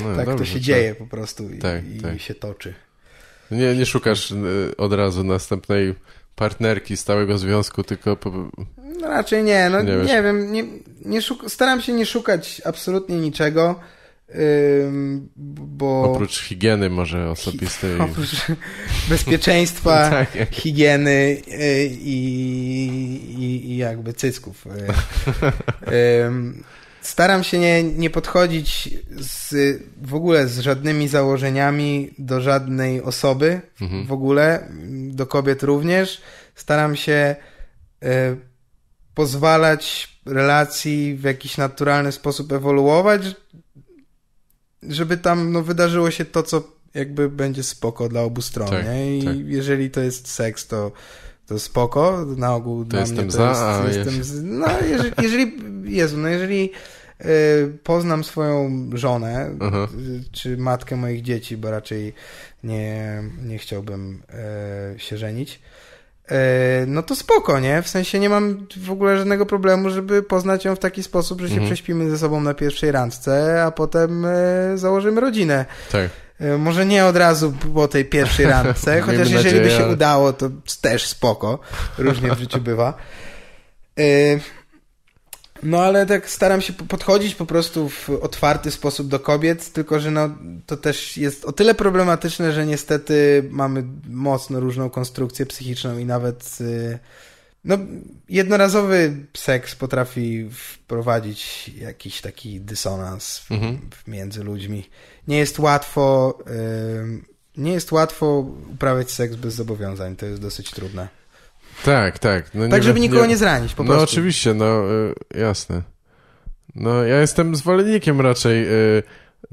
[LAUGHS] no tak dobrze, to się tak. dzieje po prostu i, tak, i tak. się toczy. Nie, nie szukasz y, od razu następnej partnerki stałego związku, tylko... Po... No raczej nie, no nie, nie wiem, nie, nie szuk... staram się nie szukać absolutnie niczego. Bo... Oprócz higieny może osobistej. [LAUGHS] Oprócz bezpieczeństwa, [LAUGHS] tak. higieny y, i, i, jakby cycków. Y, staram się nie, nie podchodzić z, w ogóle z żadnymi założeniami do żadnej osoby mhm. w ogóle, do kobiet również. Staram się y, pozwalać relacji w jakiś naturalny sposób ewoluować, żeby tam no, wydarzyło się to, co jakby będzie spoko dla obu stron. Tak, I tak. jeżeli to jest seks, to, to spoko. Na ogół to dla mnie to za, jest, a, jestem jest. z... No, jeżeli, jeżeli Jezu, no jeżeli y, poznam swoją żonę, uh -huh. czy matkę moich dzieci, bo raczej nie, nie chciałbym y, się żenić E, no to spoko, nie? W sensie nie mam w ogóle żadnego problemu, żeby poznać ją w taki sposób, że się mhm. prześpimy ze sobą na pierwszej randce, a potem e, założymy rodzinę. Tak. E, może nie od razu po tej pierwszej randce, [LAUGHS] chociaż nadzieję, jeżeli by się ale... udało, to też spoko. Różnie w życiu bywa. No ale tak staram się podchodzić po prostu w otwarty sposób do kobiet, tylko że no, to też jest o tyle problematyczne, że niestety mamy mocno różną konstrukcję psychiczną i nawet y, no, jednorazowy seks potrafi wprowadzić jakiś taki dysonans w, mhm. między ludźmi. Nie jest łatwo y, nie jest łatwo uprawiać seks bez zobowiązań, to jest dosyć trudne. Tak, tak. No tak, nie, żeby nikogo nie, nie zranić po no prostu. No oczywiście, no y, jasne. No ja jestem zwolennikiem raczej y,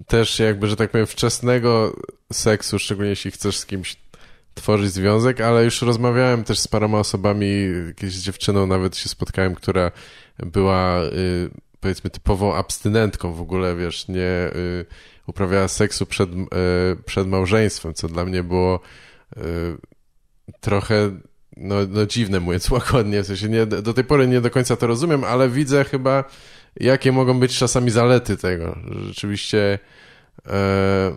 też jakby, że tak powiem, wczesnego seksu, szczególnie jeśli chcesz z kimś tworzyć związek, ale już rozmawiałem też z paroma osobami, jakieś dziewczyną nawet się spotkałem, która była y, powiedzmy typową abstynentką w ogóle, wiesz, nie y, uprawiała seksu przed, y, przed małżeństwem, co dla mnie było trochę no, no dziwne mówiąc [LAUGHS] łagodnie, w sensie nie, do tej pory nie do końca to rozumiem, ale widzę chyba, jakie mogą być czasami zalety tego. Rzeczywiście... E,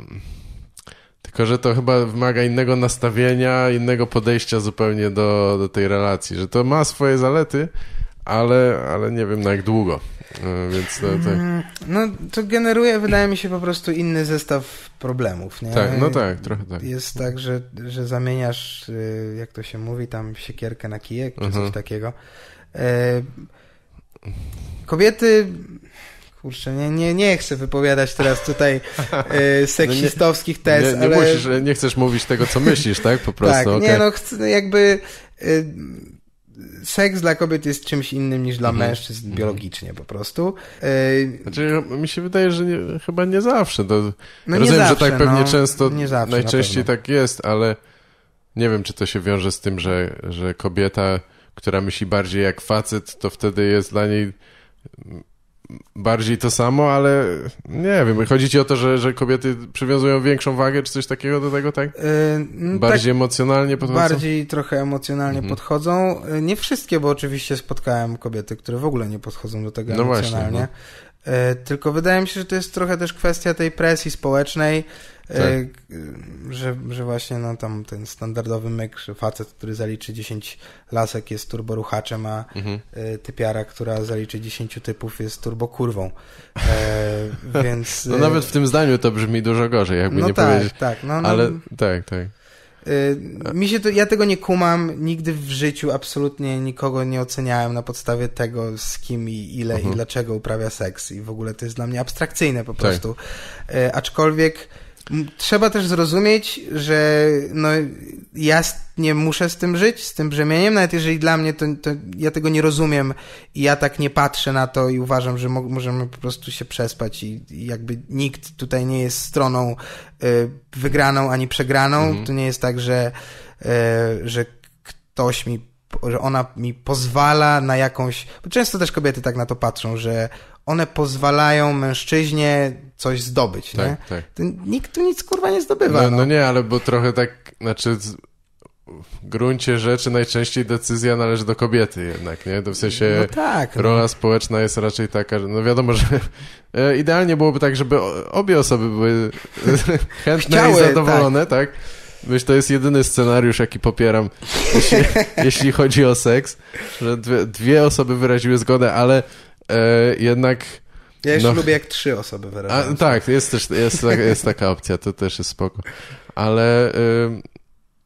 tylko, że to chyba wymaga innego nastawienia, innego podejścia zupełnie do, do tej relacji, że to ma swoje zalety, ale, ale nie wiem na jak długo. No, więc to, to... Mm, no to generuje, wydaje mi się, po prostu inny zestaw problemów. Nie? Tak, no tak, trochę tak. Jest tak, że, że zamieniasz, y, jak to się mówi, tam siekierkę na kijek czy coś mhm. takiego. Y, kobiety kurczę, nie, nie, nie chcę wypowiadać teraz tutaj y, [LAUGHS] no seksistowskich tez, nie, nie, nie ale... Musisz, nie chcesz mówić tego, co myślisz, tak? Po [LAUGHS] prostu. Tak, okay. nie no, chcę, jakby seks dla kobiet jest czymś innym niż dla mhm. mężczyzn mhm. biologicznie po prostu. E, znaczy, mi się wydaje, że nie, chyba nie zawsze. To, no rozumiem, zawsze, że tak no. pewnie no, często, zawsze, najczęściej na tak jest, ale nie wiem, czy to się wiąże z tym, że, że kobieta, która myśli bardziej jak facet, to wtedy jest dla niej bardziej to samo, ale nie wiem, chodzi ci o to, że, że kobiety przywiązują większą wagę czy coś takiego do tego, tak? Yy, tak bardziej tak, emocjonalnie podchodzą? Bardziej trochę emocjonalnie mhm. podchodzą. Yy, nie wszystkie, bo oczywiście spotkałem kobiety, które w ogóle nie podchodzą do tego no emocjonalnie. Właśnie, no. Yy, tylko wydaje mi się, że to jest trochę też kwestia tej presji społecznej, tak. E, że, że właśnie no, tam ten standardowy myk, że facet, który zaliczy 10 lasek jest turboruchaczem, a mhm. E, typiara, która zaliczy 10 typów jest turbokurwą. E, [LAUGHS] więc... No e, nawet w tym zdaniu to brzmi dużo gorzej, jakby no nie tak, powiedzieć. Tak, no, no, Ale tak, tak. Mi się to, ja tego nie kumam, nigdy w życiu absolutnie nikogo nie oceniałem na podstawie tego, z kim i ile uh -huh. i mhm. dlaczego uprawia seks. I w ogóle to jest dla mnie abstrakcyjne po tak. prostu. Tak. E, aczkolwiek Trzeba też zrozumieć, że no, ja nie muszę z tym żyć, z tym brzemieniem, nawet jeżeli dla mnie to, to ja tego nie rozumiem i ja tak nie patrzę na to i uważam, że mo możemy po prostu się przespać i, i, jakby nikt tutaj nie jest stroną y, wygraną ani przegraną. Mhm. To nie jest tak, że, y, że ktoś mi że ona mi pozwala na jakąś. Bo często też kobiety tak na to patrzą, że one pozwalają mężczyźnie coś zdobyć, tak, nie? Tak. To nikt tu nic kurwa nie zdobywa. No, no. no nie, ale bo trochę tak, znaczy w gruncie rzeczy najczęściej decyzja należy do kobiety jednak, nie? To w sensie no tak, no. rola no. społeczna jest raczej taka, że no wiadomo, że e, idealnie byłoby tak, żeby obie osoby były [LAUGHS] chętne Chciały, i tak. zadowolone, tak? tak? Myślę, to jest jedyny scenariusz, jaki popieram, jeśli, [LAUGHS] jeśli chodzi o seks, że dwie, dwie, osoby wyraziły zgodę, ale e, jednak... Ja jeszcze no, lubię jak trzy osoby wyrażają. Tak, jest też jest, jest taka [LAUGHS] opcja, to też jest spoko. Ale, y,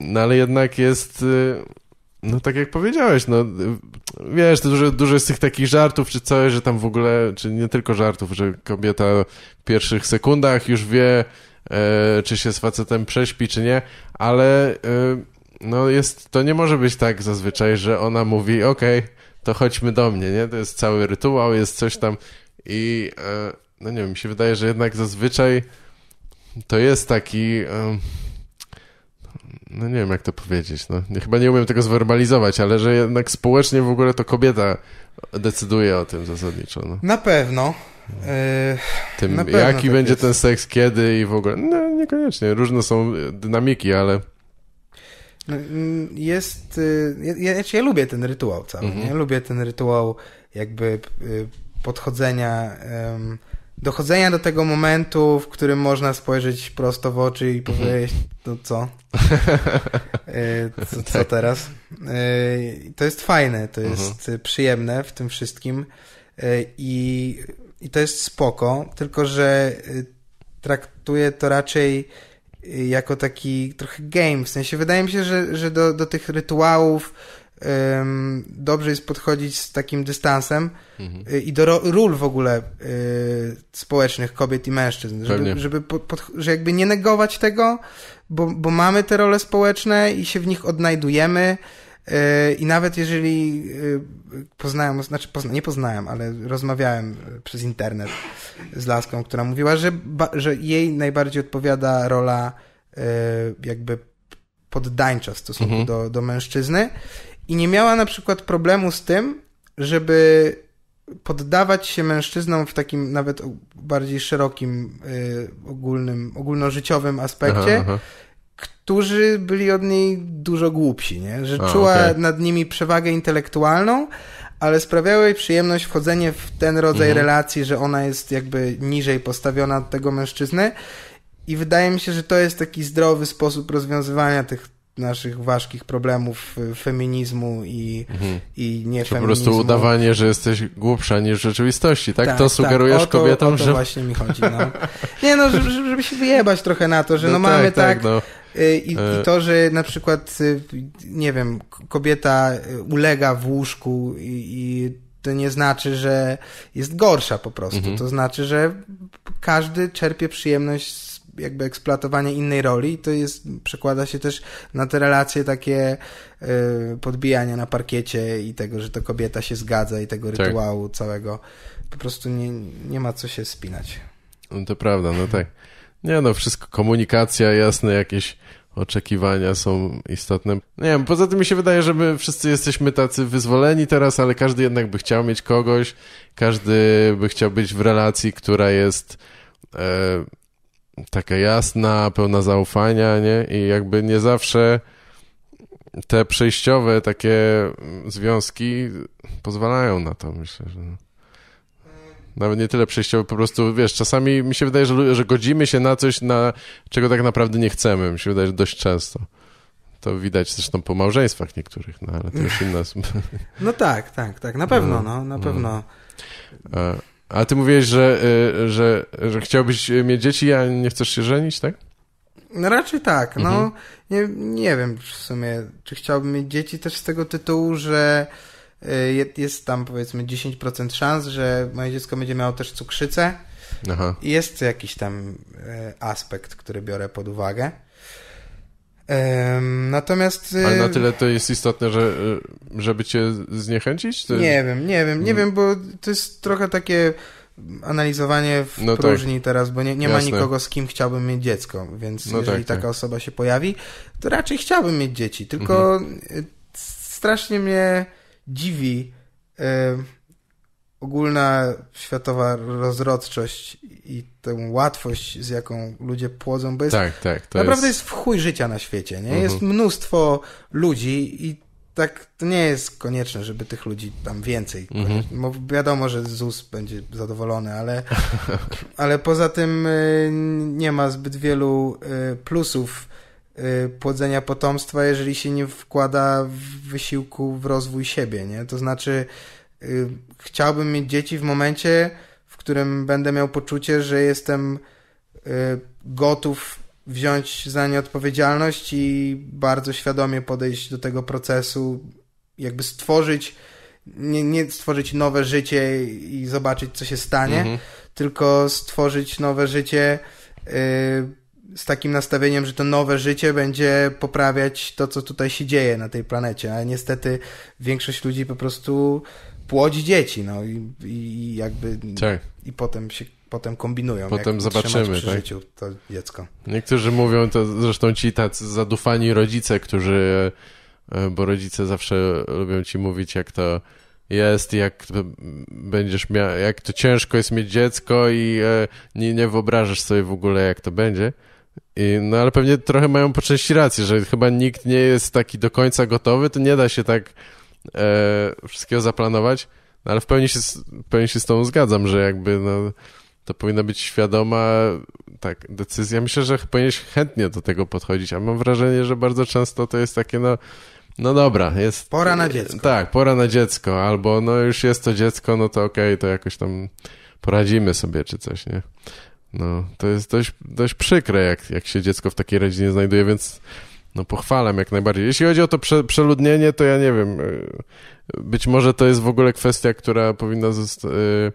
no, ale jednak jest... Y, no tak jak powiedziałeś, no y, wiesz, dużo, dużo jest tych takich żartów czy coś, że tam w ogóle, czy nie tylko żartów, że kobieta w pierwszych sekundach już wie, e, czy się z facetem prześpi, czy nie, ale e, no jest, to nie może być tak zazwyczaj, że ona mówi, okej, okay, to chodźmy do mnie, nie? To jest cały rytuał, jest coś tam i e, no nie wiem, mi się wydaje, że jednak zazwyczaj to jest taki... E, no nie wiem, jak to powiedzieć. No. chyba nie umiem tego zwerbalizować, ale że jednak społecznie w ogóle to kobieta decyduje o tym zasadniczo. No. Na pewno. E, tym, Na pewno jaki tak będzie jest. ten seks, kiedy i w ogóle. No, niekoniecznie. Różne są dynamiki, ale Mm, jest. Y, ja, ja, znaczy ja lubię ten rytuał cały. Mhm. Nie? Lubię ten rytuał jakby y, podchodzenia, um, dochodzenia do tego momentu, w którym można spojrzeć prosto w oczy i mhm. powiedzieć, mhm. no co? [LAUGHS] Y, co, co tak. teraz? To jest fajne, to mhm. jest mhm. przyjemne w tym wszystkim i, i to jest spoko, tylko że traktuję to raczej jako taki trochę game. W sensie wydaje mi się, że, że do, do tych rytuałów um, dobrze jest podchodzić z takim dystansem mhm. Y, i do ro, ról w ogóle y, społecznych kobiet i mężczyzn. Żeby, żeby pod, że jakby nie negować tego, bo, bo mamy te role społeczne i się w nich odnajdujemy i nawet jeżeli e, poznałem, znaczy pozna, nie poznałem, ale rozmawiałem e, przez internet z laską, która mówiła, że, że jej najbardziej odpowiada rola e, jakby poddańcza w stosunku mhm. do, do mężczyzny i nie miała na przykład problemu z tym, żeby poddawać się mężczyznom w takim nawet bardziej szerokim, ogólnym, ogólnożyciowym aspekcie. Aha, aha którzy byli od niej dużo głupsi, nie? Że A, czuła okay. nad nimi przewagę intelektualną, ale sprawiało jej przyjemność wchodzenie w ten rodzaj mhm. relacji, że ona jest jakby niżej postawiona od tego mężczyzny. I wydaje mi się, że to jest taki zdrowy sposób rozwiązywania tych naszych ważkich problemów y, feminizmu i, mhm. i niefeminizmu. Po prostu udawanie, że jesteś głupsza niż w rzeczywistości, tak? tak to tak. sugerujesz tak. O to, kobietom, o to że... właśnie mi chodzi, no. Nie no, żeby się wyjebać trochę na to, że no, no tak, mamy tak, tak, tak- no. Y, I, I, e. to, że na przykład, y, nie wiem, kobieta y, ulega w łóżku i, i to nie znaczy, że jest gorsza po prostu. Mhm. To znaczy, że każdy czerpie przyjemność z jakby eksploatowania innej roli i to jest, przekłada się też na te relacje takie y, podbijania na parkiecie i tego, że to kobieta się zgadza i tego tak. rytuału całego. Po prostu nie, nie ma co się spinać. No to prawda, no tak. Nie no, wszystko komunikacja, jasne, jakieś oczekiwania są istotne. Nie wiem, poza tym mi się wydaje, że my wszyscy jesteśmy tacy wyzwoleni teraz, ale każdy jednak by chciał mieć kogoś, każdy by chciał być w relacji, która jest e, taka jasna, pełna zaufania, nie? I jakby nie zawsze te przejściowe takie związki pozwalają na to, myślę, że... No. Nawet nie tyle przejściowy, po prostu, wiesz, czasami mi się wydaje, że, że godzimy się na coś, na czego tak naprawdę nie chcemy. Mi się wydaje, że dość często. To widać zresztą po małżeństwach niektórych, no ale to już inna... [LAUGHS] No tak, tak, tak, na pewno, no, no na pewno. No. A ty mówiłeś, że, y, że, że chciałbyś y, mieć dzieci, a nie chcesz się żenić, tak? No raczej tak, no. Mhm. Nie, nie wiem w sumie, czy chciałbym mieć dzieci też z tego tytułu, że Y, jest tam powiedzmy 10% szans, że moje dziecko będzie miało też cukrzycę. Aha. Jest jakiś tam y, aspekt, który biorę pod uwagę. Natomiast. Y, Ale na tyle to jest istotne, że, żeby cię zniechęcić? Nie wiem, nie wiem, nie hmm. wiem, bo to jest trochę takie analizowanie w no tak. próżni tak. teraz, bo nie, nie ma nikogo, z kim chciałbym mieć dziecko, więc no jeżeli tak, tak. taka tak. osoba się pojawi, to raczej chciałbym mieć dzieci, tylko mhm. strasznie mnie dziwi e, ogólna światowa rozrodczość i tę łatwość, z jaką ludzie płodzą, bo jest, tak, tak, to naprawdę jest... jest w chuj życia na świecie, nie? Mhm. Jest mnóstwo ludzi i tak to nie jest konieczne, żeby tych ludzi tam więcej. Mhm. Bo wiadomo, że ZUS będzie zadowolony, ale, [LAUGHS] ale poza tym e, nie ma zbyt wielu e, plusów Y, płodzenia potomstwa, jeżeli się nie wkłada w wysiłku w rozwój siebie, nie? To znaczy, y, chciałbym mieć dzieci w momencie, w którym będę miał poczucie, że jestem y, gotów wziąć za nie odpowiedzialność i bardzo świadomie podejść do tego procesu, jakby stworzyć, nie, nie stworzyć nowe życie i zobaczyć, co się stanie, mhm. tylko stworzyć nowe życie. Y, z takim nastawieniem, że to nowe życie będzie poprawiać to, co tutaj się dzieje na tej planecie, ale niestety większość ludzi po prostu płodzi dzieci, no i, i jakby... Tak. I potem się potem kombinują. Potem zobaczymy, przy tak? życiu to dziecko. Niektórzy mówią, to zresztą ci tacy zadufani rodzice, którzy, e, bo rodzice zawsze lubią ci mówić, jak to jest, jak to będziesz miał, jak to ciężko jest mieć dziecko i e, nie, nie wyobrażasz sobie w ogóle, jak to będzie. I, no ale pewnie trochę mają po części rację, że chyba nikt nie jest taki do końca gotowy, to nie da się tak e, wszystkiego zaplanować, no, ale w pełni, się, w pełni się z tą zgadzam, że jakby no, to powinna być świadoma tak, decyzja. Myślę, że powinieneś chętnie do tego podchodzić, a mam wrażenie, że bardzo często to jest takie no no dobra, jest... Pora na dziecko. E, tak, pora na dziecko, albo no już jest to dziecko, no to okej, okay, to jakoś tam poradzimy sobie czy coś, nie? No, to jest dość, dość przykre, jak, jak się dziecko w takiej rodzinie znajduje, więc no pochwalam jak najbardziej. Jeśli chodzi o to prze, przeludnienie, to ja nie wiem. Y, być może to jest w ogóle kwestia, która powinna zostać... Y,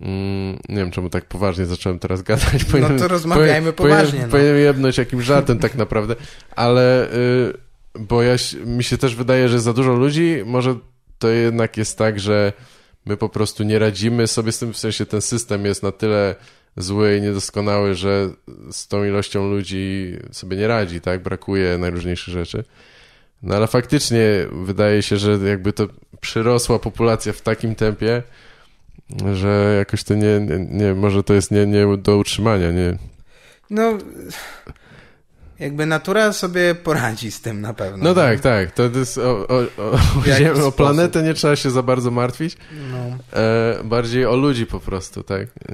mm, nie wiem, czemu tak poważnie zacząłem teraz gadać. Powinien, no to rozmawiajmy powinien, poważnie. Powinien, no. powinien jakimś żartem tak naprawdę, ale y, bo ja, mi się też wydaje, że za dużo ludzi, może to jednak jest tak, że my po prostu nie radzimy sobie z tym, w sensie ten system jest na tyle zły i niedoskonały, że z tą ilością ludzi sobie nie radzi, tak? Brakuje najróżniejszych rzeczy. No ale faktycznie wydaje się, że jakby to przyrosła populacja w takim tempie, że jakoś to nie, nie, nie może to jest nie, nie do utrzymania, nie... No, jakby natura sobie poradzi z tym na pewno. No tak, tak. To jest o, o, o, [LAUGHS] o planetę nie trzeba się za bardzo martwić. No. E, bardziej o ludzi po prostu, tak? E,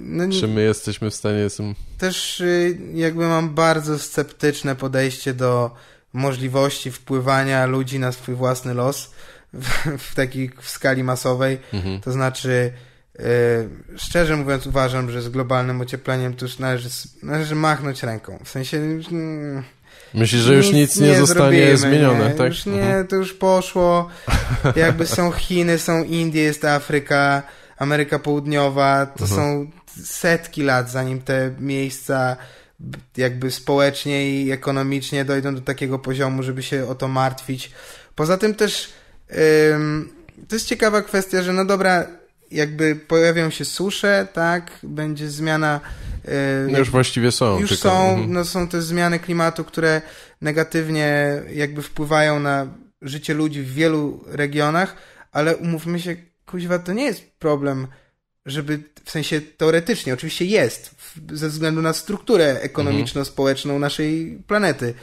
no, czy my jesteśmy w stanie... Też y, jakby mam bardzo sceptyczne podejście do możliwości wpływania ludzi na swój własny los w, w takiej w skali masowej. Mhm. To znaczy E, szczerze mówiąc uważam, że z globalnym ociepleniem to już należy, należy machnąć ręką. W sensie... Mm, Myślisz, że już nic, nic nie, nie, zostanie zmienione, nie? tak? Już nie, mhm. to już poszło. Jakby są Chiny, są Indie, jest Afryka, Ameryka Południowa. To mhm. są setki lat, zanim te miejsca jakby społecznie i ekonomicznie dojdą do takiego poziomu, żeby się o to martwić. Poza tym też ym, to jest ciekawa kwestia, że no dobra, jakby pojawią się susze, tak, będzie zmiana... Yy, no już właściwie są. Już tylko. są, mhm. no są te zmiany klimatu, które negatywnie jakby wpływają na życie ludzi w wielu regionach, ale umówmy się, kuźwa, to nie jest problem, żeby, w sensie teoretycznie, oczywiście jest, ze względu na strukturę ekonomiczno-społeczną mhm. naszej planety,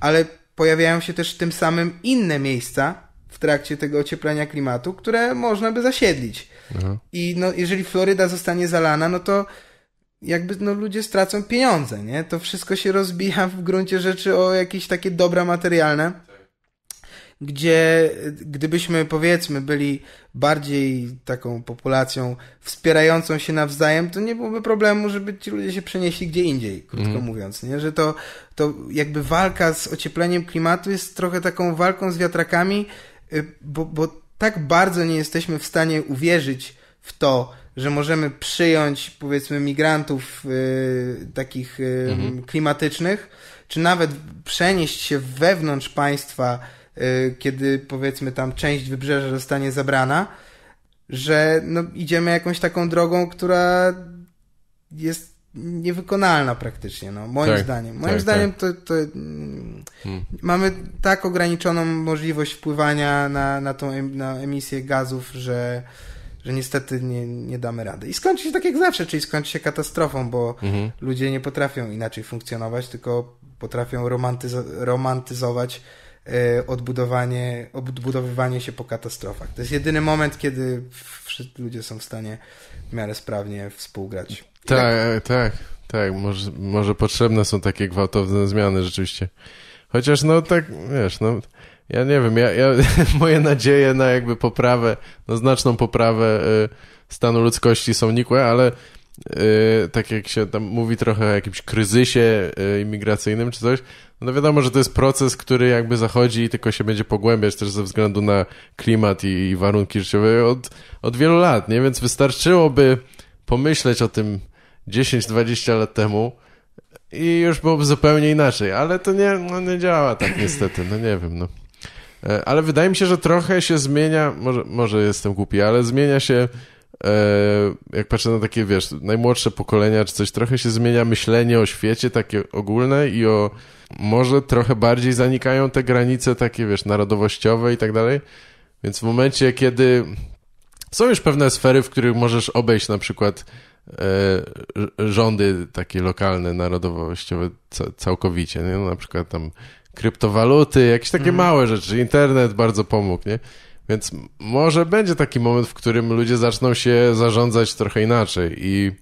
ale pojawiają się też tym samym inne miejsca w trakcie tego ocieplenia klimatu, które można by zasiedlić. I no, jeżeli Floryda zostanie zalana, no to jakby no, ludzie stracą pieniądze, nie? To wszystko się rozbija w gruncie rzeczy o jakieś takie dobra materialne, gdzie gdybyśmy powiedzmy byli bardziej taką populacją wspierającą się nawzajem, to nie byłoby problemu, żeby ci ludzie się przenieśli gdzie indziej, krótko mm. mówiąc, nie? Że to, to jakby walka z ociepleniem klimatu jest trochę taką walką z wiatrakami, y, bo, bo tak bardzo nie jesteśmy w stanie uwierzyć w to, że możemy przyjąć powiedzmy migrantów y, takich y, mhm. klimatycznych, czy nawet przenieść się wewnątrz państwa, y, kiedy powiedzmy tam część wybrzeża zostanie zabrana, że no, idziemy jakąś taką drogą, która jest niewykonalna praktycznie, no, moim tak, zdaniem. Moim tak, zdaniem tak. to, to hmm. mamy tak ograniczoną możliwość wpływania na, na tą em, na emisję gazów, że, że niestety nie, nie damy rady. I skończy się tak jak zawsze, czyli skończy się katastrofą, bo mhm. ludzie nie potrafią inaczej funkcjonować, tylko potrafią romantyzo romantyzować e, odbudowanie, odbudowywanie się po katastrofach. To jest jedyny moment, kiedy ludzie są w stanie w miarę sprawnie współgrać. Tak, tak, tak. Może, może potrzebne są takie gwałtowne zmiany rzeczywiście. Chociaż no tak, wiesz, no ja nie wiem, ja, ja, [LAUGHS] moje nadzieje na jakby poprawę, na znaczną poprawę y, stanu ludzkości są nikłe, ale Y, tak jak się tam mówi trochę o jakimś kryzysie y, imigracyjnym czy coś, no wiadomo, że to jest proces, który jakby zachodzi i tylko się będzie pogłębiać też ze względu na klimat i, warunki życiowe od, od wielu lat, nie? Więc wystarczyłoby pomyśleć o tym 10-20 lat temu i już byłoby zupełnie inaczej, ale to nie, no nie działa tak [CLEARS THROAT] niestety, no nie wiem, no. E, ale wydaje mi się, że trochę się zmienia, może, może jestem głupi, ale zmienia się E, jak patrzę na takie, wiesz, najmłodsze pokolenia czy coś, trochę się zmienia myślenie o świecie takie ogólne i o może trochę bardziej zanikają te granice takie, wiesz, narodowościowe i tak dalej. Więc w momencie, kiedy są już pewne sfery, w których możesz obejść na przykład e, rządy takie lokalne, narodowościowe całkowicie, nie? No, na przykład tam kryptowaluty, jakieś takie mm. małe rzeczy, internet bardzo pomógł, nie? Więc może będzie taki moment, w którym ludzie zaczną się zarządzać trochę inaczej i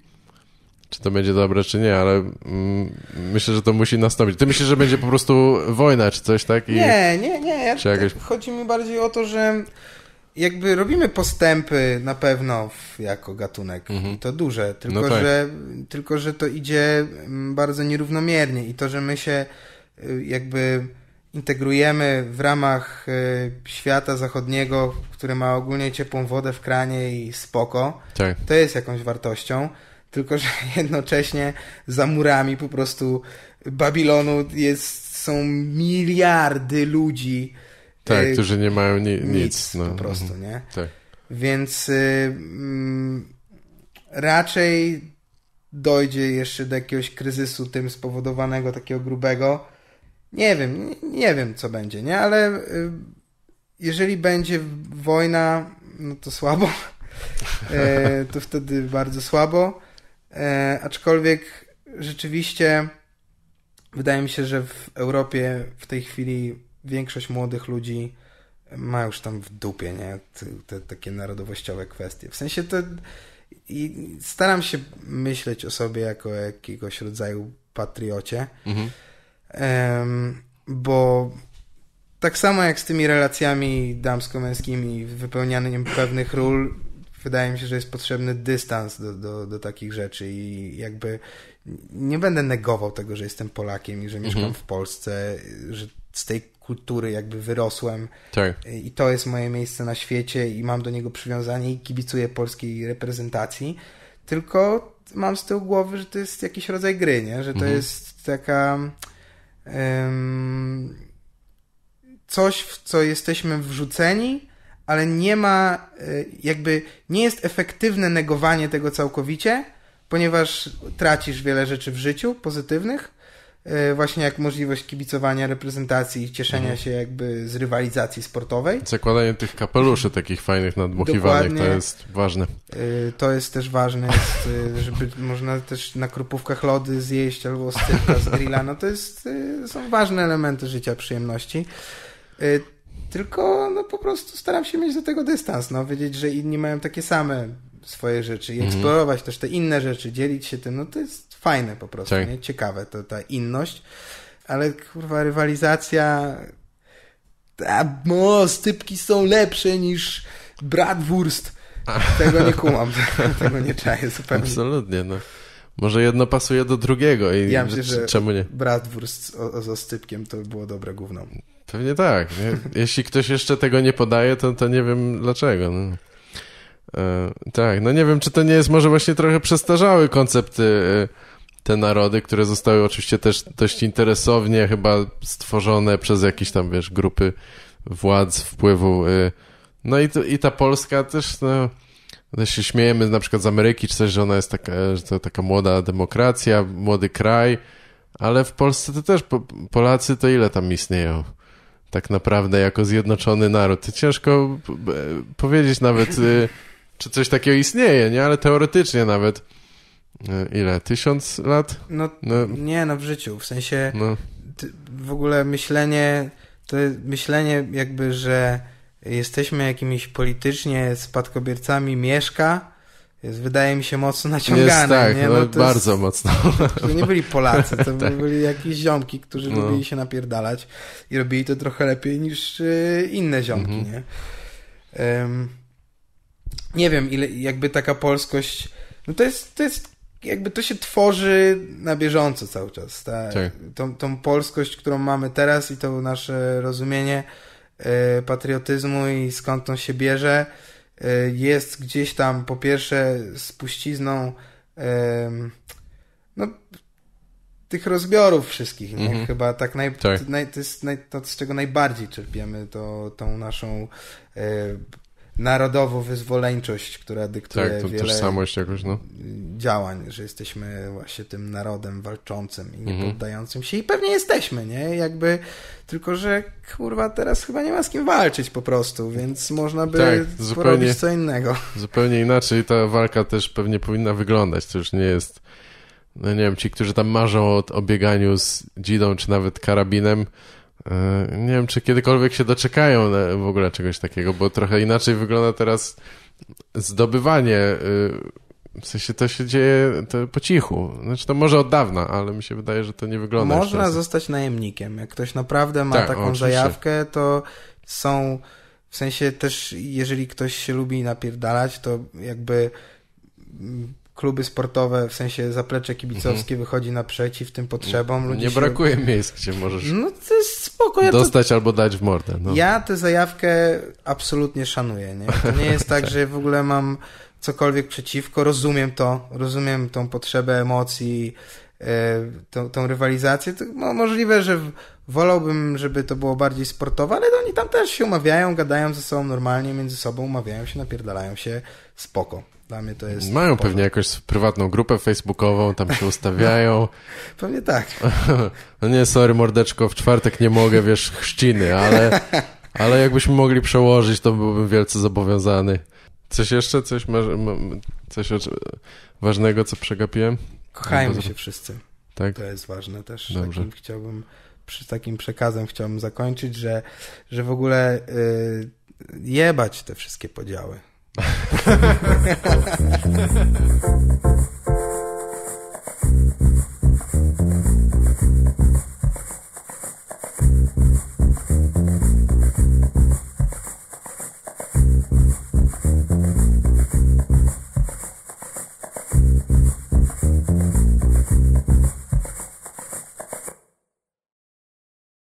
czy to będzie dobre, czy nie, ale mm, myślę, że to musi nastąpić. Ty myślisz, że będzie po prostu wojna, czy coś tak? I... Nie, nie, nie. Ja czy jakoś... Chodzi mi bardziej o to, że jakby robimy postępy na pewno w, jako gatunek mhm. i to duże, tylko, no tak. że, tylko że to idzie mm, bardzo nierównomiernie i to, że my się y, jakby integrujemy w ramach e, świata zachodniego, który ma ogólnie ciepłą wodę w kranie i spoko, tak. to jest jakąś wartością. Tylko, że [LAUGHS] jednocześnie za murami po prostu Babilonu jest, są miliardy ludzi. Tak, e, którzy nie mają ni nic. nic no. Po prostu, mhm. nie? Tak. Więc y, raczej dojdzie jeszcze do jakiegoś kryzysu tym spowodowanego, takiego grubego nie wiem, nie wiem co będzie, nie? Ale y, jeżeli będzie wojna, no to słabo. [LAUGHS] E, to wtedy bardzo słabo. E, aczkolwiek rzeczywiście wydaje mi się, że w Europie w tej chwili większość młodych ludzi ma już tam w dupie, nie? Te, te takie narodowościowe kwestie. W sensie to i staram się myśleć o sobie jako jakiegoś rodzaju patriocie. Mhm bo tak samo jak z tymi relacjami damsko-męskimi, wypełnianiem pewnych ról, wydaje mi się, że jest potrzebny dystans do, do, do takich rzeczy i jakby nie będę negował tego, że jestem Polakiem i że mieszkam mhm. w Polsce, że z tej kultury jakby wyrosłem tak. i to jest moje miejsce na świecie i mam do niego przywiązanie i kibicuję polskiej reprezentacji, tylko mam z tyłu głowy, że to jest jakiś rodzaj gry, nie? że to mhm. jest taka coś, w co jesteśmy wrzuceni, ale nie ma, e, jakby nie jest efektywne negowanie tego całkowicie, ponieważ tracisz wiele rzeczy w życiu pozytywnych, E, właśnie jak możliwość kibicowania reprezentacji i cieszenia mhm. się jakby z rywalizacji sportowej. Zakładanie tych kapeluszy takich fajnych nadmuchiwanych, to jest ważne. E, to jest też ważne, jest, e, żeby można też na krupówkach lody zjeść albo styka z grilla, no to jest, są ważne elementy życia, przyjemności. Tylko no po prostu staram się mieć do tego dystans, no wiedzieć, że inni mają takie same swoje rzeczy i mhm. eksplorować mhm. też te inne rzeczy, dzielić się tym, no to jest fajne po prostu, tak. nie? Ciekawe to ta inność, ale kurwa rywalizacja a, o, no, stypki są lepsze niż bratwurst. Tego nie [LAUGHS] kumam, [LAUGHS] tego nie czaję zupełnie. Absolutnie, no. Może jedno pasuje do drugiego i ja myślę, że czemu nie? Bratwurst z ostypkiem to było dobre gówno. Pewnie tak. Nie? Jeśli ktoś jeszcze tego nie podaje, to, to nie wiem dlaczego. No. E, tak, no nie wiem, czy to nie jest może właśnie trochę przestarzały koncept e, te narody, które zostały oczywiście też dość interesownie chyba stworzone przez jakieś tam, wiesz, grupy władz, wpływu. E, no i, to, i ta Polska też, no, też no się śmiejemy na przykład z Ameryki czy coś, że ona jest taka, że to taka młoda demokracja, młody kraj, ale w Polsce to też Polacy to ile tam istnieją? tak naprawdę jako zjednoczony naród. Ciężko powiedzieć nawet, czy coś takiego istnieje, nie? Ale teoretycznie nawet. E, ile? Tysiąc lat? No, no. nie, no w życiu. W sensie no. w ogóle myślenie, to myślenie jakby, że jesteśmy jakimiś politycznie spadkobiercami Mieszka, jest, wydaje mi się, mocno naciągane. Jest tak, nie? No, no bardzo jest, mocno. To nie byli Polacy, to [LAUGHS] tak. byli jakieś ziomki, którzy no. lubili się napierdalać i robili to trochę lepiej niż e, inne ziomki, mhm. nie? Um, nie wiem, ile jakby taka polskość, no to jest, to jest jakby to się tworzy na bieżąco cały czas. Ta, tak. tą, tą polskość, którą mamy teraz i to nasze rozumienie y, patriotyzmu i skąd on się bierze, y, jest gdzieś tam po pierwsze spuścizną y, no, tych rozbiorów wszystkich. Mm -hmm. Chyba tak, naj, tak. Naj, to jest naj, to, z czego najbardziej czerpiemy to, tą naszą e, narodowo-wyzwoleńczość, która dyktuje tak, to wiele tożsamość jakoś, no. działań, że jesteśmy właśnie tym narodem walczącym i nie mhm. poddającym się i pewnie jesteśmy, nie? Jakby tylko, że kurwa teraz chyba nie ma z kim walczyć po prostu, więc można by tak, zupełnie, co innego. Zupełnie inaczej ta walka też pewnie powinna wyglądać, to już nie jest no nie wiem, ci, którzy tam marzą o, o bieganiu z dzidą czy nawet karabinem, E, nie wiem, czy kiedykolwiek się doczekają e, w ogóle czegoś takiego, bo trochę inaczej wygląda teraz zdobywanie. E, w sensie to się dzieje to po cichu. Znaczy to może od dawna, ale mi się wydaje, że to nie wygląda. Można tak. zostać najemnikiem. Jak ktoś naprawdę ma tak, taką oczywiście. zajawkę, to są. W sensie też, jeżeli ktoś się lubi napierdalać, to jakby mm, kluby sportowe, w sensie zaplecze kibicowskie mhm. wychodzi naprzeciw tym potrzebom. Ludzi nie brakuje się... miejsc, gdzie możesz. No to jest spoko. Ja Dostać to... albo dać w mordę. No. Ja tę zajawkę absolutnie szanuję. Nie? To nie jest tak, [LAUGHS] tak. że w ogóle mam cokolwiek przeciwko. Rozumiem to. Rozumiem tą potrzebę emocji, yy, tą, tą, rywalizację. No, możliwe, że wolałbym, żeby to było bardziej sportowe, ale oni tam też się umawiają, gadają ze sobą normalnie, między sobą umawiają się, napierdalają się. Spoko. Dla mnie to jest. Mają pewnie jakąś prywatną grupę facebookową, tam się ustawiają. [LAUGHS] pewnie tak. [LAUGHS] no nie, sorry, mordeczko, w czwartek nie mogę, wiesz, chrzciny, ale, ale jakbyśmy mogli przełożyć, to byłbym wielce zobowiązany. Coś jeszcze? Coś, coś ważnego, co przegapiłem? Kochajmy się wszyscy. Tak? To jest ważne też. Dobrze. Takim chciałbym, takim przekazem chciałbym zakończyć, że, że w ogóle yy, jebać te wszystkie podziały ハハハハ